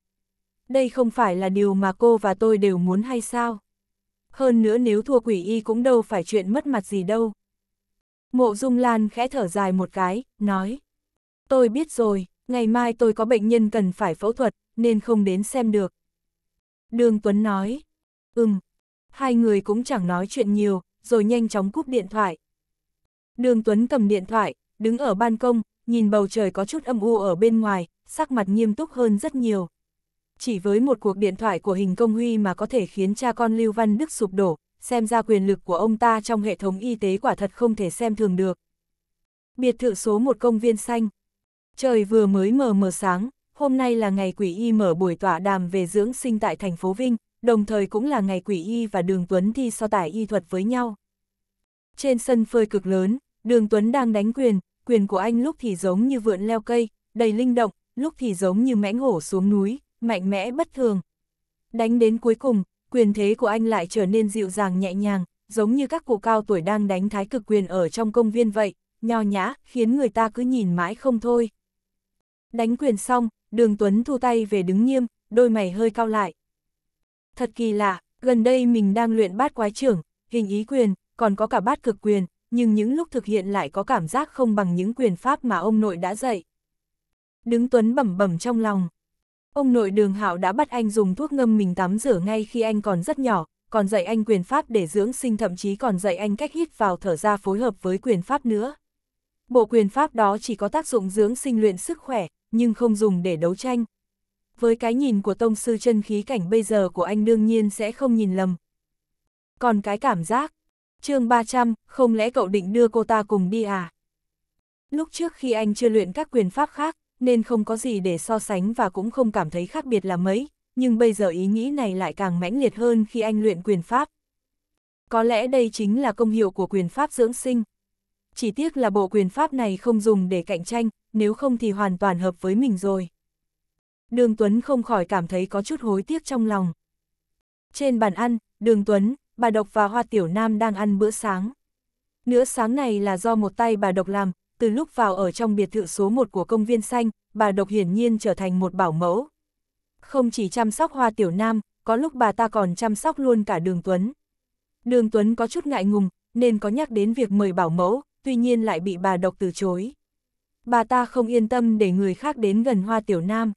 Đây không phải là điều mà cô và tôi đều muốn hay sao? hơn nữa nếu thua quỷ y cũng đâu phải chuyện mất mặt gì đâu. Mộ Dung Lan khẽ thở dài một cái, nói. Tôi biết rồi, ngày mai tôi có bệnh nhân cần phải phẫu thuật, nên không đến xem được. Đường Tuấn nói. Ừm. Hai người cũng chẳng nói chuyện nhiều, rồi nhanh chóng cúp điện thoại. Đường Tuấn cầm điện thoại, đứng ở ban công, nhìn bầu trời có chút âm u ở bên ngoài, sắc mặt nghiêm túc hơn rất nhiều. Chỉ với một cuộc điện thoại của hình công huy mà có thể khiến cha con Lưu Văn Đức sụp đổ, xem ra quyền lực của ông ta trong hệ thống y tế quả thật không thể xem thường được. Biệt thự số một công viên xanh. Trời vừa mới mờ mờ sáng, hôm nay là ngày quỷ y mở buổi tọa đàm về dưỡng sinh tại thành phố Vinh, đồng thời cũng là ngày quỷ y và Đường Tuấn thi so tải y thuật với nhau. Trên sân phơi cực lớn, Đường Tuấn đang đánh quyền, quyền của anh lúc thì giống như vượn leo cây, đầy linh động, lúc thì giống như mãnh hổ xuống núi, mạnh mẽ bất thường. Đánh đến cuối cùng, quyền thế của anh lại trở nên dịu dàng nhẹ nhàng, giống như các cụ cao tuổi đang đánh thái cực quyền ở trong công viên vậy, nho nhã, khiến người ta cứ nhìn mãi không thôi. Đánh quyền xong, đường Tuấn thu tay về đứng nghiêm, đôi mày hơi cao lại. Thật kỳ lạ, gần đây mình đang luyện bát quái trưởng, hình ý quyền, còn có cả bát cực quyền, nhưng những lúc thực hiện lại có cảm giác không bằng những quyền pháp mà ông nội đã dạy. Đứng Tuấn bẩm bẩm trong lòng. Ông nội đường hạo đã bắt anh dùng thuốc ngâm mình tắm rửa ngay khi anh còn rất nhỏ, còn dạy anh quyền pháp để dưỡng sinh thậm chí còn dạy anh cách hít vào thở ra phối hợp với quyền pháp nữa. Bộ quyền pháp đó chỉ có tác dụng dưỡng sinh luyện sức khỏe, nhưng không dùng để đấu tranh. Với cái nhìn của tông sư chân khí cảnh bây giờ của anh đương nhiên sẽ không nhìn lầm. Còn cái cảm giác, chương 300, không lẽ cậu định đưa cô ta cùng đi à? Lúc trước khi anh chưa luyện các quyền pháp khác, nên không có gì để so sánh và cũng không cảm thấy khác biệt là mấy, nhưng bây giờ ý nghĩ này lại càng mãnh liệt hơn khi anh luyện quyền pháp. Có lẽ đây chính là công hiệu của quyền pháp dưỡng sinh. Chỉ tiếc là bộ quyền pháp này không dùng để cạnh tranh, nếu không thì hoàn toàn hợp với mình rồi. Đường Tuấn không khỏi cảm thấy có chút hối tiếc trong lòng. Trên bàn ăn, Đường Tuấn, bà Độc và Hoa Tiểu Nam đang ăn bữa sáng. Nửa sáng này là do một tay bà Độc làm, từ lúc vào ở trong biệt thự số 1 của công viên xanh, bà Độc hiển nhiên trở thành một bảo mẫu. Không chỉ chăm sóc hoa tiểu nam, có lúc bà ta còn chăm sóc luôn cả đường Tuấn. Đường Tuấn có chút ngại ngùng, nên có nhắc đến việc mời bảo mẫu, tuy nhiên lại bị bà Độc từ chối. Bà ta không yên tâm để người khác đến gần hoa tiểu nam.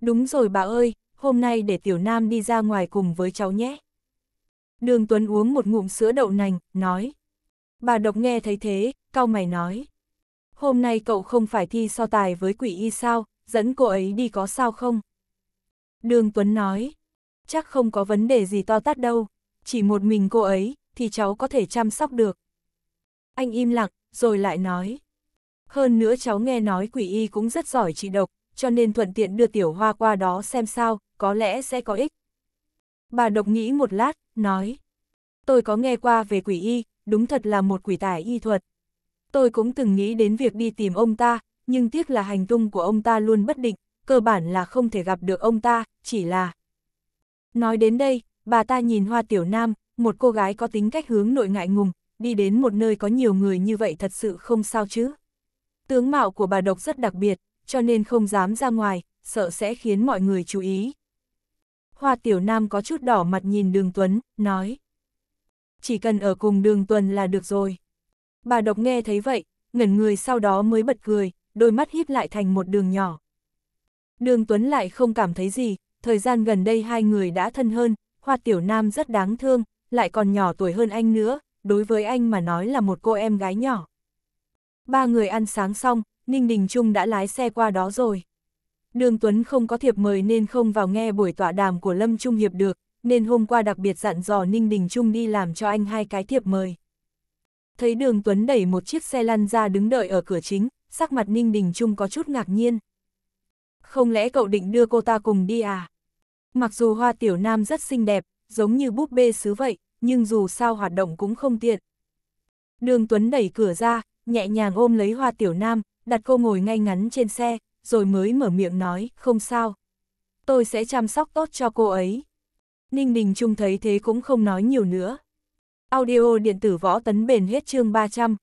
Đúng rồi bà ơi, hôm nay để tiểu nam đi ra ngoài cùng với cháu nhé. Đường Tuấn uống một ngụm sữa đậu nành, nói. Bà Độc nghe thấy thế, cau mày nói hôm nay cậu không phải thi so tài với quỷ y sao, dẫn cô ấy đi có sao không? Đường Tuấn nói, chắc không có vấn đề gì to tát đâu, chỉ một mình cô ấy, thì cháu có thể chăm sóc được. Anh im lặng, rồi lại nói. Hơn nữa cháu nghe nói quỷ y cũng rất giỏi trị độc, cho nên thuận tiện đưa tiểu hoa qua đó xem sao, có lẽ sẽ có ích. Bà độc nghĩ một lát, nói. Tôi có nghe qua về quỷ y, đúng thật là một quỷ tài y thuật tôi cũng từng nghĩ đến việc đi tìm ông ta, nhưng tiếc là hành tung của ông ta luôn bất định, cơ bản là không thể gặp được ông ta, chỉ là... Nói đến đây, bà ta nhìn Hoa Tiểu Nam, một cô gái có tính cách hướng nội ngại ngùng, đi đến một nơi có nhiều người như vậy thật sự không sao chứ. Tướng mạo của bà độc rất đặc biệt, cho nên không dám ra ngoài, sợ sẽ khiến mọi người chú ý. Hoa Tiểu Nam có chút đỏ mặt nhìn Đường Tuấn, nói. Chỉ cần ở cùng Đường tuấn là được rồi. Bà độc nghe thấy vậy, ngẩn người sau đó mới bật cười, đôi mắt híp lại thành một đường nhỏ. Đường Tuấn lại không cảm thấy gì, thời gian gần đây hai người đã thân hơn, Hoa Tiểu Nam rất đáng thương, lại còn nhỏ tuổi hơn anh nữa, đối với anh mà nói là một cô em gái nhỏ. Ba người ăn sáng xong, Ninh Đình Trung đã lái xe qua đó rồi. Đường Tuấn không có thiệp mời nên không vào nghe buổi tọa đàm của Lâm Trung Hiệp được, nên hôm qua đặc biệt dặn dò Ninh Đình Trung đi làm cho anh hai cái thiệp mời. Thấy đường Tuấn đẩy một chiếc xe lăn ra đứng đợi ở cửa chính, sắc mặt Ninh Đình Trung có chút ngạc nhiên. Không lẽ cậu định đưa cô ta cùng đi à? Mặc dù hoa tiểu nam rất xinh đẹp, giống như búp bê xứ vậy, nhưng dù sao hoạt động cũng không tiện. Đường Tuấn đẩy cửa ra, nhẹ nhàng ôm lấy hoa tiểu nam, đặt cô ngồi ngay ngắn trên xe, rồi mới mở miệng nói, không sao. Tôi sẽ chăm sóc tốt cho cô ấy. Ninh Đình Trung thấy thế cũng không nói nhiều nữa. Audio điện tử võ tấn bền hết chương 300.